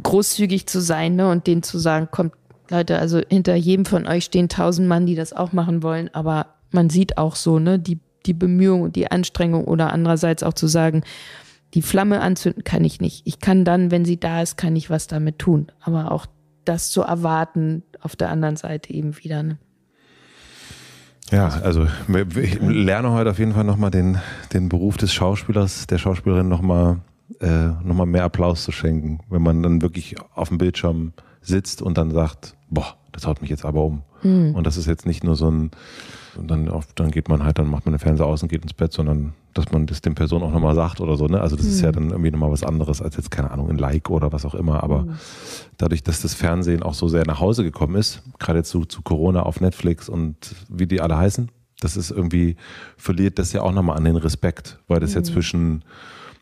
großzügig zu sein ne, und denen zu sagen, kommt, Leute, also hinter jedem von euch stehen tausend Mann, die das auch machen wollen, aber man sieht auch so, ne, die die Bemühung und die Anstrengung oder andererseits auch zu sagen, die Flamme anzünden kann ich nicht. Ich kann dann, wenn sie da ist, kann ich was damit tun. Aber auch das zu erwarten auf der anderen Seite eben wieder. Ne? Ja, also ich lerne heute auf jeden Fall nochmal den, den Beruf des Schauspielers, der Schauspielerin nochmal äh, noch mehr Applaus zu schenken, wenn man dann wirklich auf dem Bildschirm sitzt und dann sagt, boah, das haut mich jetzt aber um. Mhm. Und das ist jetzt nicht nur so ein und dann, auf, dann geht man halt, dann macht man den Fernseher aus und geht ins Bett, sondern dass man das den Personen auch nochmal sagt oder so. Ne? Also das mhm. ist ja mhm. dann irgendwie nochmal was anderes als jetzt, keine Ahnung, ein Like oder was auch immer. Aber mhm. dadurch, dass das Fernsehen auch so sehr nach Hause gekommen ist, gerade jetzt zu Corona auf Netflix und wie die alle heißen, das ist irgendwie, verliert das ja auch nochmal an den Respekt, weil das mhm. ja zwischen,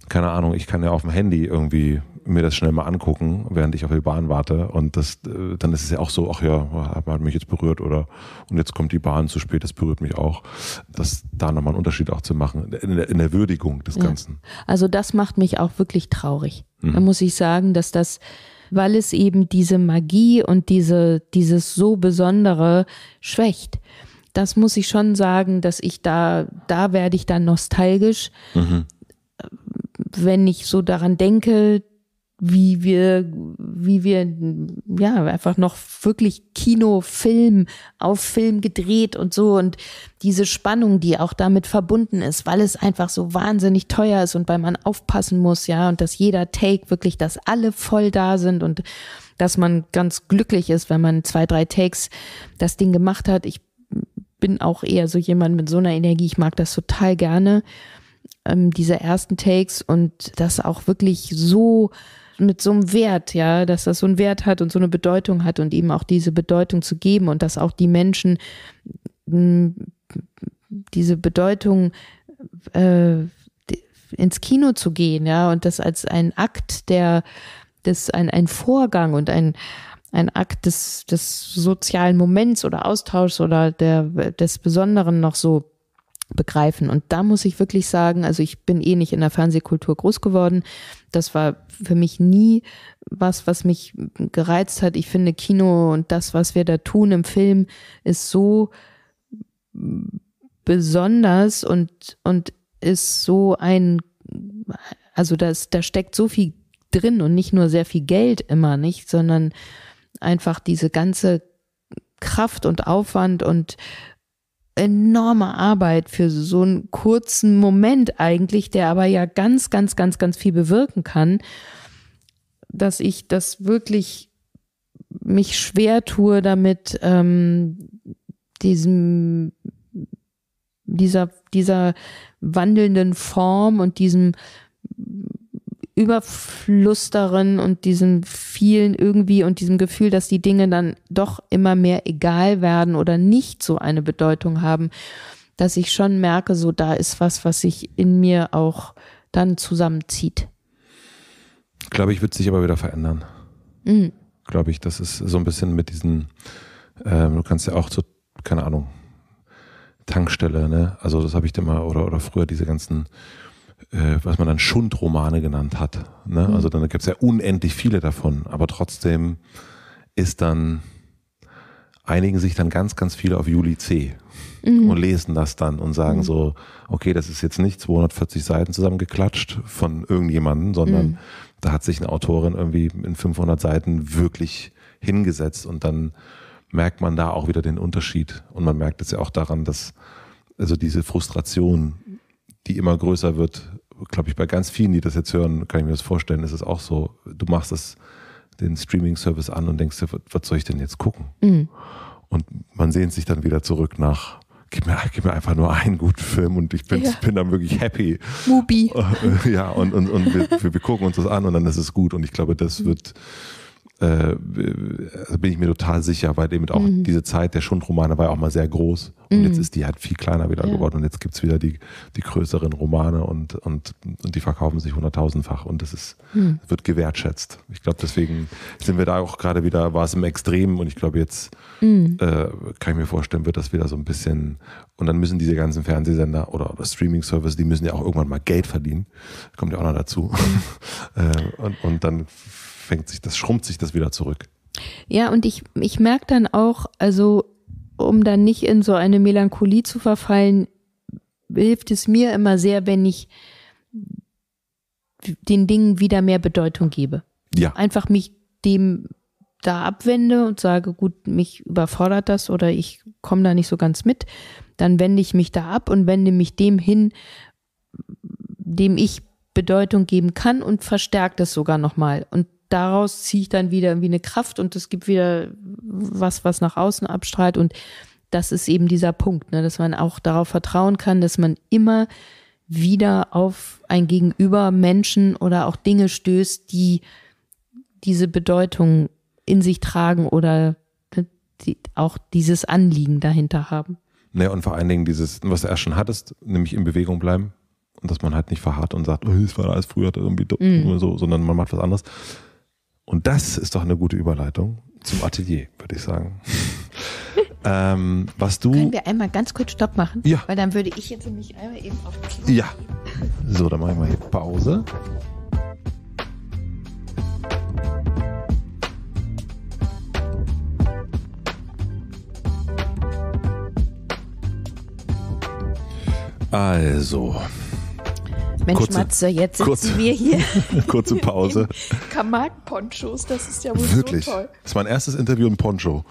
keine Ahnung, ich kann ja auf dem Handy irgendwie mir das schnell mal angucken, während ich auf die Bahn warte. Und das, äh, dann ist es ja auch so, ach ja, hat mich jetzt berührt oder und jetzt kommt die Bahn zu spät, das berührt mich auch. Das da nochmal einen Unterschied auch zu machen, in der, in der Würdigung des ja. Ganzen. Also das macht mich auch wirklich traurig. Mhm. Da muss ich sagen, dass das, weil es eben diese Magie und diese, dieses so Besondere schwächt das muss ich schon sagen, dass ich da, da werde ich dann nostalgisch, mhm. wenn ich so daran denke, wie wir, wie wir, ja, einfach noch wirklich Kino, Film, auf Film gedreht und so und diese Spannung, die auch damit verbunden ist, weil es einfach so wahnsinnig teuer ist und weil man aufpassen muss, ja, und dass jeder Take wirklich, dass alle voll da sind und dass man ganz glücklich ist, wenn man zwei, drei Takes das Ding gemacht hat. Ich bin auch eher so jemand mit so einer Energie. Ich mag das total gerne, ähm, diese ersten Takes und das auch wirklich so mit so einem Wert, ja, dass das so einen Wert hat und so eine Bedeutung hat und ihm auch diese Bedeutung zu geben und dass auch die Menschen mm, diese Bedeutung äh, ins Kino zu gehen, ja, und das als ein Akt der, das ein, ein Vorgang und ein, ein Akt des, des sozialen Moments oder Austauschs oder der, des Besonderen noch so begreifen. Und da muss ich wirklich sagen, also ich bin eh nicht in der Fernsehkultur groß geworden. Das war für mich nie was, was mich gereizt hat. Ich finde, Kino und das, was wir da tun im Film, ist so besonders und, und ist so ein, also das, da steckt so viel drin und nicht nur sehr viel Geld immer, nicht, sondern einfach diese ganze Kraft und Aufwand und enorme Arbeit für so einen kurzen Moment eigentlich, der aber ja ganz, ganz, ganz, ganz viel bewirken kann, dass ich das wirklich mich schwer tue, damit ähm, diesem dieser dieser wandelnden Form und diesem Überfluss darin und diesem vielen irgendwie und diesem Gefühl, dass die Dinge dann doch immer mehr egal werden oder nicht so eine Bedeutung haben, dass ich schon merke, so da ist was, was sich in mir auch dann zusammenzieht. Glaube ich, wird sich aber wieder verändern. Mhm. Glaube ich, das ist so ein bisschen mit diesen, ähm, du kannst ja auch so, keine Ahnung, Tankstelle, ne? Also das habe ich dann mal, oder, oder früher diese ganzen äh, was man dann Schundromane genannt hat. Ne? Mhm. Also dann gibt es ja unendlich viele davon, aber trotzdem ist dann, einigen sich dann ganz, ganz viele auf Juli C. Mhm. und lesen das dann und sagen mhm. so, okay, das ist jetzt nicht 240 Seiten zusammengeklatscht von irgendjemandem, sondern mhm. da hat sich eine Autorin irgendwie in 500 Seiten wirklich hingesetzt und dann merkt man da auch wieder den Unterschied und man merkt es ja auch daran, dass also diese Frustration die immer größer wird, glaube ich, bei ganz vielen, die das jetzt hören, kann ich mir das vorstellen, ist es auch so. Du machst das, den Streaming-Service an und denkst dir, was soll ich denn jetzt gucken? Mhm. Und man sehnt sich dann wieder zurück nach, gib mir, gib mir einfach nur einen guten Film und ich bin, ja. bin dann wirklich happy. Mubi. ja, und, und, und wir, wir, gucken uns das an und dann ist es gut. Und ich glaube, das mhm. wird äh, also bin ich mir total sicher, weil eben auch mhm. diese Zeit der Schundromane war ja auch mal sehr groß und mhm. jetzt ist die halt viel kleiner wieder ja. geworden und jetzt gibt es wieder die, die größeren Romane und, und, und die verkaufen sich hunderttausendfach und das ist, mhm. wird gewertschätzt. Ich glaube, deswegen sind wir da auch gerade wieder, war es im Extrem und ich glaube, jetzt mhm. äh, kann ich mir vorstellen, wird das wieder so ein bisschen und dann müssen diese ganzen Fernsehsender oder, oder streaming services die müssen ja auch irgendwann mal Geld verdienen. Kommt ja auch noch dazu. Mhm. äh, und, und dann fängt sich das, schrumpft sich das wieder zurück. Ja, und ich, ich merke dann auch, also um dann nicht in so eine Melancholie zu verfallen, hilft es mir immer sehr, wenn ich den Dingen wieder mehr Bedeutung gebe. Ja. Einfach mich dem da abwende und sage, gut, mich überfordert das oder ich komme da nicht so ganz mit, dann wende ich mich da ab und wende mich dem hin, dem ich Bedeutung geben kann und verstärkt es sogar nochmal. Und daraus ziehe ich dann wieder irgendwie eine Kraft und es gibt wieder was, was nach außen abstrahlt. Und das ist eben dieser Punkt, ne, dass man auch darauf vertrauen kann, dass man immer wieder auf ein Gegenüber Menschen oder auch Dinge stößt, die diese Bedeutung in sich tragen oder ne, die auch dieses Anliegen dahinter haben. Naja, und vor allen Dingen dieses, was du erst schon hattest, nämlich in Bewegung bleiben und dass man halt nicht verharrt und sagt, es oh, war alles früher irgendwie mhm. so, sondern man macht was anderes. Und das ist doch eine gute Überleitung zum Atelier, würde ich sagen. ähm, was du. Können wir einmal ganz kurz Stopp machen? Ja. Weil dann würde ich jetzt nämlich einmal eben auf. Ja. So, dann mache ich mal hier Pause. Also, Mensch, kurze, Matze, jetzt sitzen kurze, wir hier. kurze Pause. Kamat-Ponchos, das ist ja wohl wirklich. so toll. Das ist mein erstes Interview in Poncho.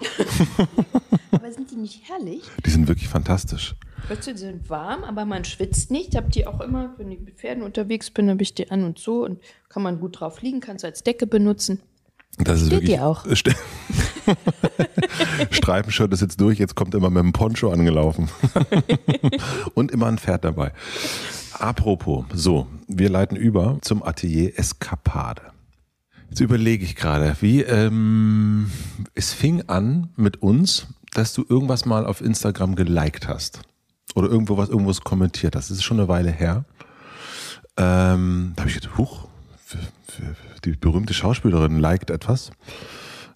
aber sind die nicht herrlich? Die sind wirklich fantastisch. Weißt du, die sind warm, aber man schwitzt nicht. Ich habe die auch immer, wenn ich mit Pferden unterwegs bin, habe ich die an und so und kann man gut drauf liegen, kannst du als Decke benutzen. Das ist Steht wirklich, die auch. Streifenshirt ist jetzt durch, jetzt kommt immer mit dem Poncho angelaufen. und immer ein Pferd dabei. Apropos, so, wir leiten über zum Atelier Eskapade. Jetzt überlege ich gerade, wie ähm, es fing an mit uns, dass du irgendwas mal auf Instagram geliked hast oder irgendwo was irgendwas kommentiert hast. Das ist schon eine Weile her. Ähm, da habe ich gedacht, huch, die berühmte Schauspielerin liked etwas.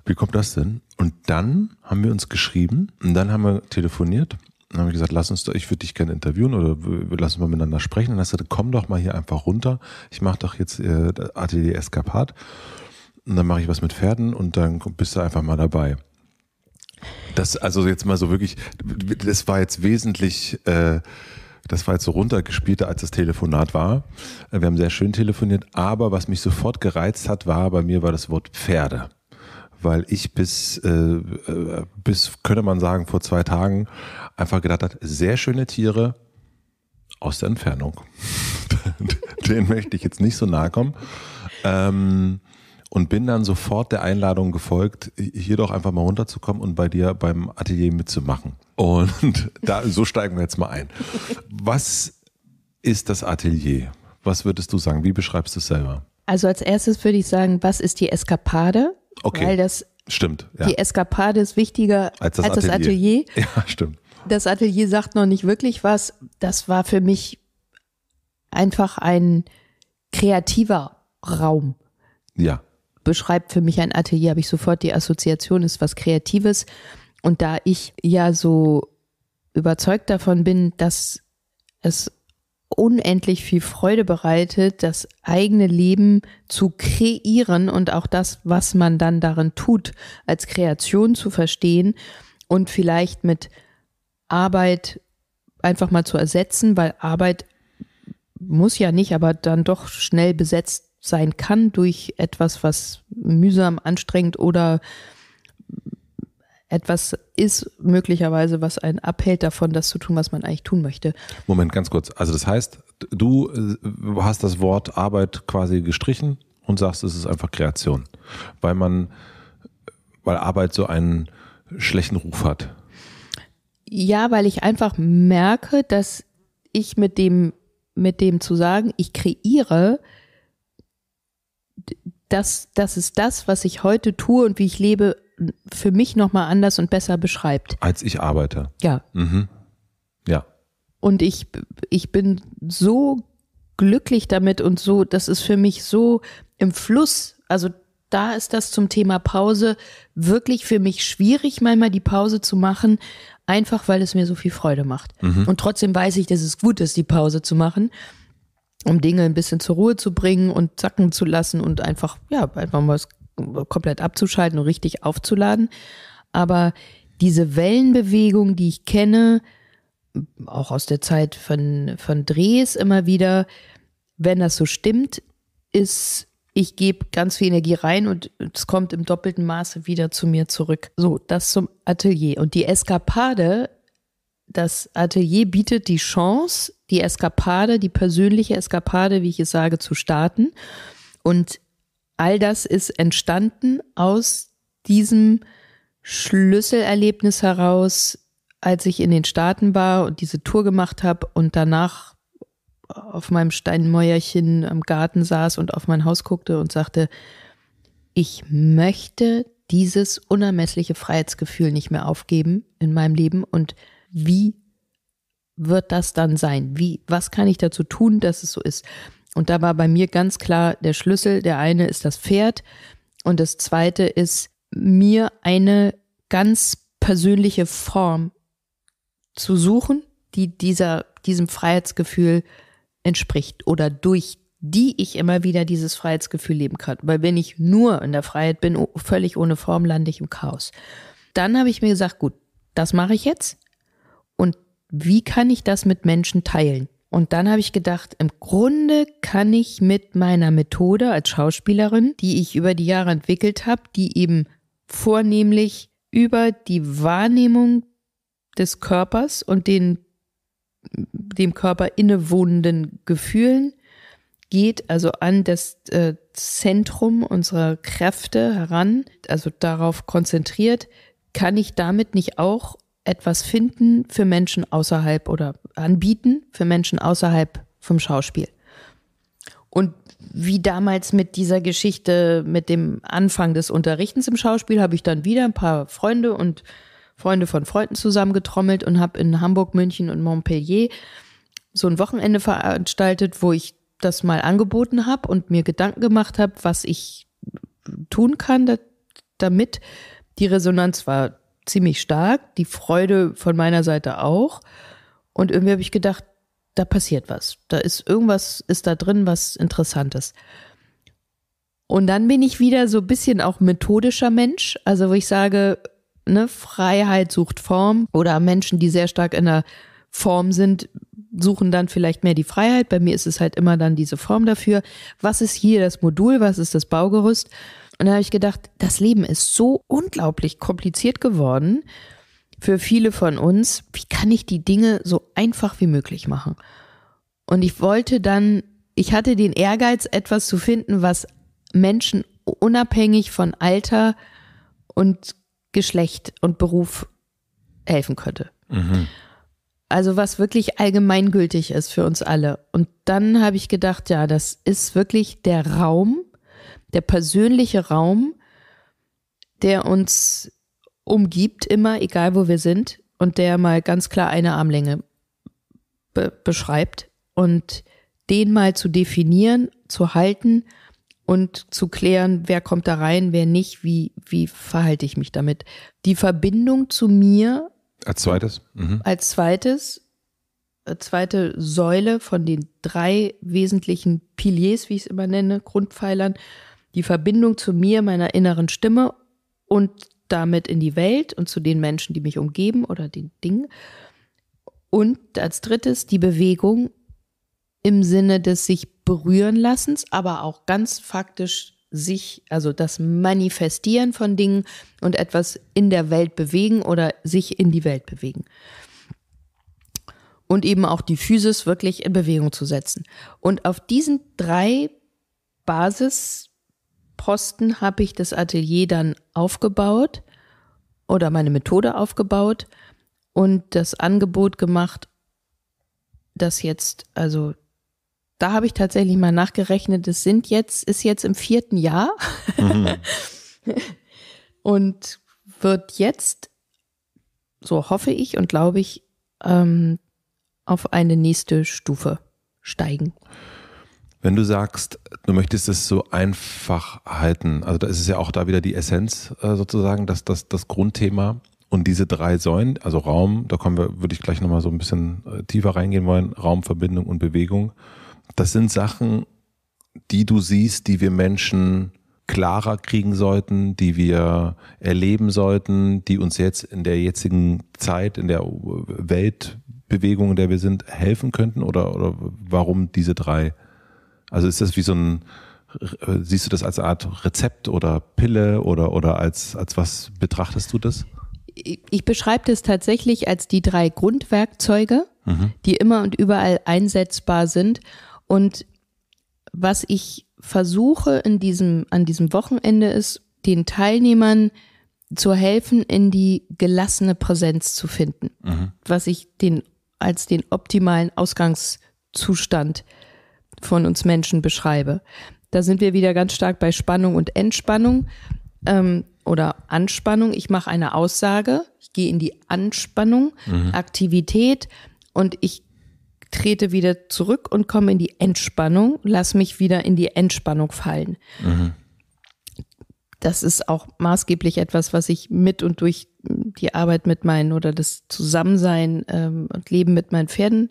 Wie kommt das denn? Und dann haben wir uns geschrieben und dann haben wir telefoniert dann habe ich gesagt, lass uns doch, ich würde dich gerne interviewen oder lass uns mal miteinander sprechen. Und dann hast du gesagt, komm doch mal hier einfach runter. Ich mache doch jetzt äh, Atelier Eskapat. Und dann mache ich was mit Pferden und dann bist du einfach mal dabei. Das, also jetzt mal so wirklich, das war jetzt wesentlich, äh, das war jetzt so runtergespielter, als das Telefonat war. Wir haben sehr schön telefoniert, aber was mich sofort gereizt hat, war, bei mir war das Wort Pferde weil ich bis, äh, äh, bis, könnte man sagen, vor zwei Tagen einfach gedacht hat, sehr schöne Tiere aus der Entfernung. Den möchte ich jetzt nicht so nahe kommen. Ähm, und bin dann sofort der Einladung gefolgt, hier doch einfach mal runterzukommen und bei dir beim Atelier mitzumachen. Und da, so steigen wir jetzt mal ein. Was ist das Atelier? Was würdest du sagen? Wie beschreibst du es selber? Also als erstes würde ich sagen, was ist die Eskapade? Okay. Weil das stimmt. Ja. Die Eskapade ist wichtiger als das, als das Atelier. Atelier. Ja, stimmt. Das Atelier sagt noch nicht wirklich was. Das war für mich einfach ein kreativer Raum. Ja. Beschreibt für mich ein Atelier, habe ich sofort die Assoziation, ist was Kreatives. Und da ich ja so überzeugt davon bin, dass es unendlich viel Freude bereitet, das eigene Leben zu kreieren und auch das, was man dann darin tut, als Kreation zu verstehen und vielleicht mit Arbeit einfach mal zu ersetzen, weil Arbeit muss ja nicht, aber dann doch schnell besetzt sein kann durch etwas, was mühsam, anstrengend oder etwas ist, möglicherweise, was einen abhält davon, das zu tun, was man eigentlich tun möchte. Moment, ganz kurz. Also das heißt, du äh, hast das Wort Arbeit quasi gestrichen und sagst, es ist einfach Kreation, weil man, weil Arbeit so einen schlechten Ruf hat. Ja, weil ich einfach merke, dass ich mit dem, mit dem zu sagen, ich kreiere, das, das ist das, was ich heute tue und wie ich lebe, für mich nochmal anders und besser beschreibt. Als ich arbeite. Ja. Mhm. Ja. Und ich, ich bin so glücklich damit und so, das ist für mich so im Fluss. Also da ist das zum Thema Pause wirklich für mich schwierig, manchmal die Pause zu machen, einfach weil es mir so viel Freude macht. Mhm. Und trotzdem weiß ich, dass es gut ist, die Pause zu machen, um Dinge ein bisschen zur Ruhe zu bringen und zacken zu lassen und einfach, ja, einfach mal was komplett abzuschalten und richtig aufzuladen. Aber diese Wellenbewegung, die ich kenne, auch aus der Zeit von, von Drehs immer wieder, wenn das so stimmt, ist, ich gebe ganz viel Energie rein und es kommt im doppelten Maße wieder zu mir zurück. So, das zum Atelier. Und die Eskapade, das Atelier bietet die Chance, die Eskapade, die persönliche Eskapade, wie ich es sage, zu starten. Und all das ist entstanden aus diesem Schlüsselerlebnis heraus, als ich in den Staaten war und diese Tour gemacht habe und danach auf meinem Steinmäuerchen am Garten saß und auf mein Haus guckte und sagte, ich möchte dieses unermessliche Freiheitsgefühl nicht mehr aufgeben in meinem Leben und wie wird das dann sein? Wie, was kann ich dazu tun, dass es so ist? Und da war bei mir ganz klar der Schlüssel. Der eine ist das Pferd und das zweite ist mir eine ganz persönliche Form zu suchen, die dieser, diesem Freiheitsgefühl entspricht oder durch die ich immer wieder dieses Freiheitsgefühl leben kann. Weil wenn ich nur in der Freiheit bin, oh, völlig ohne Form, lande ich im Chaos. Dann habe ich mir gesagt, gut, das mache ich jetzt. Und wie kann ich das mit Menschen teilen? Und dann habe ich gedacht, im Grunde kann ich mit meiner Methode als Schauspielerin, die ich über die Jahre entwickelt habe, die eben vornehmlich über die Wahrnehmung des Körpers und den dem Körper innewohnenden Gefühlen geht, also an das äh, Zentrum unserer Kräfte heran, also darauf konzentriert, kann ich damit nicht auch etwas finden für Menschen außerhalb oder anbieten für Menschen außerhalb vom Schauspiel. Und wie damals mit dieser Geschichte, mit dem Anfang des Unterrichtens im Schauspiel, habe ich dann wieder ein paar Freunde und Freunde von Freunden zusammengetrommelt und habe in Hamburg, München und Montpellier so ein Wochenende veranstaltet, wo ich das mal angeboten habe und mir Gedanken gemacht habe, was ich tun kann, damit die Resonanz war ziemlich stark, die Freude von meiner Seite auch. Und irgendwie habe ich gedacht, da passiert was. Da ist irgendwas, ist da drin was Interessantes. Und dann bin ich wieder so ein bisschen auch methodischer Mensch. Also, wo ich sage, ne, Freiheit sucht Form oder Menschen, die sehr stark in der Form sind, suchen dann vielleicht mehr die Freiheit. Bei mir ist es halt immer dann diese Form dafür. Was ist hier das Modul? Was ist das Baugerüst? Und da habe ich gedacht, das Leben ist so unglaublich kompliziert geworden für viele von uns. Wie kann ich die Dinge so einfach wie möglich machen? Und ich wollte dann, ich hatte den Ehrgeiz, etwas zu finden, was Menschen unabhängig von Alter und Geschlecht und Beruf helfen könnte. Mhm. Also was wirklich allgemeingültig ist für uns alle. Und dann habe ich gedacht, ja, das ist wirklich der Raum, der persönliche Raum, der uns umgibt, immer, egal wo wir sind, und der mal ganz klar eine Armlänge be beschreibt. Und den mal zu definieren, zu halten und zu klären, wer kommt da rein, wer nicht, wie, wie verhalte ich mich damit. Die Verbindung zu mir. Als zweites. Mhm. Als zweites. Äh, zweite Säule von den drei wesentlichen Piliers, wie ich es immer nenne, Grundpfeilern, die Verbindung zu mir, meiner inneren Stimme und damit in die Welt und zu den Menschen, die mich umgeben oder den Dingen. Und als drittes die Bewegung im Sinne des sich berühren lassens, aber auch ganz faktisch sich, also das Manifestieren von Dingen und etwas in der Welt bewegen oder sich in die Welt bewegen. Und eben auch die Physis wirklich in Bewegung zu setzen. Und auf diesen drei Basis Posten habe ich das Atelier dann aufgebaut oder meine Methode aufgebaut und das Angebot gemacht, das jetzt, also da habe ich tatsächlich mal nachgerechnet, es sind jetzt, ist jetzt im vierten Jahr mhm. und wird jetzt, so hoffe ich und glaube ich, ähm, auf eine nächste Stufe steigen. Wenn du sagst, du möchtest es so einfach halten, also da ist es ja auch da wieder die Essenz äh, sozusagen, dass das, das Grundthema und diese drei Säulen, also Raum, da kommen wir, würde ich gleich nochmal so ein bisschen äh, tiefer reingehen wollen, Raum, Verbindung und Bewegung, das sind Sachen, die du siehst, die wir Menschen klarer kriegen sollten, die wir erleben sollten, die uns jetzt in der jetzigen Zeit, in der Weltbewegung, in der wir sind, helfen könnten oder, oder warum diese drei also ist das wie so ein, äh, siehst du das als Art Rezept oder Pille oder, oder als, als was betrachtest du das? Ich beschreibe das tatsächlich als die drei Grundwerkzeuge, mhm. die immer und überall einsetzbar sind. Und was ich versuche in diesem, an diesem Wochenende ist, den Teilnehmern zu helfen, in die gelassene Präsenz zu finden, mhm. was ich den, als den optimalen Ausgangszustand von uns Menschen beschreibe. Da sind wir wieder ganz stark bei Spannung und Entspannung ähm, oder Anspannung. Ich mache eine Aussage, ich gehe in die Anspannung, mhm. Aktivität und ich trete wieder zurück und komme in die Entspannung, lass mich wieder in die Entspannung fallen. Mhm. Das ist auch maßgeblich etwas, was ich mit und durch die Arbeit mit meinen oder das Zusammensein ähm, und Leben mit meinen Pferden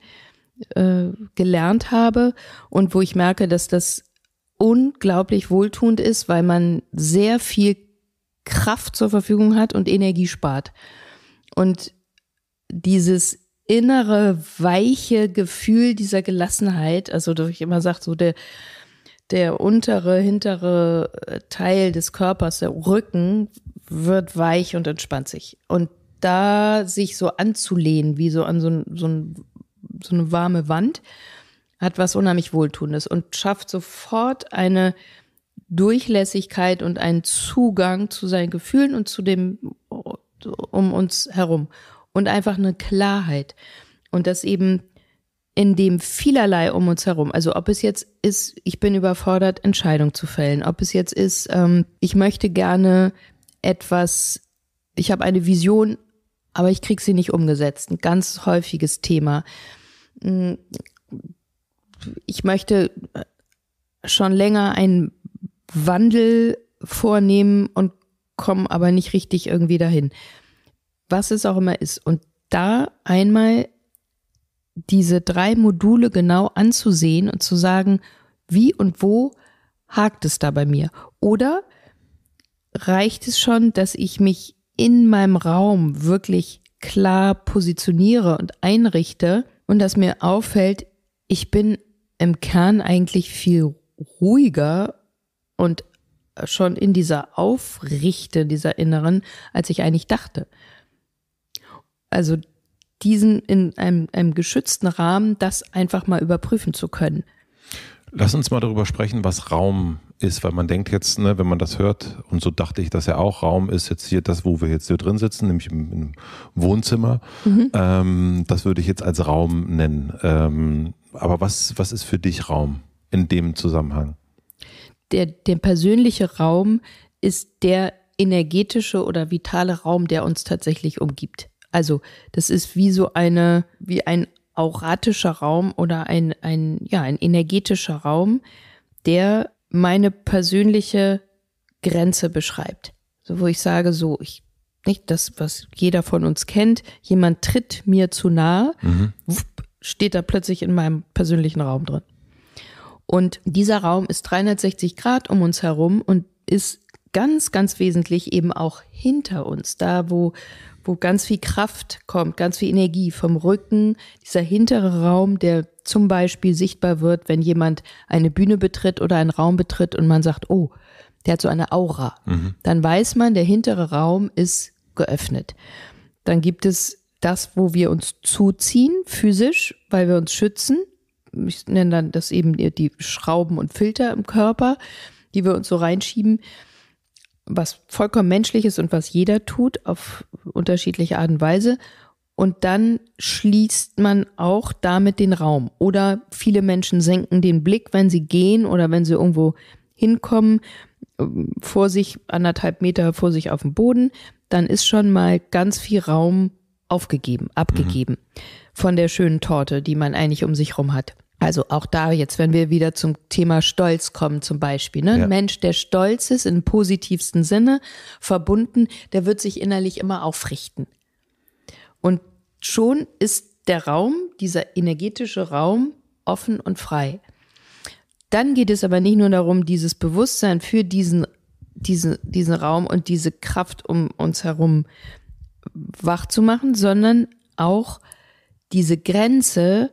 äh, gelernt habe und wo ich merke, dass das unglaublich wohltuend ist, weil man sehr viel Kraft zur Verfügung hat und Energie spart. Und dieses innere, weiche Gefühl dieser Gelassenheit, also dass ich immer sage, so der, der untere, hintere äh, Teil des Körpers, der Rücken, wird weich und entspannt sich. Und da sich so anzulehnen, wie so an so, ein, so ein so eine warme Wand, hat was unheimlich Wohltuendes und schafft sofort eine Durchlässigkeit und einen Zugang zu seinen Gefühlen und zu dem um uns herum und einfach eine Klarheit und das eben in dem vielerlei um uns herum. Also ob es jetzt ist, ich bin überfordert, Entscheidung zu fällen, ob es jetzt ist, ähm, ich möchte gerne etwas, ich habe eine Vision aber ich kriege sie nicht umgesetzt. Ein ganz häufiges Thema. Hm, ich möchte schon länger einen Wandel vornehmen und komme aber nicht richtig irgendwie dahin. Was es auch immer ist. Und da einmal diese drei Module genau anzusehen und zu sagen, wie und wo hakt es da bei mir? Oder reicht es schon, dass ich mich in meinem Raum wirklich klar positioniere und einrichte und dass mir auffällt, ich bin im Kern eigentlich viel ruhiger und schon in dieser Aufrichte dieser Inneren, als ich eigentlich dachte. Also diesen in einem, einem geschützten Rahmen, das einfach mal überprüfen zu können. Lass uns mal darüber sprechen, was Raum ist, weil man denkt jetzt, ne, wenn man das hört, und so dachte ich das ja auch, Raum ist jetzt hier das, wo wir jetzt hier drin sitzen, nämlich im, im Wohnzimmer. Mhm. Ähm, das würde ich jetzt als Raum nennen. Ähm, aber was, was ist für dich Raum in dem Zusammenhang? Der, der persönliche Raum ist der energetische oder vitale Raum, der uns tatsächlich umgibt. Also das ist wie so eine, wie ein auratischer Raum oder ein, ein, ja, ein energetischer Raum, der meine persönliche Grenze beschreibt. So, wo ich sage, so, ich, nicht das, was jeder von uns kennt, jemand tritt mir zu nah, mhm. steht da plötzlich in meinem persönlichen Raum drin. Und dieser Raum ist 360 Grad um uns herum und ist ganz, ganz wesentlich eben auch hinter uns, da wo wo ganz viel Kraft kommt, ganz viel Energie vom Rücken, dieser hintere Raum, der zum Beispiel sichtbar wird, wenn jemand eine Bühne betritt oder einen Raum betritt und man sagt, oh, der hat so eine Aura. Mhm. Dann weiß man, der hintere Raum ist geöffnet. Dann gibt es das, wo wir uns zuziehen, physisch, weil wir uns schützen. Ich nenne dann das eben die Schrauben und Filter im Körper, die wir uns so reinschieben was vollkommen menschlich ist und was jeder tut auf unterschiedliche Art und Weise. Und dann schließt man auch damit den Raum. Oder viele Menschen senken den Blick, wenn sie gehen oder wenn sie irgendwo hinkommen, vor sich anderthalb Meter vor sich auf dem Boden, dann ist schon mal ganz viel Raum aufgegeben, abgegeben mhm. von der schönen Torte, die man eigentlich um sich rum hat. Also auch da jetzt, wenn wir wieder zum Thema Stolz kommen zum Beispiel. Ne? Ein ja. Mensch, der stolz ist im positivsten Sinne, verbunden, der wird sich innerlich immer aufrichten. Und schon ist der Raum, dieser energetische Raum, offen und frei. Dann geht es aber nicht nur darum, dieses Bewusstsein für diesen, diesen, diesen Raum und diese Kraft um uns herum wach zu machen, sondern auch diese Grenze,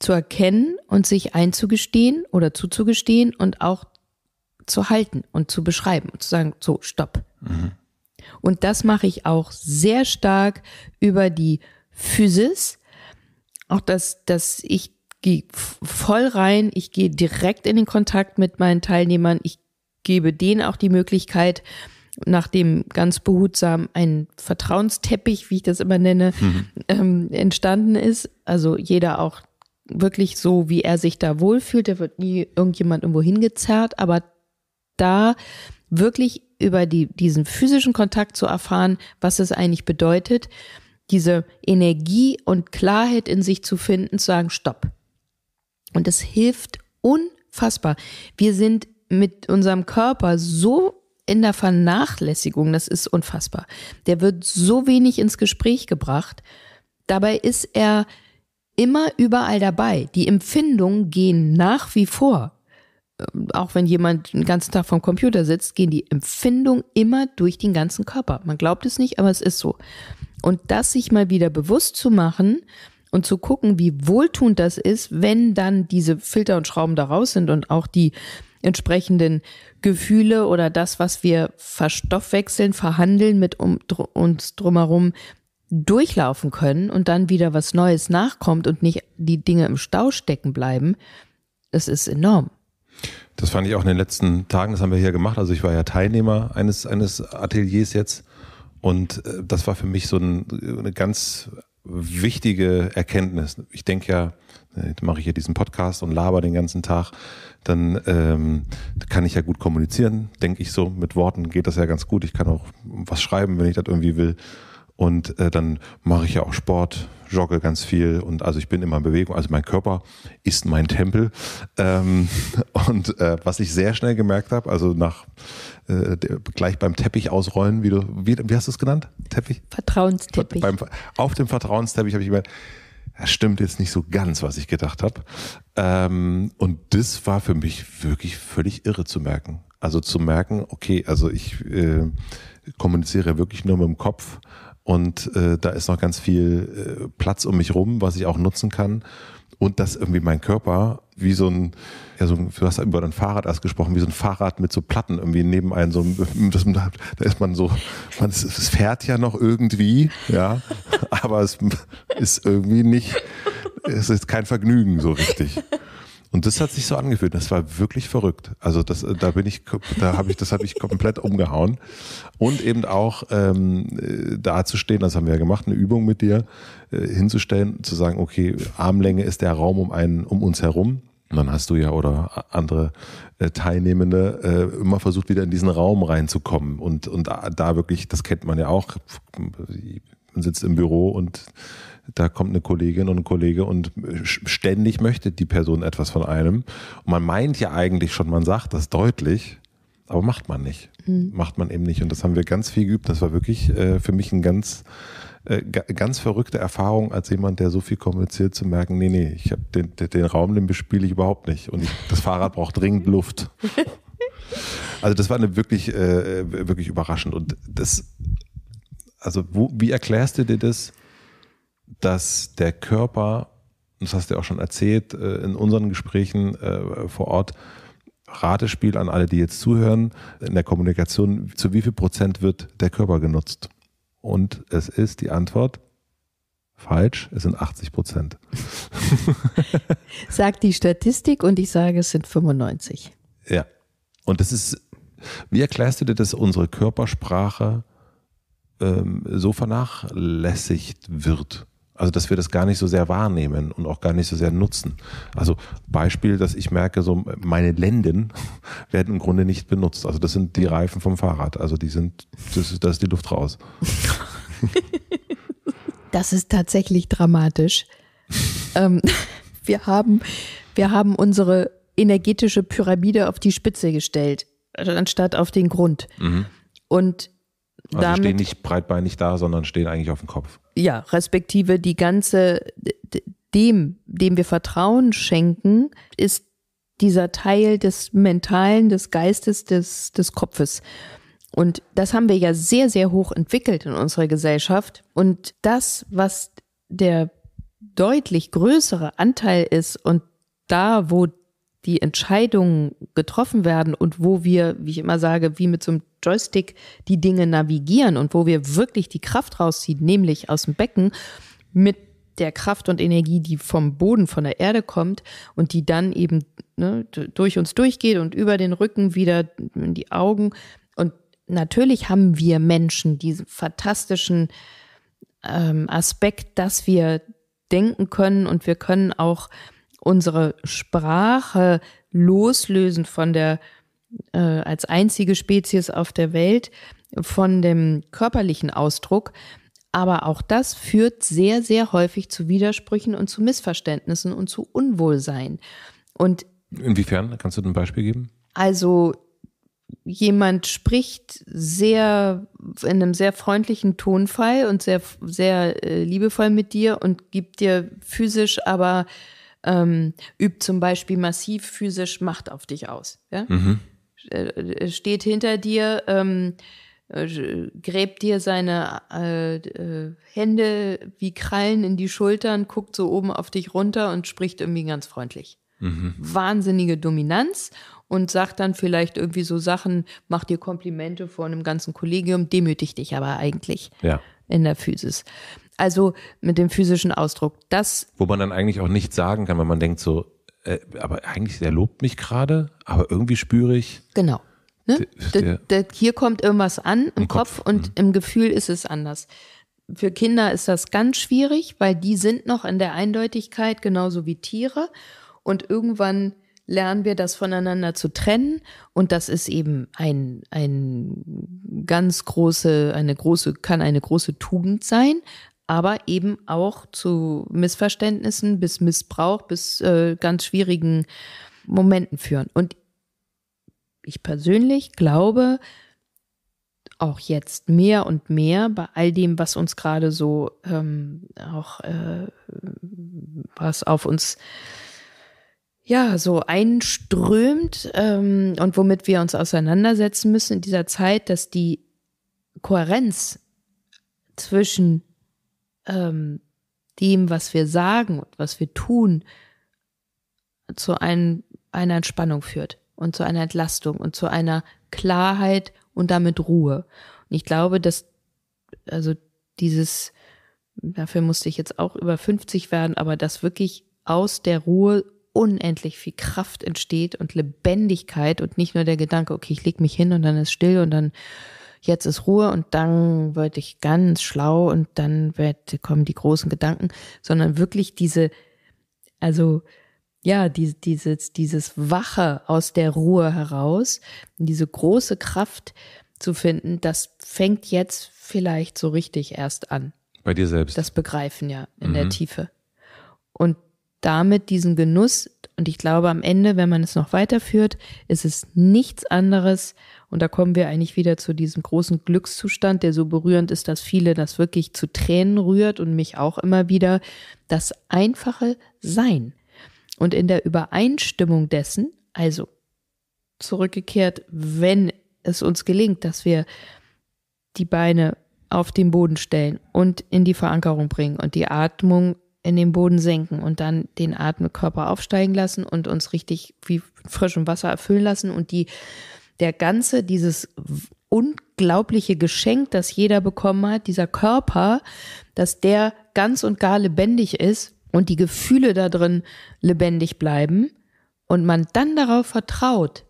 zu erkennen und sich einzugestehen oder zuzugestehen und auch zu halten und zu beschreiben und zu sagen, so, stopp. Mhm. Und das mache ich auch sehr stark über die Physis. Auch dass, dass ich gehe voll rein, ich gehe direkt in den Kontakt mit meinen Teilnehmern, ich gebe denen auch die Möglichkeit, nachdem ganz behutsam ein Vertrauensteppich, wie ich das immer nenne, mhm. ähm, entstanden ist. Also jeder auch wirklich so, wie er sich da wohlfühlt. Der wird nie irgendjemand irgendwo hingezerrt, aber da wirklich über die, diesen physischen Kontakt zu erfahren, was es eigentlich bedeutet, diese Energie und Klarheit in sich zu finden, zu sagen, stopp. Und das hilft unfassbar. Wir sind mit unserem Körper so in der Vernachlässigung, das ist unfassbar. Der wird so wenig ins Gespräch gebracht. Dabei ist er immer überall dabei. Die Empfindungen gehen nach wie vor. Ähm, auch wenn jemand den ganzen Tag vom Computer sitzt, gehen die Empfindungen immer durch den ganzen Körper. Man glaubt es nicht, aber es ist so. Und das sich mal wieder bewusst zu machen und zu gucken, wie wohltuend das ist, wenn dann diese Filter und Schrauben da raus sind und auch die entsprechenden Gefühle oder das, was wir verstoffwechseln, verhandeln mit um, dr uns drumherum, durchlaufen können und dann wieder was Neues nachkommt und nicht die Dinge im Stau stecken bleiben, es ist enorm. Das fand ich auch in den letzten Tagen, das haben wir hier gemacht. Also ich war ja Teilnehmer eines, eines Ateliers jetzt und äh, das war für mich so ein, eine ganz wichtige Erkenntnis. Ich denke ja, äh, mache ich hier diesen Podcast und laber den ganzen Tag, dann ähm, kann ich ja gut kommunizieren, denke ich so. Mit Worten geht das ja ganz gut. Ich kann auch was schreiben, wenn ich das irgendwie will. Und äh, dann mache ich ja auch Sport, jogge ganz viel und also ich bin immer in Bewegung. Also mein Körper ist mein Tempel. Ähm, und äh, was ich sehr schnell gemerkt habe, also nach äh, gleich beim Teppich ausrollen, wie du, wie, wie hast du es genannt? Teppich? Vertrauensteppich. Beim, auf dem Vertrauensteppich habe ich gemerkt, das stimmt jetzt nicht so ganz, was ich gedacht habe. Ähm, und das war für mich wirklich völlig irre zu merken. Also zu merken, okay, also ich äh, kommuniziere wirklich nur mit dem Kopf und äh, da ist noch ganz viel äh, Platz um mich rum, was ich auch nutzen kann. Und dass irgendwie mein Körper wie so ein, ja, so, ein, du hast über dein Fahrrad erst gesprochen, wie so ein Fahrrad mit so Platten irgendwie neben einem, so, das, da ist man so, man, es, es fährt ja noch irgendwie, ja, aber es ist irgendwie nicht, es ist kein Vergnügen so richtig. Und das hat sich so angefühlt. Das war wirklich verrückt. Also das, äh, da bin ich, da habe ich, das habe ich komplett umgehauen. Und eben auch ähm, äh, dazustehen, das haben wir ja gemacht, eine Übung mit dir, äh, hinzustellen, zu sagen, okay, Armlänge ist der Raum um einen, um uns herum. Und dann hast du ja oder andere äh, Teilnehmende äh, immer versucht, wieder in diesen Raum reinzukommen. Und, und da, da wirklich, das kennt man ja auch, man sitzt im Büro und da kommt eine Kollegin und ein Kollege und ständig möchte die Person etwas von einem. Und man meint ja eigentlich schon, man sagt das deutlich, aber macht man nicht. Mhm. Macht man eben nicht. Und das haben wir ganz viel geübt. Das war wirklich äh, für mich ein ganz, äh, ganz verrückte Erfahrung, als jemand, der so viel kommuniziert, zu merken, nee, nee, ich habe den, den Raum, den bespiele ich überhaupt nicht. Und ich, das Fahrrad braucht dringend Luft. Also das war eine wirklich, äh, wirklich überraschend. Und das, also wo, wie erklärst du dir das? dass der Körper, das hast du ja auch schon erzählt, äh, in unseren Gesprächen äh, vor Ort, Ratespiel an alle, die jetzt zuhören, in der Kommunikation, zu wie viel Prozent wird der Körper genutzt? Und es ist die Antwort falsch, es sind 80 Prozent. Sagt die Statistik und ich sage, es sind 95. Ja. Und das ist, wie erklärst du dir, dass unsere Körpersprache ähm, so vernachlässigt wird? Also, dass wir das gar nicht so sehr wahrnehmen und auch gar nicht so sehr nutzen. Also, Beispiel, dass ich merke, so meine Lenden werden im Grunde nicht benutzt. Also, das sind die Reifen vom Fahrrad. Also, die sind, das ist, da ist die Luft raus. Das ist tatsächlich dramatisch. ähm, wir haben, wir haben unsere energetische Pyramide auf die Spitze gestellt, anstatt auf den Grund. Mhm. Und also damit, stehen nicht breitbeinig da, sondern stehen eigentlich auf dem Kopf. Ja, respektive die ganze, dem, dem wir Vertrauen schenken, ist dieser Teil des Mentalen, des Geistes, des, des Kopfes. Und das haben wir ja sehr, sehr hoch entwickelt in unserer Gesellschaft. Und das, was der deutlich größere Anteil ist und da, wo die Entscheidungen getroffen werden und wo wir, wie ich immer sage, wie mit so einem Joystick die Dinge navigieren und wo wir wirklich die Kraft rausziehen, nämlich aus dem Becken mit der Kraft und Energie, die vom Boden, von der Erde kommt und die dann eben ne, durch uns durchgeht und über den Rücken wieder in die Augen. Und natürlich haben wir Menschen diesen fantastischen ähm, Aspekt, dass wir denken können und wir können auch unsere Sprache loslösen von der äh, als einzige Spezies auf der Welt von dem körperlichen Ausdruck. Aber auch das führt sehr, sehr häufig zu Widersprüchen und zu Missverständnissen und zu Unwohlsein. Und inwiefern? Kannst du ein Beispiel geben? Also jemand spricht sehr in einem sehr freundlichen Tonfall und sehr, sehr äh, liebevoll mit dir und gibt dir physisch aber ähm, übt zum Beispiel massiv physisch Macht auf dich aus. Ja? Mhm. Äh, äh, steht hinter dir, ähm, äh, gräbt dir seine äh, äh, Hände wie Krallen in die Schultern, guckt so oben auf dich runter und spricht irgendwie ganz freundlich. Mhm. Wahnsinnige Dominanz und sagt dann vielleicht irgendwie so Sachen, macht dir Komplimente vor einem ganzen Kollegium, demütigt dich aber eigentlich ja. in der Physis. Also mit dem physischen Ausdruck. Das Wo man dann eigentlich auch nichts sagen kann, wenn man denkt so, äh, aber eigentlich, der lobt mich gerade, aber irgendwie spüre ich. Genau. Ne? Der, der, der, hier kommt irgendwas an im, Kopf, Kopf und mhm. im Gefühl ist es anders. Für Kinder ist das ganz schwierig, weil die sind noch in der Eindeutigkeit genauso wie Tiere. Und irgendwann lernen wir das voneinander zu trennen. Und das ist eben ein, ein ganz große, eine große, kann eine große Tugend sein, aber eben auch zu Missverständnissen bis Missbrauch, bis äh, ganz schwierigen Momenten führen. Und ich persönlich glaube, auch jetzt mehr und mehr bei all dem, was uns gerade so ähm, auch äh, was auf uns ja so einströmt ähm, und womit wir uns auseinandersetzen müssen in dieser Zeit, dass die Kohärenz zwischen ähm, dem, was wir sagen und was wir tun, zu ein, einer Entspannung führt und zu einer Entlastung und zu einer Klarheit und damit Ruhe. Und ich glaube, dass also dieses, dafür musste ich jetzt auch über 50 werden, aber dass wirklich aus der Ruhe unendlich viel Kraft entsteht und Lebendigkeit und nicht nur der Gedanke, okay, ich leg mich hin und dann ist still und dann jetzt ist Ruhe und dann werde ich ganz schlau und dann wird, kommen die großen Gedanken, sondern wirklich diese, also ja, die, dieses, dieses Wache aus der Ruhe heraus, diese große Kraft zu finden, das fängt jetzt vielleicht so richtig erst an. Bei dir selbst. Das Begreifen ja in mhm. der Tiefe. Und damit diesen Genuss, und ich glaube am Ende, wenn man es noch weiterführt, ist es nichts anderes, und da kommen wir eigentlich wieder zu diesem großen Glückszustand, der so berührend ist, dass viele das wirklich zu Tränen rührt und mich auch immer wieder, das einfache Sein. Und in der Übereinstimmung dessen, also zurückgekehrt, wenn es uns gelingt, dass wir die Beine auf den Boden stellen und in die Verankerung bringen und die Atmung in den Boden senken und dann den Atemkörper aufsteigen lassen und uns richtig wie frischem Wasser erfüllen lassen und die der ganze dieses unglaubliche Geschenk, das jeder bekommen hat, dieser Körper, dass der ganz und gar lebendig ist und die Gefühle da drin lebendig bleiben und man dann darauf vertraut,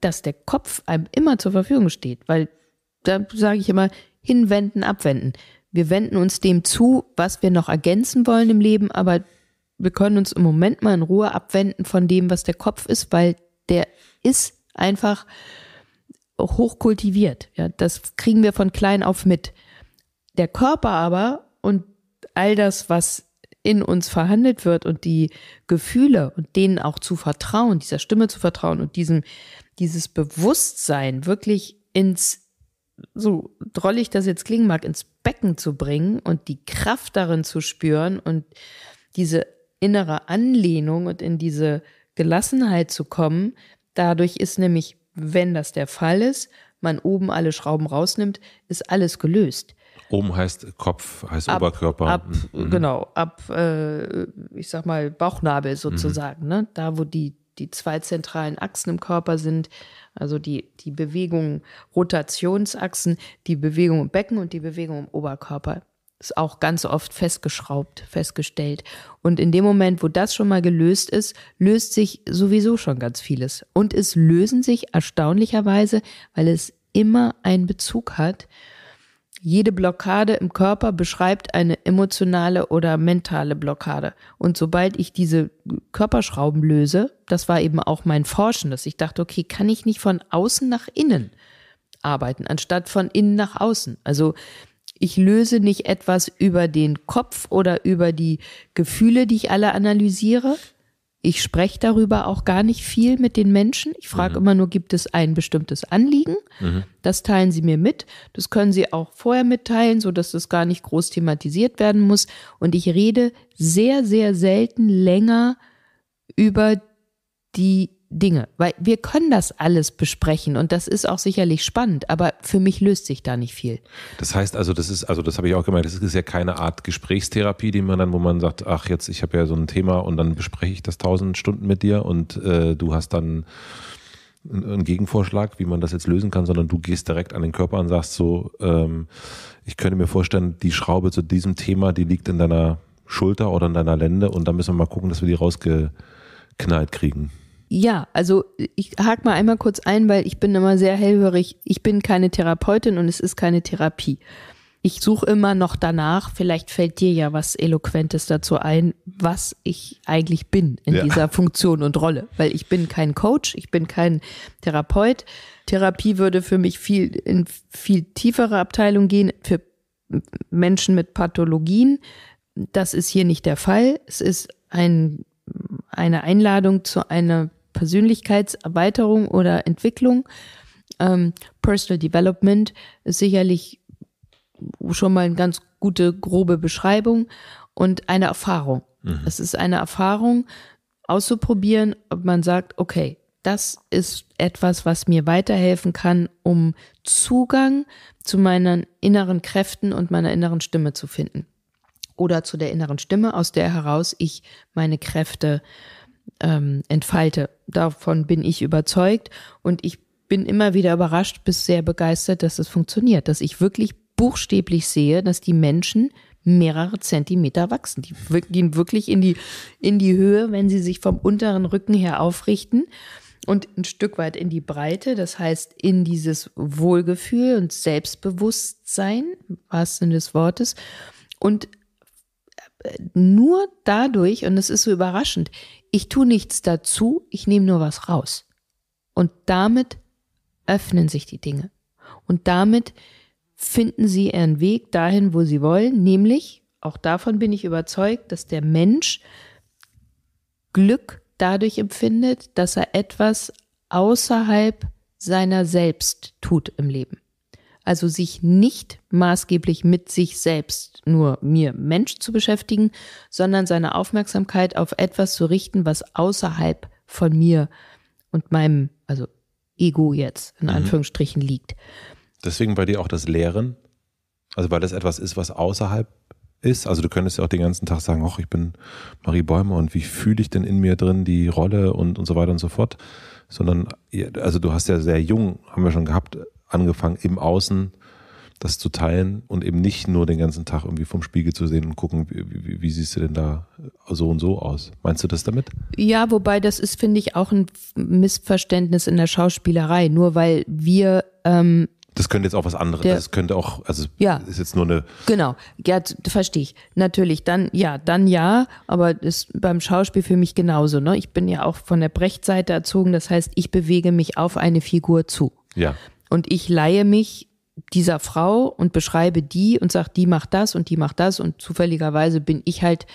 dass der Kopf einem immer zur Verfügung steht, weil da sage ich immer hinwenden, abwenden wir wenden uns dem zu, was wir noch ergänzen wollen im Leben, aber wir können uns im Moment mal in Ruhe abwenden von dem, was der Kopf ist, weil der ist einfach hochkultiviert. Ja, das kriegen wir von klein auf mit. Der Körper aber und all das, was in uns verhandelt wird und die Gefühle und denen auch zu vertrauen, dieser Stimme zu vertrauen und diesem, dieses Bewusstsein wirklich ins so drollig das jetzt klingen mag, ins Becken zu bringen und die Kraft darin zu spüren und diese innere Anlehnung und in diese Gelassenheit zu kommen. Dadurch ist nämlich, wenn das der Fall ist, man oben alle Schrauben rausnimmt, ist alles gelöst. Oben heißt Kopf, heißt ab, Oberkörper. Ab, mhm. Genau, ab, äh, ich sag mal, Bauchnabel mhm. sozusagen. Mhm. Ne? Da, wo die, die zwei zentralen Achsen im Körper sind, also die, die Bewegung Rotationsachsen, die Bewegung im Becken und die Bewegung im Oberkörper ist auch ganz oft festgeschraubt, festgestellt. Und in dem Moment, wo das schon mal gelöst ist, löst sich sowieso schon ganz vieles. Und es lösen sich erstaunlicherweise, weil es immer einen Bezug hat jede Blockade im Körper beschreibt eine emotionale oder mentale Blockade. Und sobald ich diese Körperschrauben löse, das war eben auch mein Forschen, dass ich dachte, okay, kann ich nicht von außen nach innen arbeiten, anstatt von innen nach außen? Also ich löse nicht etwas über den Kopf oder über die Gefühle, die ich alle analysiere, ich spreche darüber auch gar nicht viel mit den Menschen. Ich frage mhm. immer nur, gibt es ein bestimmtes Anliegen? Mhm. Das teilen sie mir mit. Das können sie auch vorher mitteilen, sodass das gar nicht groß thematisiert werden muss. Und ich rede sehr, sehr selten länger über die Dinge, weil wir können das alles besprechen und das ist auch sicherlich spannend, aber für mich löst sich da nicht viel. Das heißt also, das ist, also das habe ich auch gemeint, das ist ja keine Art Gesprächstherapie, die man dann, wo man sagt, ach jetzt, ich habe ja so ein Thema und dann bespreche ich das tausend Stunden mit dir und äh, du hast dann einen Gegenvorschlag, wie man das jetzt lösen kann, sondern du gehst direkt an den Körper und sagst so, ähm, ich könnte mir vorstellen, die Schraube zu diesem Thema, die liegt in deiner Schulter oder in deiner Lende und da müssen wir mal gucken, dass wir die rausgeknallt kriegen. Ja, also ich hake mal einmal kurz ein, weil ich bin immer sehr hellhörig. Ich bin keine Therapeutin und es ist keine Therapie. Ich suche immer noch danach, vielleicht fällt dir ja was Eloquentes dazu ein, was ich eigentlich bin in ja. dieser Funktion und Rolle. Weil ich bin kein Coach, ich bin kein Therapeut. Therapie würde für mich viel in viel tiefere Abteilung gehen, für Menschen mit Pathologien. Das ist hier nicht der Fall. Es ist ein, eine Einladung zu einer Persönlichkeitserweiterung oder Entwicklung. Ähm, Personal Development ist sicherlich schon mal eine ganz gute, grobe Beschreibung und eine Erfahrung. Mhm. Es ist eine Erfahrung, auszuprobieren, ob man sagt, okay, das ist etwas, was mir weiterhelfen kann, um Zugang zu meinen inneren Kräften und meiner inneren Stimme zu finden. Oder zu der inneren Stimme, aus der heraus ich meine Kräfte äh, ähm, entfalte. Davon bin ich überzeugt und ich bin immer wieder überrascht bis sehr begeistert, dass es das funktioniert, dass ich wirklich buchstäblich sehe, dass die Menschen mehrere Zentimeter wachsen. Die gehen wirklich in die, in die Höhe, wenn sie sich vom unteren Rücken her aufrichten und ein Stück weit in die Breite, das heißt in dieses Wohlgefühl und Selbstbewusstsein, was Sinn des Wortes. Und äh, nur dadurch, und es ist so überraschend, ich tue nichts dazu, ich nehme nur was raus. Und damit öffnen sich die Dinge. Und damit finden sie ihren Weg dahin, wo sie wollen, nämlich, auch davon bin ich überzeugt, dass der Mensch Glück dadurch empfindet, dass er etwas außerhalb seiner selbst tut im Leben also sich nicht maßgeblich mit sich selbst, nur mir Mensch zu beschäftigen, sondern seine Aufmerksamkeit auf etwas zu richten, was außerhalb von mir und meinem, also Ego jetzt in mhm. Anführungsstrichen liegt. Deswegen bei dir auch das Lehren, also weil das etwas ist, was außerhalb ist. Also du könntest ja auch den ganzen Tag sagen, ach, ich bin Marie Bäume und wie fühle ich denn in mir drin die Rolle und, und so weiter und so fort. Sondern, also du hast ja sehr jung, haben wir schon gehabt, angefangen, im Außen das zu teilen und eben nicht nur den ganzen Tag irgendwie vom Spiegel zu sehen und gucken, wie, wie, wie, siehst du denn da so und so aus? Meinst du das damit? Ja, wobei das ist, finde ich, auch ein Missverständnis in der Schauspielerei. Nur weil wir. Ähm, das könnte jetzt auch was anderes. Der, das könnte auch, also ja, ist jetzt nur eine. Genau, ja, verstehe ich. Natürlich, dann ja, dann ja, aber ist beim Schauspiel für mich genauso. Ne? Ich bin ja auch von der Brechtseite erzogen, das heißt, ich bewege mich auf eine Figur zu. Ja. Und ich leihe mich dieser Frau und beschreibe die und sage, die macht das und die macht das. Und zufälligerweise bin ich halt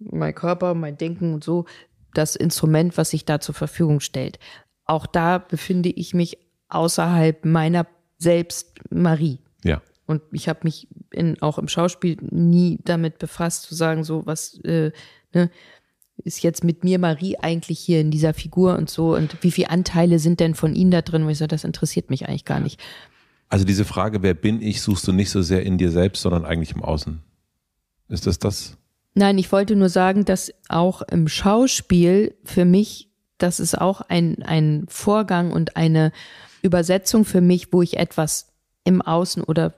mein Körper, mein Denken und so das Instrument, was sich da zur Verfügung stellt. Auch da befinde ich mich außerhalb meiner selbst Marie. Ja. Und ich habe mich in, auch im Schauspiel nie damit befasst, zu sagen, so was, äh, ne, ist jetzt mit mir Marie eigentlich hier in dieser Figur und so und wie viele Anteile sind denn von Ihnen da drin? Und ich so, das interessiert mich eigentlich gar nicht. Also diese Frage, wer bin ich, suchst du nicht so sehr in dir selbst, sondern eigentlich im Außen. Ist das das? Nein, ich wollte nur sagen, dass auch im Schauspiel für mich, das ist auch ein, ein Vorgang und eine Übersetzung für mich, wo ich etwas im Außen oder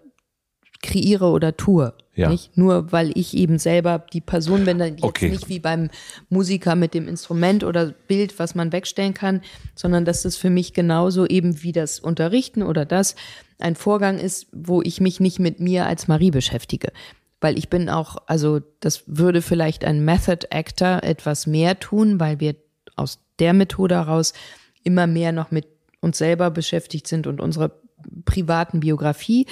kreiere oder tue. Ja. Nicht? Nur weil ich eben selber die Person bin, jetzt okay. nicht wie beim Musiker mit dem Instrument oder Bild, was man wegstellen kann, sondern dass das für mich genauso eben wie das Unterrichten oder das ein Vorgang ist, wo ich mich nicht mit mir als Marie beschäftige. Weil ich bin auch, also das würde vielleicht ein Method Actor etwas mehr tun, weil wir aus der Methode heraus immer mehr noch mit uns selber beschäftigt sind und unserer privaten Biografie.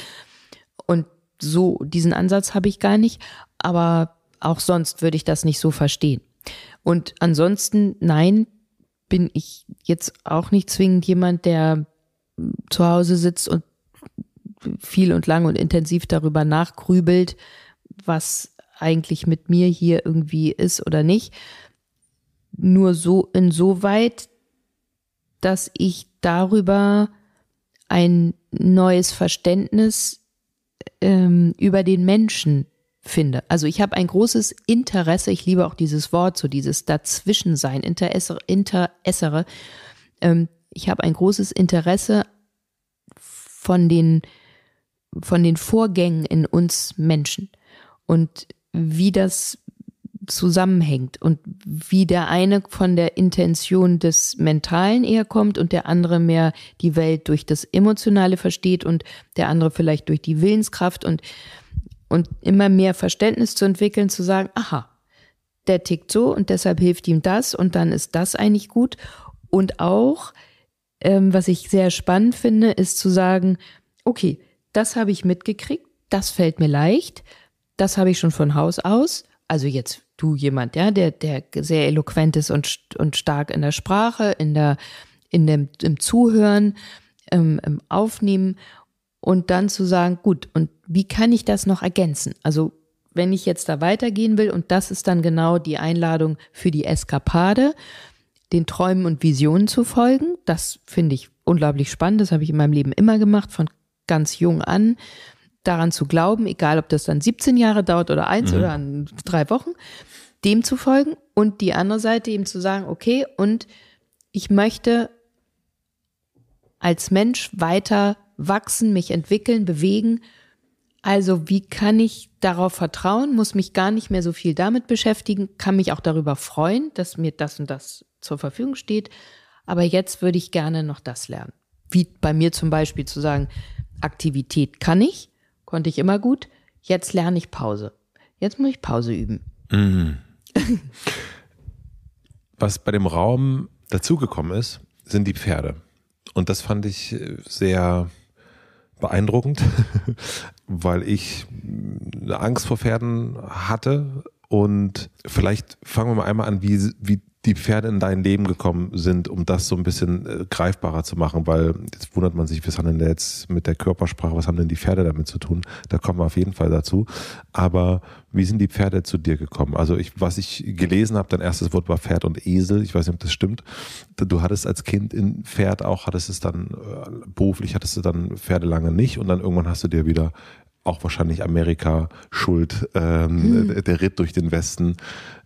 Und so, diesen Ansatz habe ich gar nicht, aber auch sonst würde ich das nicht so verstehen. Und ansonsten, nein, bin ich jetzt auch nicht zwingend jemand, der hm, zu Hause sitzt und viel und lang und intensiv darüber nachgrübelt, was eigentlich mit mir hier irgendwie ist oder nicht. Nur so insoweit, dass ich darüber ein neues Verständnis ähm, über den Menschen finde. Also ich habe ein großes Interesse, ich liebe auch dieses Wort, so dieses Dazwischensein, Interesse, Interessere. Ähm, ich habe ein großes Interesse von den, von den Vorgängen in uns Menschen und wie das zusammenhängt und wie der eine von der Intention des Mentalen eher kommt und der andere mehr die Welt durch das Emotionale versteht und der andere vielleicht durch die Willenskraft und, und immer mehr Verständnis zu entwickeln, zu sagen, aha, der tickt so und deshalb hilft ihm das und dann ist das eigentlich gut. Und auch, ähm, was ich sehr spannend finde, ist zu sagen, okay, das habe ich mitgekriegt, das fällt mir leicht, das habe ich schon von Haus aus also jetzt du jemand, ja, der, der sehr eloquent ist und, und stark in der Sprache, in der, in dem, im Zuhören, im, im Aufnehmen und dann zu sagen, gut, und wie kann ich das noch ergänzen? Also wenn ich jetzt da weitergehen will, und das ist dann genau die Einladung für die Eskapade, den Träumen und Visionen zu folgen, das finde ich unglaublich spannend, das habe ich in meinem Leben immer gemacht, von ganz jung an daran zu glauben, egal ob das dann 17 Jahre dauert oder eins mhm. oder an drei Wochen, dem zu folgen und die andere Seite eben zu sagen, okay, und ich möchte als Mensch weiter wachsen, mich entwickeln, bewegen. Also wie kann ich darauf vertrauen, muss mich gar nicht mehr so viel damit beschäftigen, kann mich auch darüber freuen, dass mir das und das zur Verfügung steht. Aber jetzt würde ich gerne noch das lernen. Wie bei mir zum Beispiel zu sagen, Aktivität kann ich, Konnte ich immer gut. Jetzt lerne ich Pause. Jetzt muss ich Pause üben. Mhm. Was bei dem Raum dazugekommen ist, sind die Pferde. Und das fand ich äh, sehr beeindruckend, weil ich eine äh, Angst vor Pferden hatte. Und vielleicht fangen wir mal einmal an, wie, wie die Pferde in dein Leben gekommen sind, um das so ein bisschen äh, greifbarer zu machen, weil jetzt wundert man sich, was haben denn jetzt mit der Körpersprache, was haben denn die Pferde damit zu tun? Da kommen wir auf jeden Fall dazu. Aber wie sind die Pferde zu dir gekommen? Also ich, was ich gelesen habe, dein erstes Wort war Pferd und Esel. Ich weiß nicht, ob das stimmt. Du hattest als Kind in Pferd auch, hattest es dann äh, beruflich, hattest du dann Pferde lange nicht und dann irgendwann hast du dir wieder auch wahrscheinlich Amerika schuld, ähm, mhm. der Ritt durch den Westen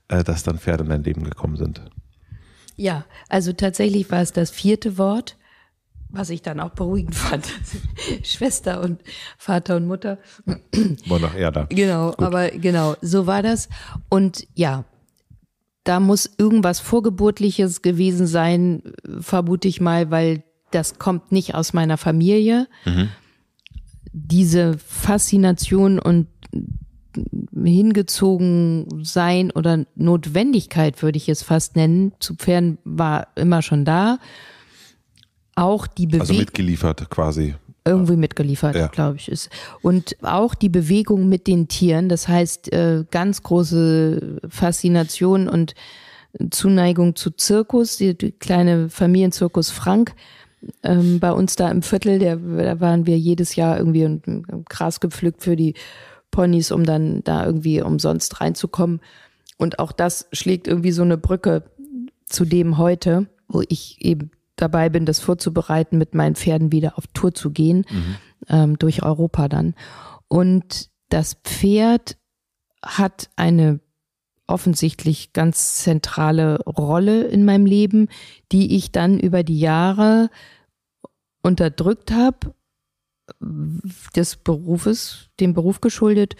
äh, dass dann Pferde in dein Leben gekommen sind? Ja, also tatsächlich war es das vierte Wort, was ich dann auch beruhigend fand. Schwester und Vater und Mutter. War noch eher da. Genau, Gut. aber genau, so war das. Und ja, da muss irgendwas Vorgeburtliches gewesen sein, vermute ich mal, weil das kommt nicht aus meiner Familie. Mhm. Diese Faszination und hingezogen sein oder Notwendigkeit, würde ich es fast nennen, zu Pferden war immer schon da. Auch die Bewegung. Also mitgeliefert quasi. Irgendwie mitgeliefert, ja. glaube ich. ist Und auch die Bewegung mit den Tieren, das heißt äh, ganz große Faszination und Zuneigung zu Zirkus, die, die kleine Familienzirkus Frank. Ähm, bei uns da im Viertel, der, da waren wir jedes Jahr irgendwie im äh, Gras gepflückt für die Ponys, um dann da irgendwie umsonst reinzukommen. Und auch das schlägt irgendwie so eine Brücke zu dem heute, wo ich eben dabei bin, das vorzubereiten, mit meinen Pferden wieder auf Tour zu gehen, mhm. ähm, durch Europa dann. Und das Pferd hat eine offensichtlich ganz zentrale Rolle in meinem Leben, die ich dann über die Jahre unterdrückt habe des Berufes, dem Beruf geschuldet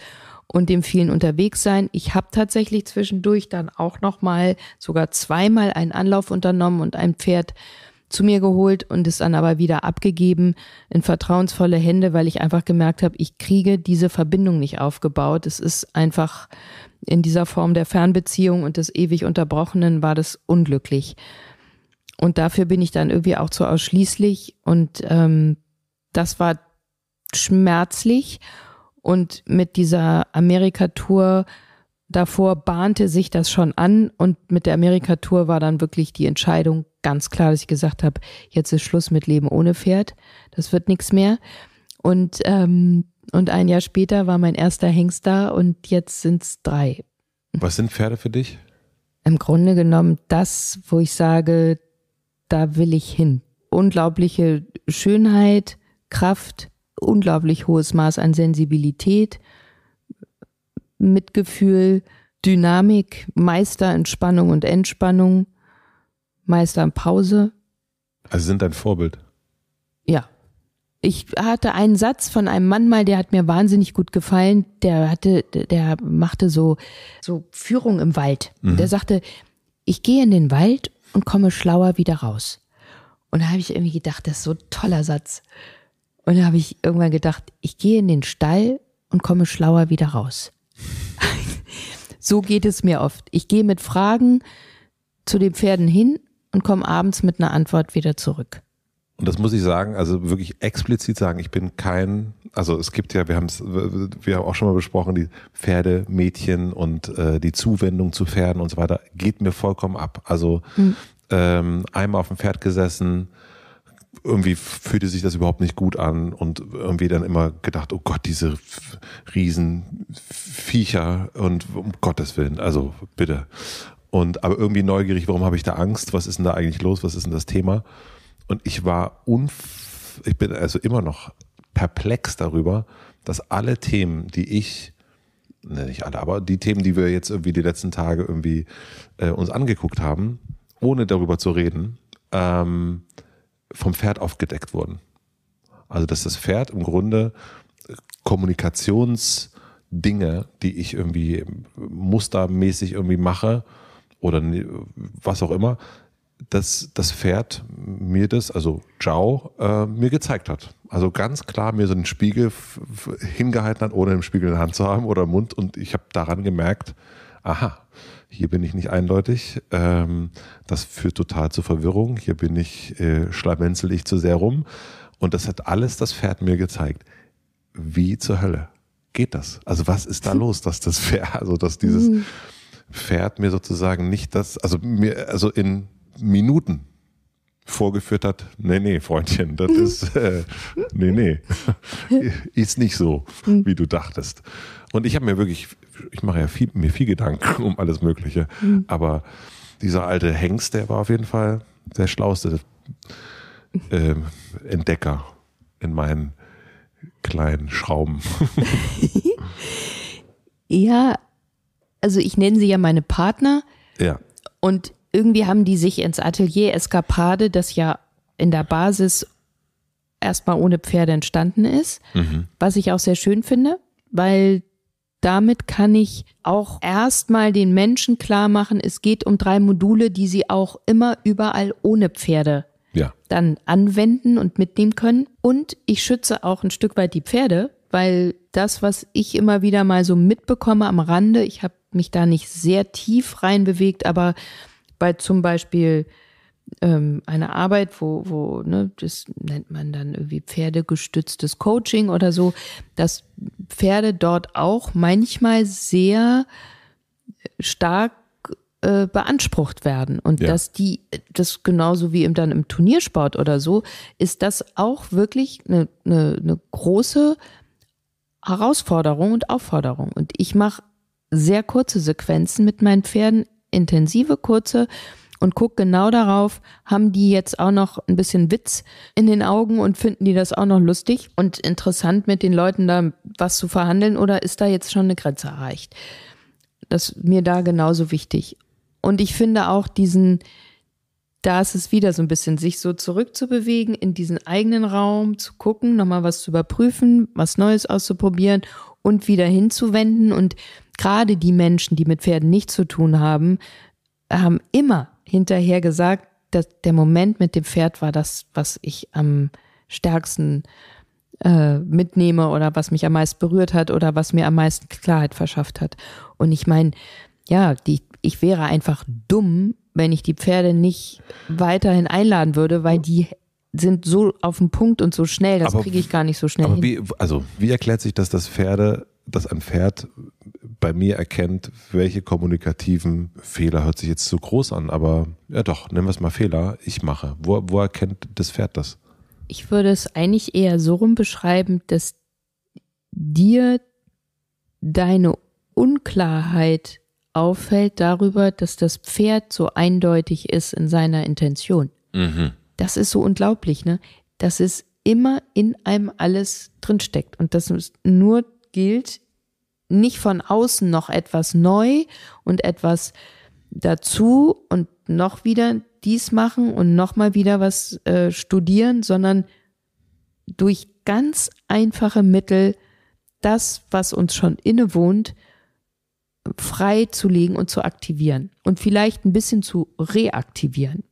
und dem vielen Unterwegssein. Ich habe tatsächlich zwischendurch dann auch noch mal sogar zweimal einen Anlauf unternommen und ein Pferd zu mir geholt und es dann aber wieder abgegeben in vertrauensvolle Hände, weil ich einfach gemerkt habe, ich kriege diese Verbindung nicht aufgebaut. Es ist einfach in dieser Form der Fernbeziehung und des ewig Unterbrochenen war das unglücklich. Und dafür bin ich dann irgendwie auch zu ausschließlich und ähm, das war schmerzlich. Und mit dieser Amerika-Tour davor bahnte sich das schon an. Und mit der Amerika-Tour war dann wirklich die Entscheidung ganz klar, dass ich gesagt habe, jetzt ist Schluss mit Leben ohne Pferd. Das wird nichts mehr. Und, ähm, und ein Jahr später war mein erster Hengst da und jetzt sind es drei. Was sind Pferde für dich? Im Grunde genommen das, wo ich sage, da will ich hin. Unglaubliche Schönheit, Kraft, unglaublich hohes Maß an Sensibilität, Mitgefühl, Dynamik, Meister in Spannung und Entspannung, Meister in Pause. Also sind ein Vorbild. Ja. Ich hatte einen Satz von einem Mann mal, der hat mir wahnsinnig gut gefallen. Der hatte, der machte so, so Führung im Wald. Mhm. Der sagte, ich gehe in den Wald und komme schlauer wieder raus. Und da habe ich irgendwie gedacht, das ist so ein toller Satz. Und da habe ich irgendwann gedacht, ich gehe in den Stall und komme schlauer wieder raus. so geht es mir oft. Ich gehe mit Fragen zu den Pferden hin und komme abends mit einer Antwort wieder zurück. Und das muss ich sagen, also wirklich explizit sagen, ich bin kein, also es gibt ja, wir haben es, wir haben auch schon mal besprochen, die Pferdemädchen und äh, die Zuwendung zu Pferden und so weiter, geht mir vollkommen ab. Also mhm. ähm, einmal auf dem Pferd gesessen, irgendwie fühlte sich das überhaupt nicht gut an und irgendwie dann immer gedacht, oh Gott, diese Riesenviecher und um Gottes Willen, also bitte. Und aber irgendwie neugierig, warum habe ich da Angst? Was ist denn da eigentlich los? Was ist denn das Thema? Und ich war unf ich bin also immer noch perplex darüber, dass alle Themen, die ich ne, nicht alle, aber die Themen, die wir jetzt irgendwie die letzten Tage irgendwie äh, uns angeguckt haben, ohne darüber zu reden, ähm, vom Pferd aufgedeckt wurden. Also dass das Pferd im Grunde Kommunikationsdinge, die ich irgendwie mustermäßig irgendwie mache oder was auch immer, dass das Pferd mir das, also Ciao, äh, mir gezeigt hat. Also ganz klar mir so einen Spiegel hingehalten hat, ohne den Spiegel in der Hand zu haben oder im Mund. Und ich habe daran gemerkt, aha, hier bin ich nicht eindeutig. Ähm, das führt total zu Verwirrung. Hier bin ich, äh, schlabenzel ich zu sehr rum. Und das hat alles das Pferd mir gezeigt. Wie zur Hölle geht das? Also was ist da los, dass das Pferd, also dass dieses mhm. Pferd mir sozusagen nicht das, also mir, also in Minuten vorgeführt hat, nee, nee, Freundchen, das mhm. ist, äh, nee, nee, ist nicht so, mhm. wie du dachtest. Und ich habe mir wirklich ich mache ja viel, mir viel Gedanken um alles Mögliche. Mhm. Aber dieser alte Hengst, der war auf jeden Fall der schlauste äh, Entdecker in meinen kleinen Schrauben. ja, also ich nenne sie ja meine Partner. Ja. Und irgendwie haben die sich ins Atelier Eskapade, das ja in der Basis erstmal ohne Pferde entstanden ist, mhm. was ich auch sehr schön finde, weil damit kann ich auch erstmal den Menschen klar machen, es geht um drei Module, die sie auch immer überall ohne Pferde ja. dann anwenden und mitnehmen können. Und ich schütze auch ein Stück weit die Pferde, weil das, was ich immer wieder mal so mitbekomme am Rande, ich habe mich da nicht sehr tief reinbewegt, aber bei zum Beispiel ähm, eine Arbeit, wo, wo ne, das nennt man dann irgendwie pferdegestütztes Coaching oder so, dass Pferde dort auch manchmal sehr stark äh, beansprucht werden und ja. dass die das genauso wie im, dann im Turniersport oder so ist das auch wirklich eine, eine, eine große Herausforderung und Aufforderung und ich mache sehr kurze Sequenzen mit meinen Pferden intensive kurze und guck genau darauf, haben die jetzt auch noch ein bisschen Witz in den Augen und finden die das auch noch lustig und interessant mit den Leuten da was zu verhandeln oder ist da jetzt schon eine Grenze erreicht? Das ist mir da genauso wichtig. Und ich finde auch diesen, da ist es wieder so ein bisschen, sich so zurückzubewegen, in diesen eigenen Raum zu gucken, nochmal was zu überprüfen, was Neues auszuprobieren und wieder hinzuwenden. Und gerade die Menschen, die mit Pferden nichts zu tun haben, haben immer hinterher gesagt, dass der Moment mit dem Pferd war das, was ich am stärksten äh, mitnehme oder was mich am meisten berührt hat oder was mir am meisten Klarheit verschafft hat. Und ich meine, ja, die, ich wäre einfach dumm, wenn ich die Pferde nicht weiterhin einladen würde, weil die sind so auf dem Punkt und so schnell, das kriege ich gar nicht so schnell. Aber hin. Wie, also, wie erklärt sich das, dass Pferde dass ein Pferd bei mir erkennt, welche kommunikativen Fehler, hört sich jetzt zu groß an, aber ja doch, nennen wir es mal Fehler, ich mache. Wo, wo erkennt das Pferd das? Ich würde es eigentlich eher so rum beschreiben, dass dir deine Unklarheit auffällt darüber, dass das Pferd so eindeutig ist in seiner Intention. Mhm. Das ist so unglaublich, ne? Dass es immer in einem alles drinsteckt und dass es nur gilt, nicht von außen noch etwas neu und etwas dazu und noch wieder dies machen und noch mal wieder was äh, studieren, sondern durch ganz einfache Mittel das, was uns schon innewohnt, frei zu legen und zu aktivieren und vielleicht ein bisschen zu reaktivieren.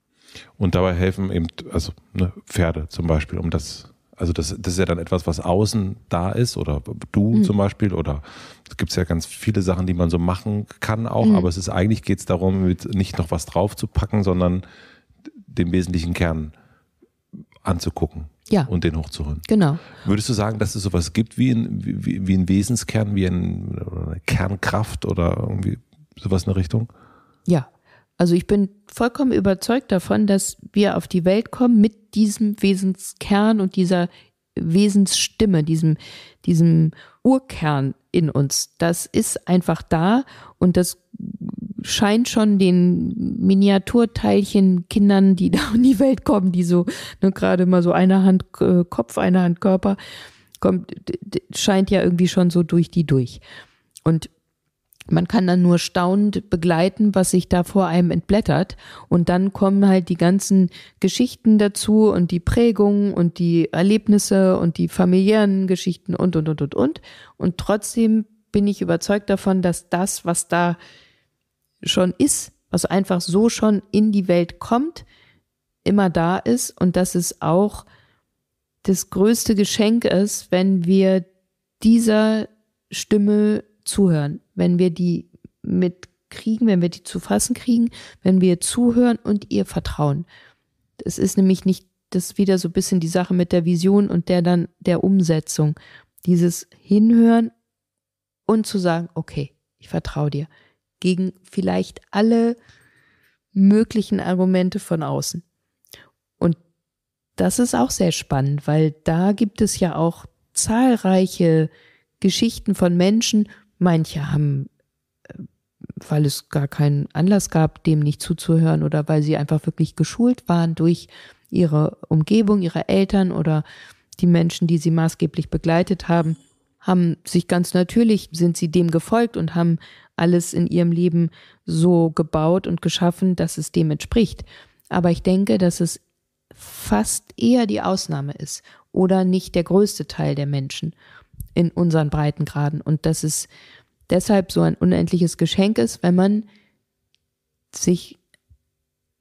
Und dabei helfen eben, also ne, Pferde zum Beispiel, um das also das, das ist ja dann etwas, was außen da ist oder du mhm. zum Beispiel oder es gibt ja ganz viele Sachen, die man so machen kann auch, mhm. aber es ist eigentlich geht es darum, mit nicht noch was drauf zu packen, sondern den wesentlichen Kern anzugucken ja. und den hochzuholen. Genau. Würdest du sagen, dass es sowas gibt wie ein, wie, wie ein Wesenskern, wie ein, eine Kernkraft oder irgendwie sowas in der Richtung? Ja. Also ich bin vollkommen überzeugt davon, dass wir auf die Welt kommen mit diesem Wesenskern und dieser Wesensstimme, diesem, diesem Urkern in uns. Das ist einfach da und das scheint schon den Miniaturteilchen Kindern, die da in die Welt kommen, die so ne, gerade mal so eine Hand äh, Kopf, eine Hand Körper kommt, scheint ja irgendwie schon so durch die durch. Und man kann dann nur staunend begleiten, was sich da vor einem entblättert. Und dann kommen halt die ganzen Geschichten dazu und die Prägungen und die Erlebnisse und die familiären Geschichten und, und, und, und, und. Und trotzdem bin ich überzeugt davon, dass das, was da schon ist, was einfach so schon in die Welt kommt, immer da ist und dass es auch das größte Geschenk ist, wenn wir dieser Stimme zuhören wenn wir die mitkriegen, wenn wir die zu fassen kriegen, wenn wir zuhören und ihr vertrauen. Es ist nämlich nicht das wieder so ein bisschen die Sache mit der Vision und der dann der Umsetzung. Dieses Hinhören und zu sagen, okay, ich vertraue dir. Gegen vielleicht alle möglichen Argumente von außen. Und das ist auch sehr spannend, weil da gibt es ja auch zahlreiche Geschichten von Menschen, Manche haben, äh, weil es gar keinen Anlass gab, dem nicht zuzuhören oder weil sie einfach wirklich geschult waren durch ihre Umgebung, ihre Eltern oder die Menschen, die sie maßgeblich begleitet haben, haben sich ganz natürlich, sind sie dem gefolgt und haben alles in ihrem Leben so gebaut und geschaffen, dass es dem entspricht. Aber ich denke, dass es fast eher die Ausnahme ist oder nicht der größte Teil der Menschen in unseren Breitengraden und dass es deshalb so ein unendliches Geschenk ist, wenn man sich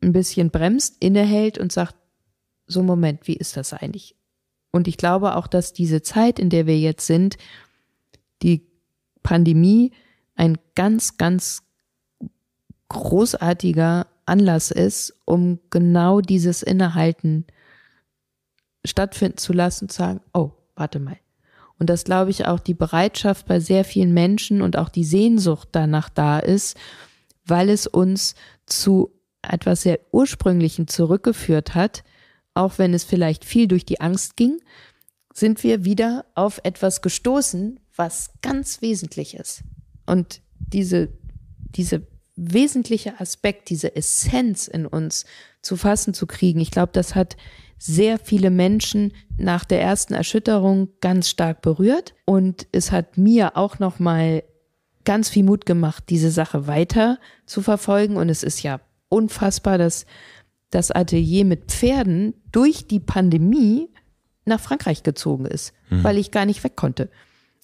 ein bisschen bremst, innehält und sagt, so Moment, wie ist das eigentlich? Und ich glaube auch, dass diese Zeit, in der wir jetzt sind, die Pandemie ein ganz, ganz großartiger Anlass ist, um genau dieses Innehalten stattfinden zu lassen, zu sagen, oh, warte mal, und dass, glaube ich, auch die Bereitschaft bei sehr vielen Menschen und auch die Sehnsucht danach da ist, weil es uns zu etwas sehr Ursprünglichen zurückgeführt hat, auch wenn es vielleicht viel durch die Angst ging, sind wir wieder auf etwas gestoßen, was ganz wesentlich ist. Und diese, diese wesentliche Aspekt, diese Essenz in uns zu fassen zu kriegen, ich glaube, das hat sehr viele Menschen nach der ersten Erschütterung ganz stark berührt und es hat mir auch noch mal ganz viel Mut gemacht, diese Sache weiter zu verfolgen und es ist ja unfassbar, dass das Atelier mit Pferden durch die Pandemie nach Frankreich gezogen ist, mhm. weil ich gar nicht weg konnte.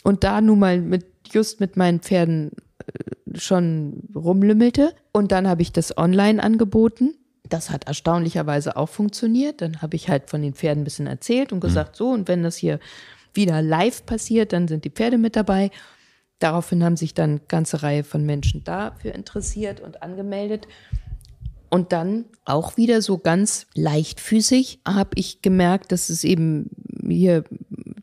Und da nun mal mit just mit meinen Pferden äh, schon rumlümmelte und dann habe ich das online angeboten das hat erstaunlicherweise auch funktioniert. Dann habe ich halt von den Pferden ein bisschen erzählt und mhm. gesagt, mhm. so, und wenn das hier wieder live passiert, dann sind die Pferde mit dabei. Daraufhin haben sich dann eine ganze Reihe von Menschen dafür interessiert und angemeldet. Und dann auch wieder so ganz leichtfüßig habe ich gemerkt, dass es eben hier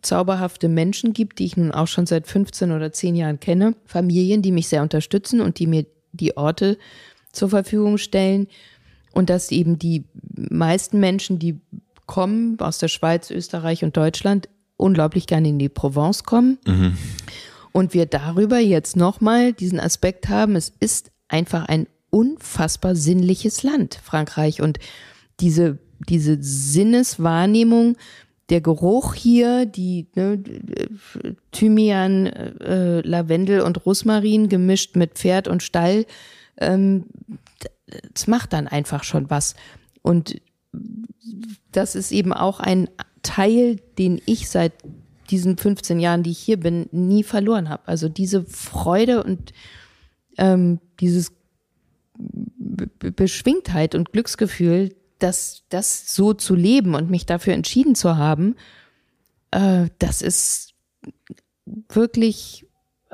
zauberhafte Menschen gibt, die ich nun auch schon seit 15 oder 10 Jahren kenne. Familien, die mich sehr unterstützen und die mir die Orte zur Verfügung stellen, und dass eben die meisten Menschen, die kommen aus der Schweiz, Österreich und Deutschland, unglaublich gerne in die Provence kommen. Mhm. Und wir darüber jetzt nochmal diesen Aspekt haben, es ist einfach ein unfassbar sinnliches Land, Frankreich. Und diese, diese Sinneswahrnehmung, der Geruch hier, die ne, Thymian, äh, Lavendel und Rosmarin gemischt mit Pferd und Stall, ähm, es macht dann einfach schon was. Und das ist eben auch ein Teil, den ich seit diesen 15 Jahren, die ich hier bin, nie verloren habe. Also diese Freude und ähm, dieses Be Beschwingtheit und Glücksgefühl, das, das so zu leben und mich dafür entschieden zu haben, äh, das ist wirklich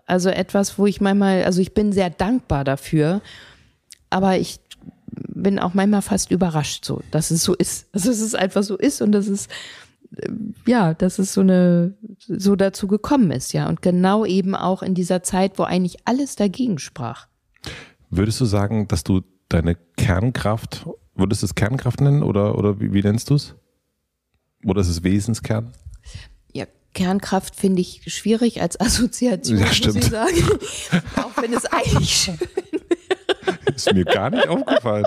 also etwas, wo ich manchmal, also ich bin sehr dankbar dafür aber ich bin auch manchmal fast überrascht, so, dass es so ist. Also, dass es einfach so ist und dass es, äh, ja, dass es so eine, so dazu gekommen ist, ja. Und genau eben auch in dieser Zeit, wo eigentlich alles dagegen sprach. Würdest du sagen, dass du deine Kernkraft, würdest du es Kernkraft nennen oder, oder wie, wie nennst du es? Oder ist es Wesenskern? Ja, Kernkraft finde ich schwierig als Assoziation, ja, muss ich sagen. auch wenn es eigentlich Ist mir gar nicht aufgefallen.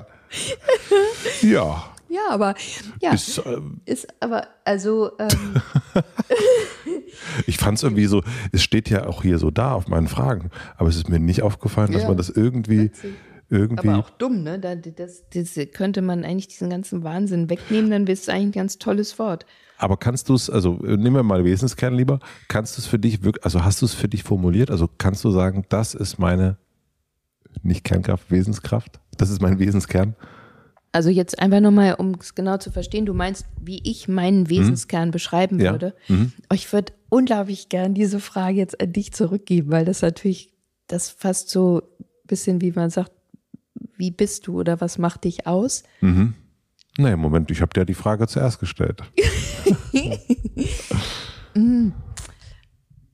Ja. Ja, aber ja, ist, ähm, ist aber also. Ähm, ich fand es irgendwie so. Es steht ja auch hier so da auf meinen Fragen, aber es ist mir nicht aufgefallen, dass man das irgendwie witzig. irgendwie. Aber auch dumm, ne? Das, das, das könnte man eigentlich diesen ganzen Wahnsinn wegnehmen, dann wäre es eigentlich ein ganz tolles Wort. Aber kannst du es, also äh, nehmen wir mal Wesenskern lieber, kannst du es für dich wirklich, also hast du es für dich formuliert? Also kannst du sagen, das ist meine nicht Kernkraft, Wesenskraft. Das ist mein Wesenskern. Also jetzt einfach nur mal, um es genau zu verstehen, du meinst, wie ich meinen mhm. Wesenskern mhm. beschreiben ja. würde. Mhm. Ich würde unglaublich gern diese Frage jetzt an dich zurückgeben, weil das natürlich, das fast so ein bisschen, wie man sagt, wie bist du oder was macht dich aus? Mhm. Naja, Moment, ich habe dir die Frage zuerst gestellt. mhm.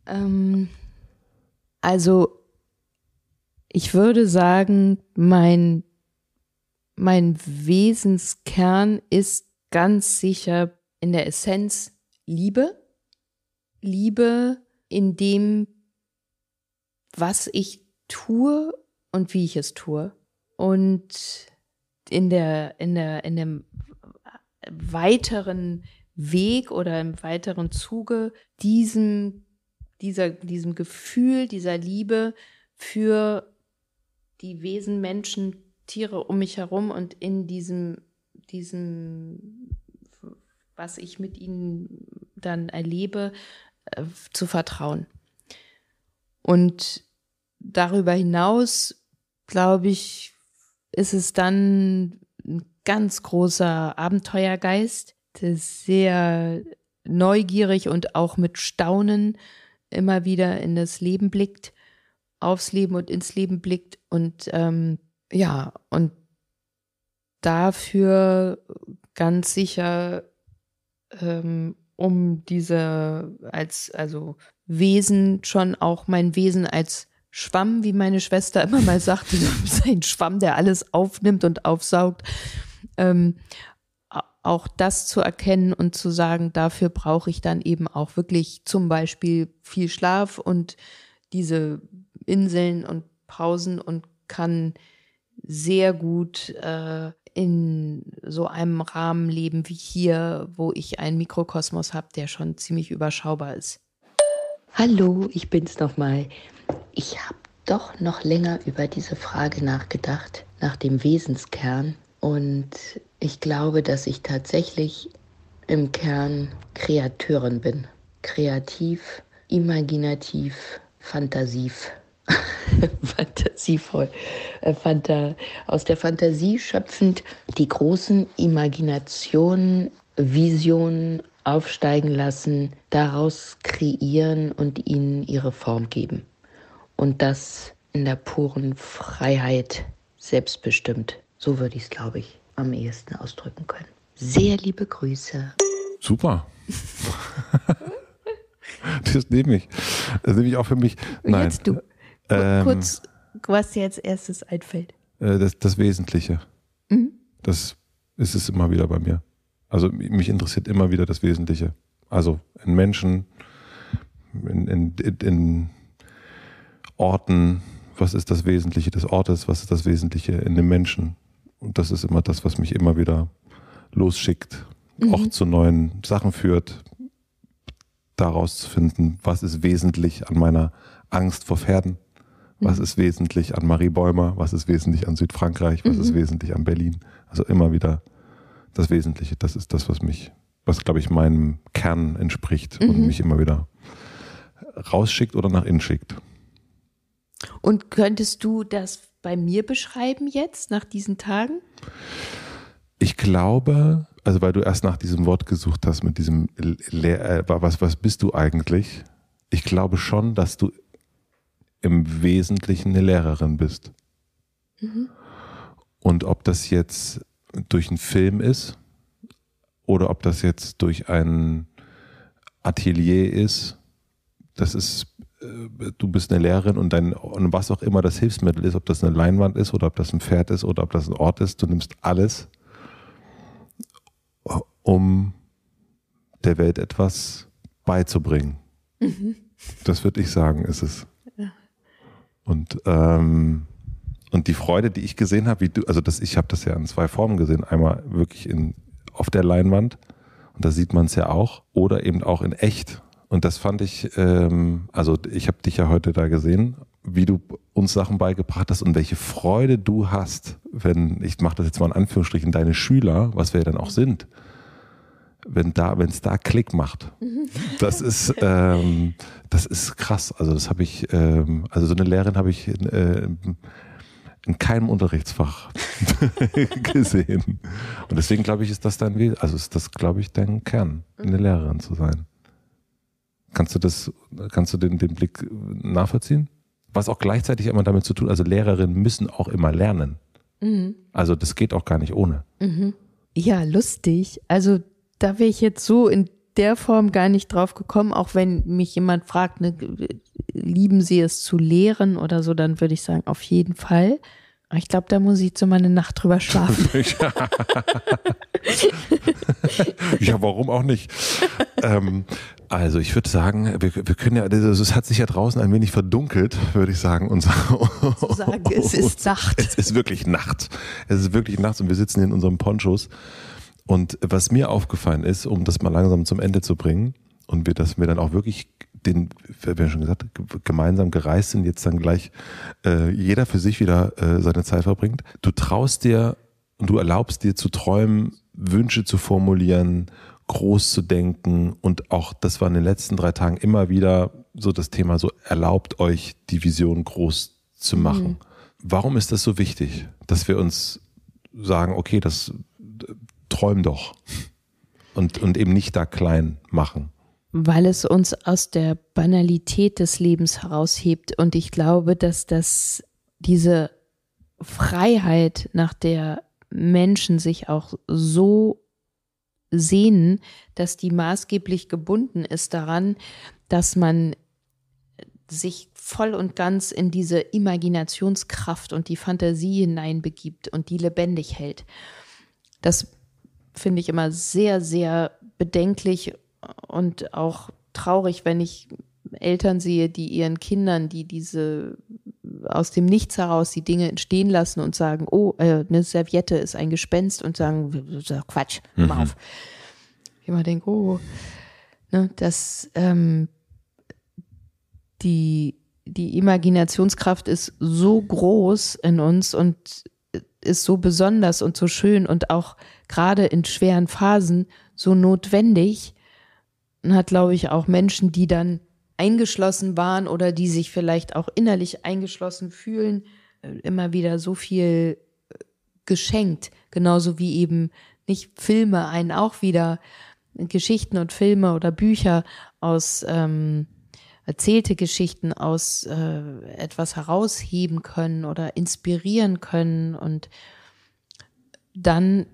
ähm, also ich würde sagen, mein, mein Wesenskern ist ganz sicher in der Essenz Liebe. Liebe in dem, was ich tue und wie ich es tue. Und in der, in der, in dem weiteren Weg oder im weiteren Zuge diesem, dieser, diesem Gefühl, dieser Liebe für die Wesen, Menschen, Tiere um mich herum und in diesem, diesem, was ich mit ihnen dann erlebe, äh, zu vertrauen. Und darüber hinaus, glaube ich, ist es dann ein ganz großer Abenteuergeist, der sehr neugierig und auch mit Staunen immer wieder in das Leben blickt, aufs Leben und ins Leben blickt und ähm, ja, und dafür ganz sicher, ähm, um diese als, also Wesen schon auch mein Wesen als Schwamm, wie meine Schwester immer mal sagte, ein Schwamm, der alles aufnimmt und aufsaugt. Ähm, auch das zu erkennen und zu sagen, dafür brauche ich dann eben auch wirklich zum Beispiel viel Schlaf und diese Inseln und Pausen und kann sehr gut äh, in so einem Rahmen leben wie hier, wo ich einen Mikrokosmos habe, der schon ziemlich überschaubar ist. Hallo, ich bin's nochmal. Ich habe doch noch länger über diese Frage nachgedacht, nach dem Wesenskern. Und ich glaube, dass ich tatsächlich im Kern Kreateurin bin. Kreativ, imaginativ, fantasiv. fantasievoll, äh, Fanta, aus der Fantasie schöpfend die großen Imaginationen, Visionen aufsteigen lassen, daraus kreieren und ihnen ihre Form geben. Und das in der puren Freiheit, selbstbestimmt. So würde ich es, glaube ich, am ehesten ausdrücken können. Sehr liebe Grüße. Super. das nehme ich. Das nehme ich auch für mich. Nein. Jetzt du. Ähm, Kurz, was dir als erstes einfällt. Äh, das, das Wesentliche. Mhm. Das ist es immer wieder bei mir. Also mich interessiert immer wieder das Wesentliche. Also in Menschen, in, in, in Orten, was ist das Wesentliche des Ortes, was ist das Wesentliche in den Menschen. Und das ist immer das, was mich immer wieder losschickt, mhm. auch zu neuen Sachen führt, daraus zu finden, was ist wesentlich an meiner Angst vor Pferden, was ist wesentlich an Marie Bäumer? Was ist wesentlich an Südfrankreich? Was mhm. ist wesentlich an Berlin? Also immer wieder das Wesentliche. Das ist das, was mich, was glaube ich meinem Kern entspricht mhm. und mich immer wieder rausschickt oder nach innen schickt. Und könntest du das bei mir beschreiben jetzt nach diesen Tagen? Ich glaube, also weil du erst nach diesem Wort gesucht hast, mit diesem, Le äh, was, was bist du eigentlich? Ich glaube schon, dass du im Wesentlichen eine Lehrerin bist. Mhm. Und ob das jetzt durch einen Film ist oder ob das jetzt durch ein Atelier ist, das ist, äh, du bist eine Lehrerin und dein, und was auch immer das Hilfsmittel ist, ob das eine Leinwand ist oder ob das ein Pferd ist oder ob das ein Ort ist, du nimmst alles, um der Welt etwas beizubringen. Mhm. Das würde ich sagen, ist es. Und, ähm, und die Freude, die ich gesehen habe, wie du, also das, ich habe das ja in zwei Formen gesehen. Einmal wirklich in, auf der Leinwand, und da sieht man es ja auch, oder eben auch in echt. Und das fand ich, ähm, also ich habe dich ja heute da gesehen, wie du uns Sachen beigebracht hast und welche Freude du hast, wenn, ich mache das jetzt mal in Anführungsstrichen, deine Schüler, was wir ja dann auch sind, wenn da, wenn es da Klick macht, das ist, ähm, das ist krass. Also das habe ich, ähm, also so eine Lehrerin habe ich äh, in keinem Unterrichtsfach gesehen. Und deswegen glaube ich, ist das dein, also ist das glaube ich dein Kern, eine mhm. Lehrerin zu sein. Kannst du das, kannst du den, den Blick nachvollziehen? Was auch gleichzeitig immer damit zu tun, also Lehrerinnen müssen auch immer lernen. Mhm. Also das geht auch gar nicht ohne. Mhm. Ja, lustig. Also da wäre ich jetzt so in der Form gar nicht drauf gekommen, auch wenn mich jemand fragt, ne, lieben Sie es zu lehren oder so, dann würde ich sagen, auf jeden Fall. Ich glaube, da muss ich so mal Nacht drüber schlafen. ja, warum auch nicht? Ähm, also ich würde sagen, wir, wir, können ja, es hat sich ja draußen ein wenig verdunkelt, würde ich sagen. Und so sagen, es ist Nacht. Es ist wirklich Nacht. Es ist wirklich Nacht und wir sitzen in unserem Ponchos und was mir aufgefallen ist, um das mal langsam zum Ende zu bringen, und wir, dass wir dann auch wirklich den, wir haben schon gesagt, gemeinsam gereist sind, jetzt dann gleich äh, jeder für sich wieder äh, seine Zeit verbringt. Du traust dir und du erlaubst dir zu träumen, Wünsche zu formulieren, groß zu denken und auch, das war in den letzten drei Tagen immer wieder so das Thema, so erlaubt euch die Vision groß zu mhm. machen. Mhm. Warum ist das so wichtig, dass wir uns sagen, okay, das träum doch. Und, und eben nicht da klein machen. Weil es uns aus der Banalität des Lebens heraushebt. Und ich glaube, dass das diese Freiheit, nach der Menschen sich auch so sehnen, dass die maßgeblich gebunden ist daran, dass man sich voll und ganz in diese Imaginationskraft und die Fantasie hineinbegibt und die lebendig hält. Das finde ich immer sehr, sehr bedenklich und auch traurig, wenn ich Eltern sehe, die ihren Kindern, die diese aus dem Nichts heraus die Dinge entstehen lassen und sagen, oh, äh, eine Serviette ist ein Gespenst und sagen, Quatsch, mach mhm. auf. Ich immer denke, oh, ne, dass ähm, die, die Imaginationskraft ist so groß in uns und äh, ist so besonders und so schön und auch gerade in schweren Phasen so notwendig und hat, glaube ich, auch Menschen, die dann eingeschlossen waren oder die sich vielleicht auch innerlich eingeschlossen fühlen, äh, immer wieder so viel äh, geschenkt. Genauso wie eben nicht Filme einen auch wieder Geschichten und Filme oder Bücher aus ähm, erzählte Geschichten aus äh, etwas herausheben können oder inspirieren können und dann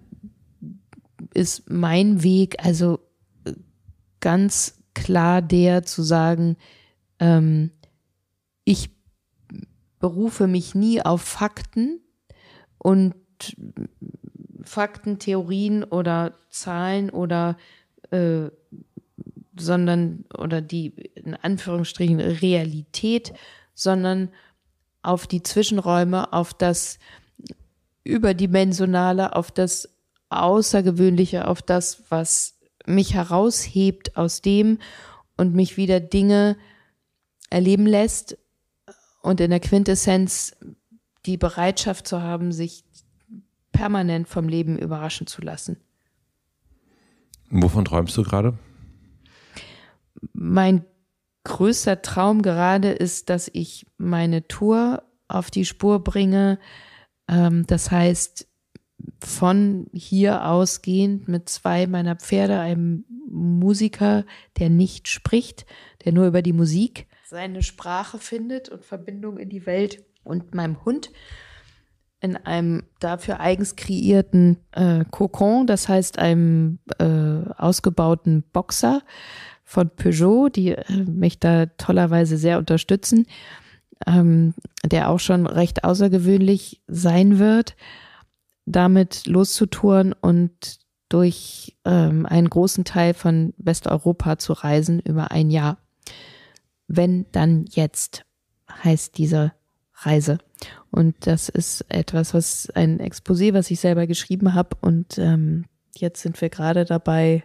ist mein Weg also äh, ganz klar der zu sagen, ähm, ich berufe mich nie auf Fakten und äh, Fakten, Theorien oder Zahlen oder äh, sondern oder die in Anführungsstrichen Realität, sondern auf die Zwischenräume, auf das Überdimensionale, auf das Außergewöhnliche, auf das, was mich heraushebt aus dem und mich wieder Dinge erleben lässt und in der Quintessenz die Bereitschaft zu haben, sich permanent vom Leben überraschen zu lassen. Wovon träumst du gerade? Mein größter Traum gerade ist, dass ich meine Tour auf die Spur bringe. Ähm, das heißt, von hier ausgehend mit zwei meiner Pferde, einem Musiker, der nicht spricht, der nur über die Musik seine Sprache findet und Verbindung in die Welt und meinem Hund in einem dafür eigens kreierten äh, Kokon, das heißt einem äh, ausgebauten Boxer von Peugeot, die äh, mich da tollerweise sehr unterstützen, ähm, der auch schon recht außergewöhnlich sein wird damit loszutouren und durch ähm, einen großen Teil von Westeuropa zu reisen über ein Jahr. Wenn dann jetzt heißt diese Reise. Und das ist etwas, was ein Exposé, was ich selber geschrieben habe. Und ähm, jetzt sind wir gerade dabei,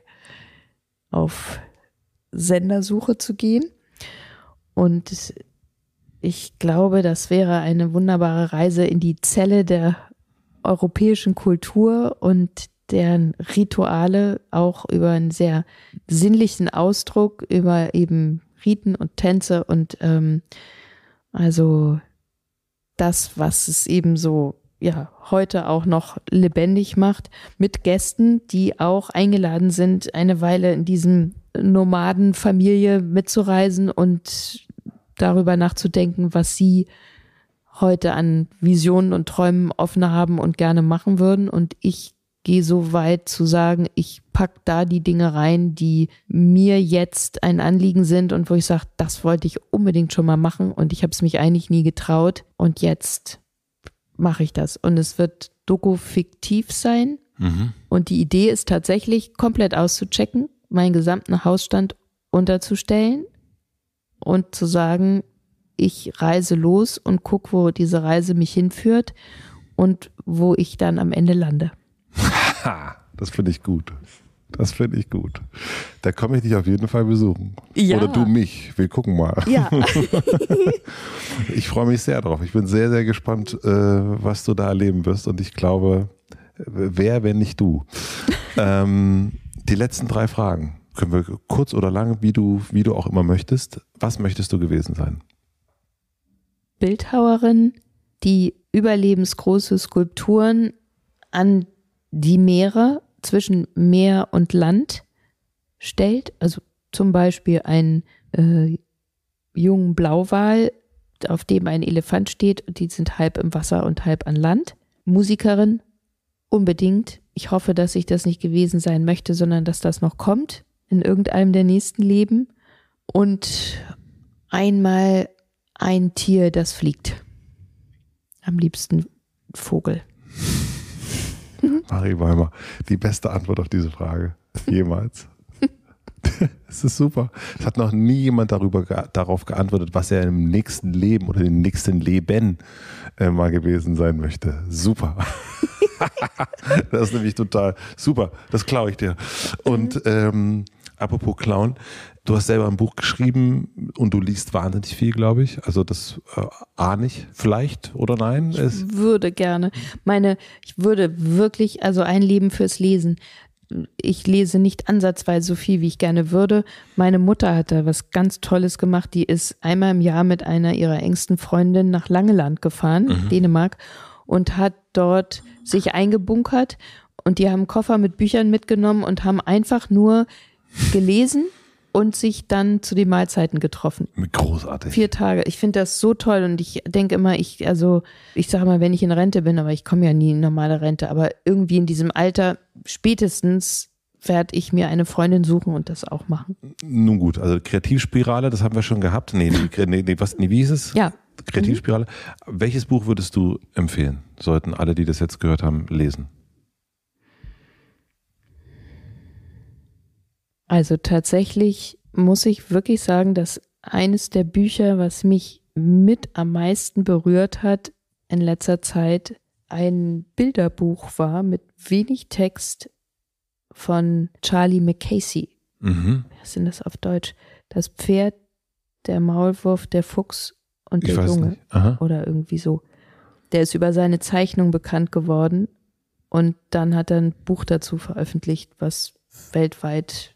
auf Sendersuche zu gehen. Und ich glaube, das wäre eine wunderbare Reise in die Zelle der europäischen Kultur und deren Rituale auch über einen sehr sinnlichen Ausdruck, über eben Riten und Tänze und ähm, also das, was es eben so ja heute auch noch lebendig macht, mit Gästen, die auch eingeladen sind, eine Weile in diesem Nomadenfamilie mitzureisen und darüber nachzudenken, was sie heute an Visionen und Träumen offen haben und gerne machen würden. Und ich gehe so weit zu sagen, ich packe da die Dinge rein, die mir jetzt ein Anliegen sind und wo ich sage, das wollte ich unbedingt schon mal machen und ich habe es mich eigentlich nie getraut und jetzt mache ich das. Und es wird doku-fiktiv sein. Mhm. Und die Idee ist tatsächlich, komplett auszuchecken, meinen gesamten Hausstand unterzustellen und zu sagen, ich reise los und gucke, wo diese Reise mich hinführt und wo ich dann am Ende lande. das finde ich gut. Das finde ich gut. Da komme ich dich auf jeden Fall besuchen. Ja. Oder du mich. Wir gucken mal. Ja. ich freue mich sehr drauf. Ich bin sehr, sehr gespannt, äh, was du da erleben wirst. Und ich glaube, wer, wenn nicht du? ähm, die letzten drei Fragen können wir kurz oder lang, wie du, wie du auch immer möchtest. Was möchtest du gewesen sein? Bildhauerin, die überlebensgroße Skulpturen an die Meere zwischen Meer und Land stellt. Also zum Beispiel einen äh, jungen Blauwal, auf dem ein Elefant steht. und Die sind halb im Wasser und halb an Land. Musikerin, unbedingt. Ich hoffe, dass ich das nicht gewesen sein möchte, sondern dass das noch kommt in irgendeinem der nächsten Leben. Und einmal ein Tier, das fliegt. Am liebsten Vogel. Marie Bäumer, die beste Antwort auf diese Frage jemals. Es ist super. Es hat noch nie jemand darüber, darauf geantwortet, was er im nächsten Leben oder im nächsten Leben äh, mal gewesen sein möchte. Super. das ist nämlich total super. Das klaue ich dir. Und ähm, apropos Clown, Du hast selber ein Buch geschrieben und du liest wahnsinnig viel, glaube ich. Also das äh, ahne ich vielleicht oder nein. Ich würde gerne. Meine, ich würde wirklich, also ein Leben fürs Lesen. Ich lese nicht ansatzweise so viel, wie ich gerne würde. Meine Mutter hat da was ganz Tolles gemacht. Die ist einmal im Jahr mit einer ihrer engsten Freundinnen nach Langeland gefahren, mhm. Dänemark, und hat dort sich eingebunkert. Und die haben Koffer mit Büchern mitgenommen und haben einfach nur gelesen und sich dann zu den Mahlzeiten getroffen. Großartig. Vier Tage. Ich finde das so toll und ich denke immer, ich, also, ich sage mal, wenn ich in Rente bin, aber ich komme ja nie in normale Rente, aber irgendwie in diesem Alter spätestens werde ich mir eine Freundin suchen und das auch machen. Nun gut, also Kreativspirale, das haben wir schon gehabt. Nee, nee, nee, was, nee wie hieß es? Ja. Kreativspirale. Mhm. Welches Buch würdest du empfehlen? Sollten alle, die das jetzt gehört haben, lesen? Also tatsächlich muss ich wirklich sagen, dass eines der Bücher, was mich mit am meisten berührt hat in letzter Zeit, ein Bilderbuch war mit wenig Text von Charlie McCasey. Mhm. Was sind das auf Deutsch? Das Pferd, der Maulwurf, der Fuchs und der Junge. Oder irgendwie so. Der ist über seine Zeichnung bekannt geworden und dann hat er ein Buch dazu veröffentlicht, was weltweit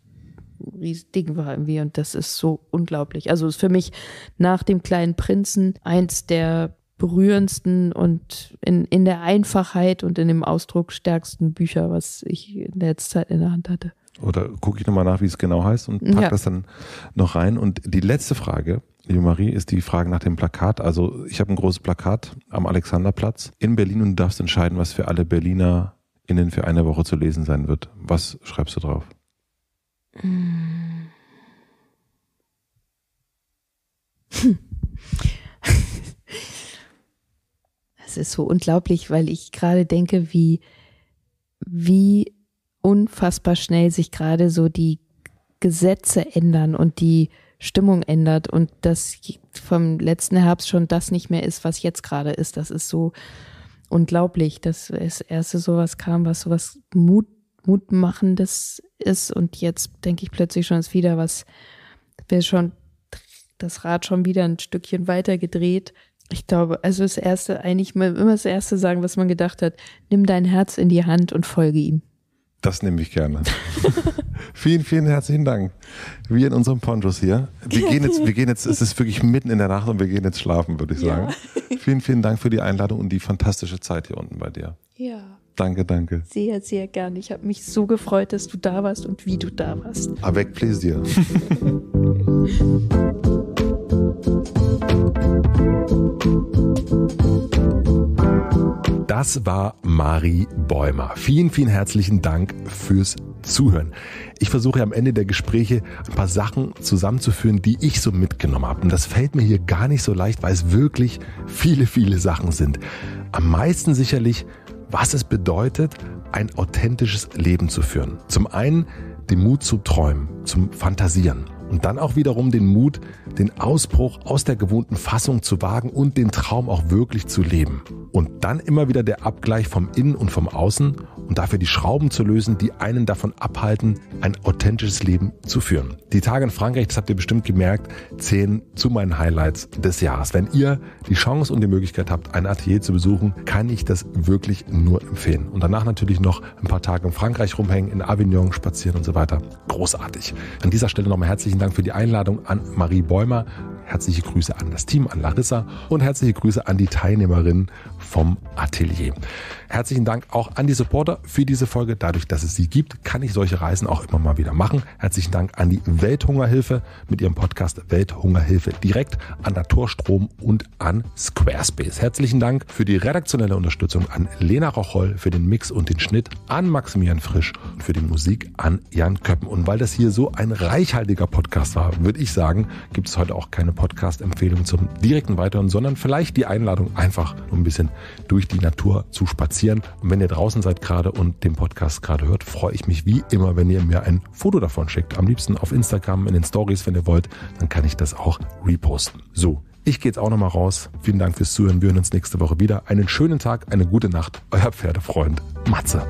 Riesending war irgendwie und das ist so unglaublich. Also ist für mich nach dem kleinen Prinzen eins der berührendsten und in, in der Einfachheit und in dem Ausdruck stärksten Bücher, was ich in der letzten Zeit in der Hand hatte. Oder gucke ich nochmal nach, wie es genau heißt und pack ja. das dann noch rein. Und die letzte Frage, liebe Marie, ist die Frage nach dem Plakat. Also ich habe ein großes Plakat am Alexanderplatz in Berlin und du darfst entscheiden, was für alle Berliner innen für eine Woche zu lesen sein wird. Was schreibst du drauf? Hm. Es ist so unglaublich, weil ich gerade denke, wie, wie unfassbar schnell sich gerade so die Gesetze ändern und die Stimmung ändert und dass vom letzten Herbst schon das nicht mehr ist, was jetzt gerade ist. Das ist so unglaublich, dass das erste sowas kam, was sowas Mut Mutmachendes ist. Und jetzt denke ich plötzlich schon, ist wieder was, wir schon das Rad schon wieder ein Stückchen weiter gedreht. Ich glaube, also das Erste, eigentlich immer das Erste sagen, was man gedacht hat, nimm dein Herz in die Hand und folge ihm. Das nehme ich gerne. vielen, vielen herzlichen Dank. Wir in unserem Ponchos hier. Wir gehen jetzt, wir gehen jetzt, es ist wirklich mitten in der Nacht und wir gehen jetzt schlafen, würde ich sagen. Ja. vielen, vielen Dank für die Einladung und die fantastische Zeit hier unten bei dir. Ja. Danke, danke. Sehr, sehr gern. Ich habe mich so gefreut, dass du da warst und wie du da warst. Avec ah, plaisir. Das war Mari Bäumer. Vielen, vielen herzlichen Dank fürs Zuhören. Ich versuche am Ende der Gespräche ein paar Sachen zusammenzuführen, die ich so mitgenommen habe. Und das fällt mir hier gar nicht so leicht, weil es wirklich viele, viele Sachen sind. Am meisten sicherlich was es bedeutet, ein authentisches Leben zu führen. Zum einen den Mut zu träumen, zum Fantasieren. Und dann auch wiederum den Mut, den Ausbruch aus der gewohnten Fassung zu wagen und den Traum auch wirklich zu leben. Und dann immer wieder der Abgleich vom Innen und vom Außen und dafür die Schrauben zu lösen, die einen davon abhalten, ein authentisches Leben zu führen. Die Tage in Frankreich, das habt ihr bestimmt gemerkt, zählen zu meinen Highlights des Jahres. Wenn ihr die Chance und die Möglichkeit habt, ein Atelier zu besuchen, kann ich das wirklich nur empfehlen. Und danach natürlich noch ein paar Tage in Frankreich rumhängen, in Avignon spazieren und so weiter. Großartig. An dieser Stelle nochmal herzlichen Dank Dank für die Einladung an Marie Bäumer. Herzliche Grüße an das Team, an Larissa und herzliche Grüße an die Teilnehmerinnen vom Atelier. Herzlichen Dank auch an die Supporter für diese Folge. Dadurch, dass es sie gibt, kann ich solche Reisen auch immer mal wieder machen. Herzlichen Dank an die Welthungerhilfe mit ihrem Podcast Welthungerhilfe direkt, an Naturstrom und an Squarespace. Herzlichen Dank für die redaktionelle Unterstützung an Lena Rocholl, für den Mix und den Schnitt an Maximilian Frisch und für die Musik an Jan Köppen. Und weil das hier so ein reichhaltiger Podcast war, würde ich sagen, gibt es heute auch keine Podcast-Empfehlung zum direkten Weiteren, sondern vielleicht die Einladung einfach ein bisschen durch die Natur zu spazieren. Und wenn ihr draußen seid gerade und den Podcast gerade hört, freue ich mich wie immer, wenn ihr mir ein Foto davon schickt. Am liebsten auf Instagram in den Stories, wenn ihr wollt, dann kann ich das auch reposten. So. Ich gehe jetzt auch nochmal raus. Vielen Dank fürs Zuhören. Wir hören uns nächste Woche wieder. Einen schönen Tag, eine gute Nacht. Euer Pferdefreund Matze.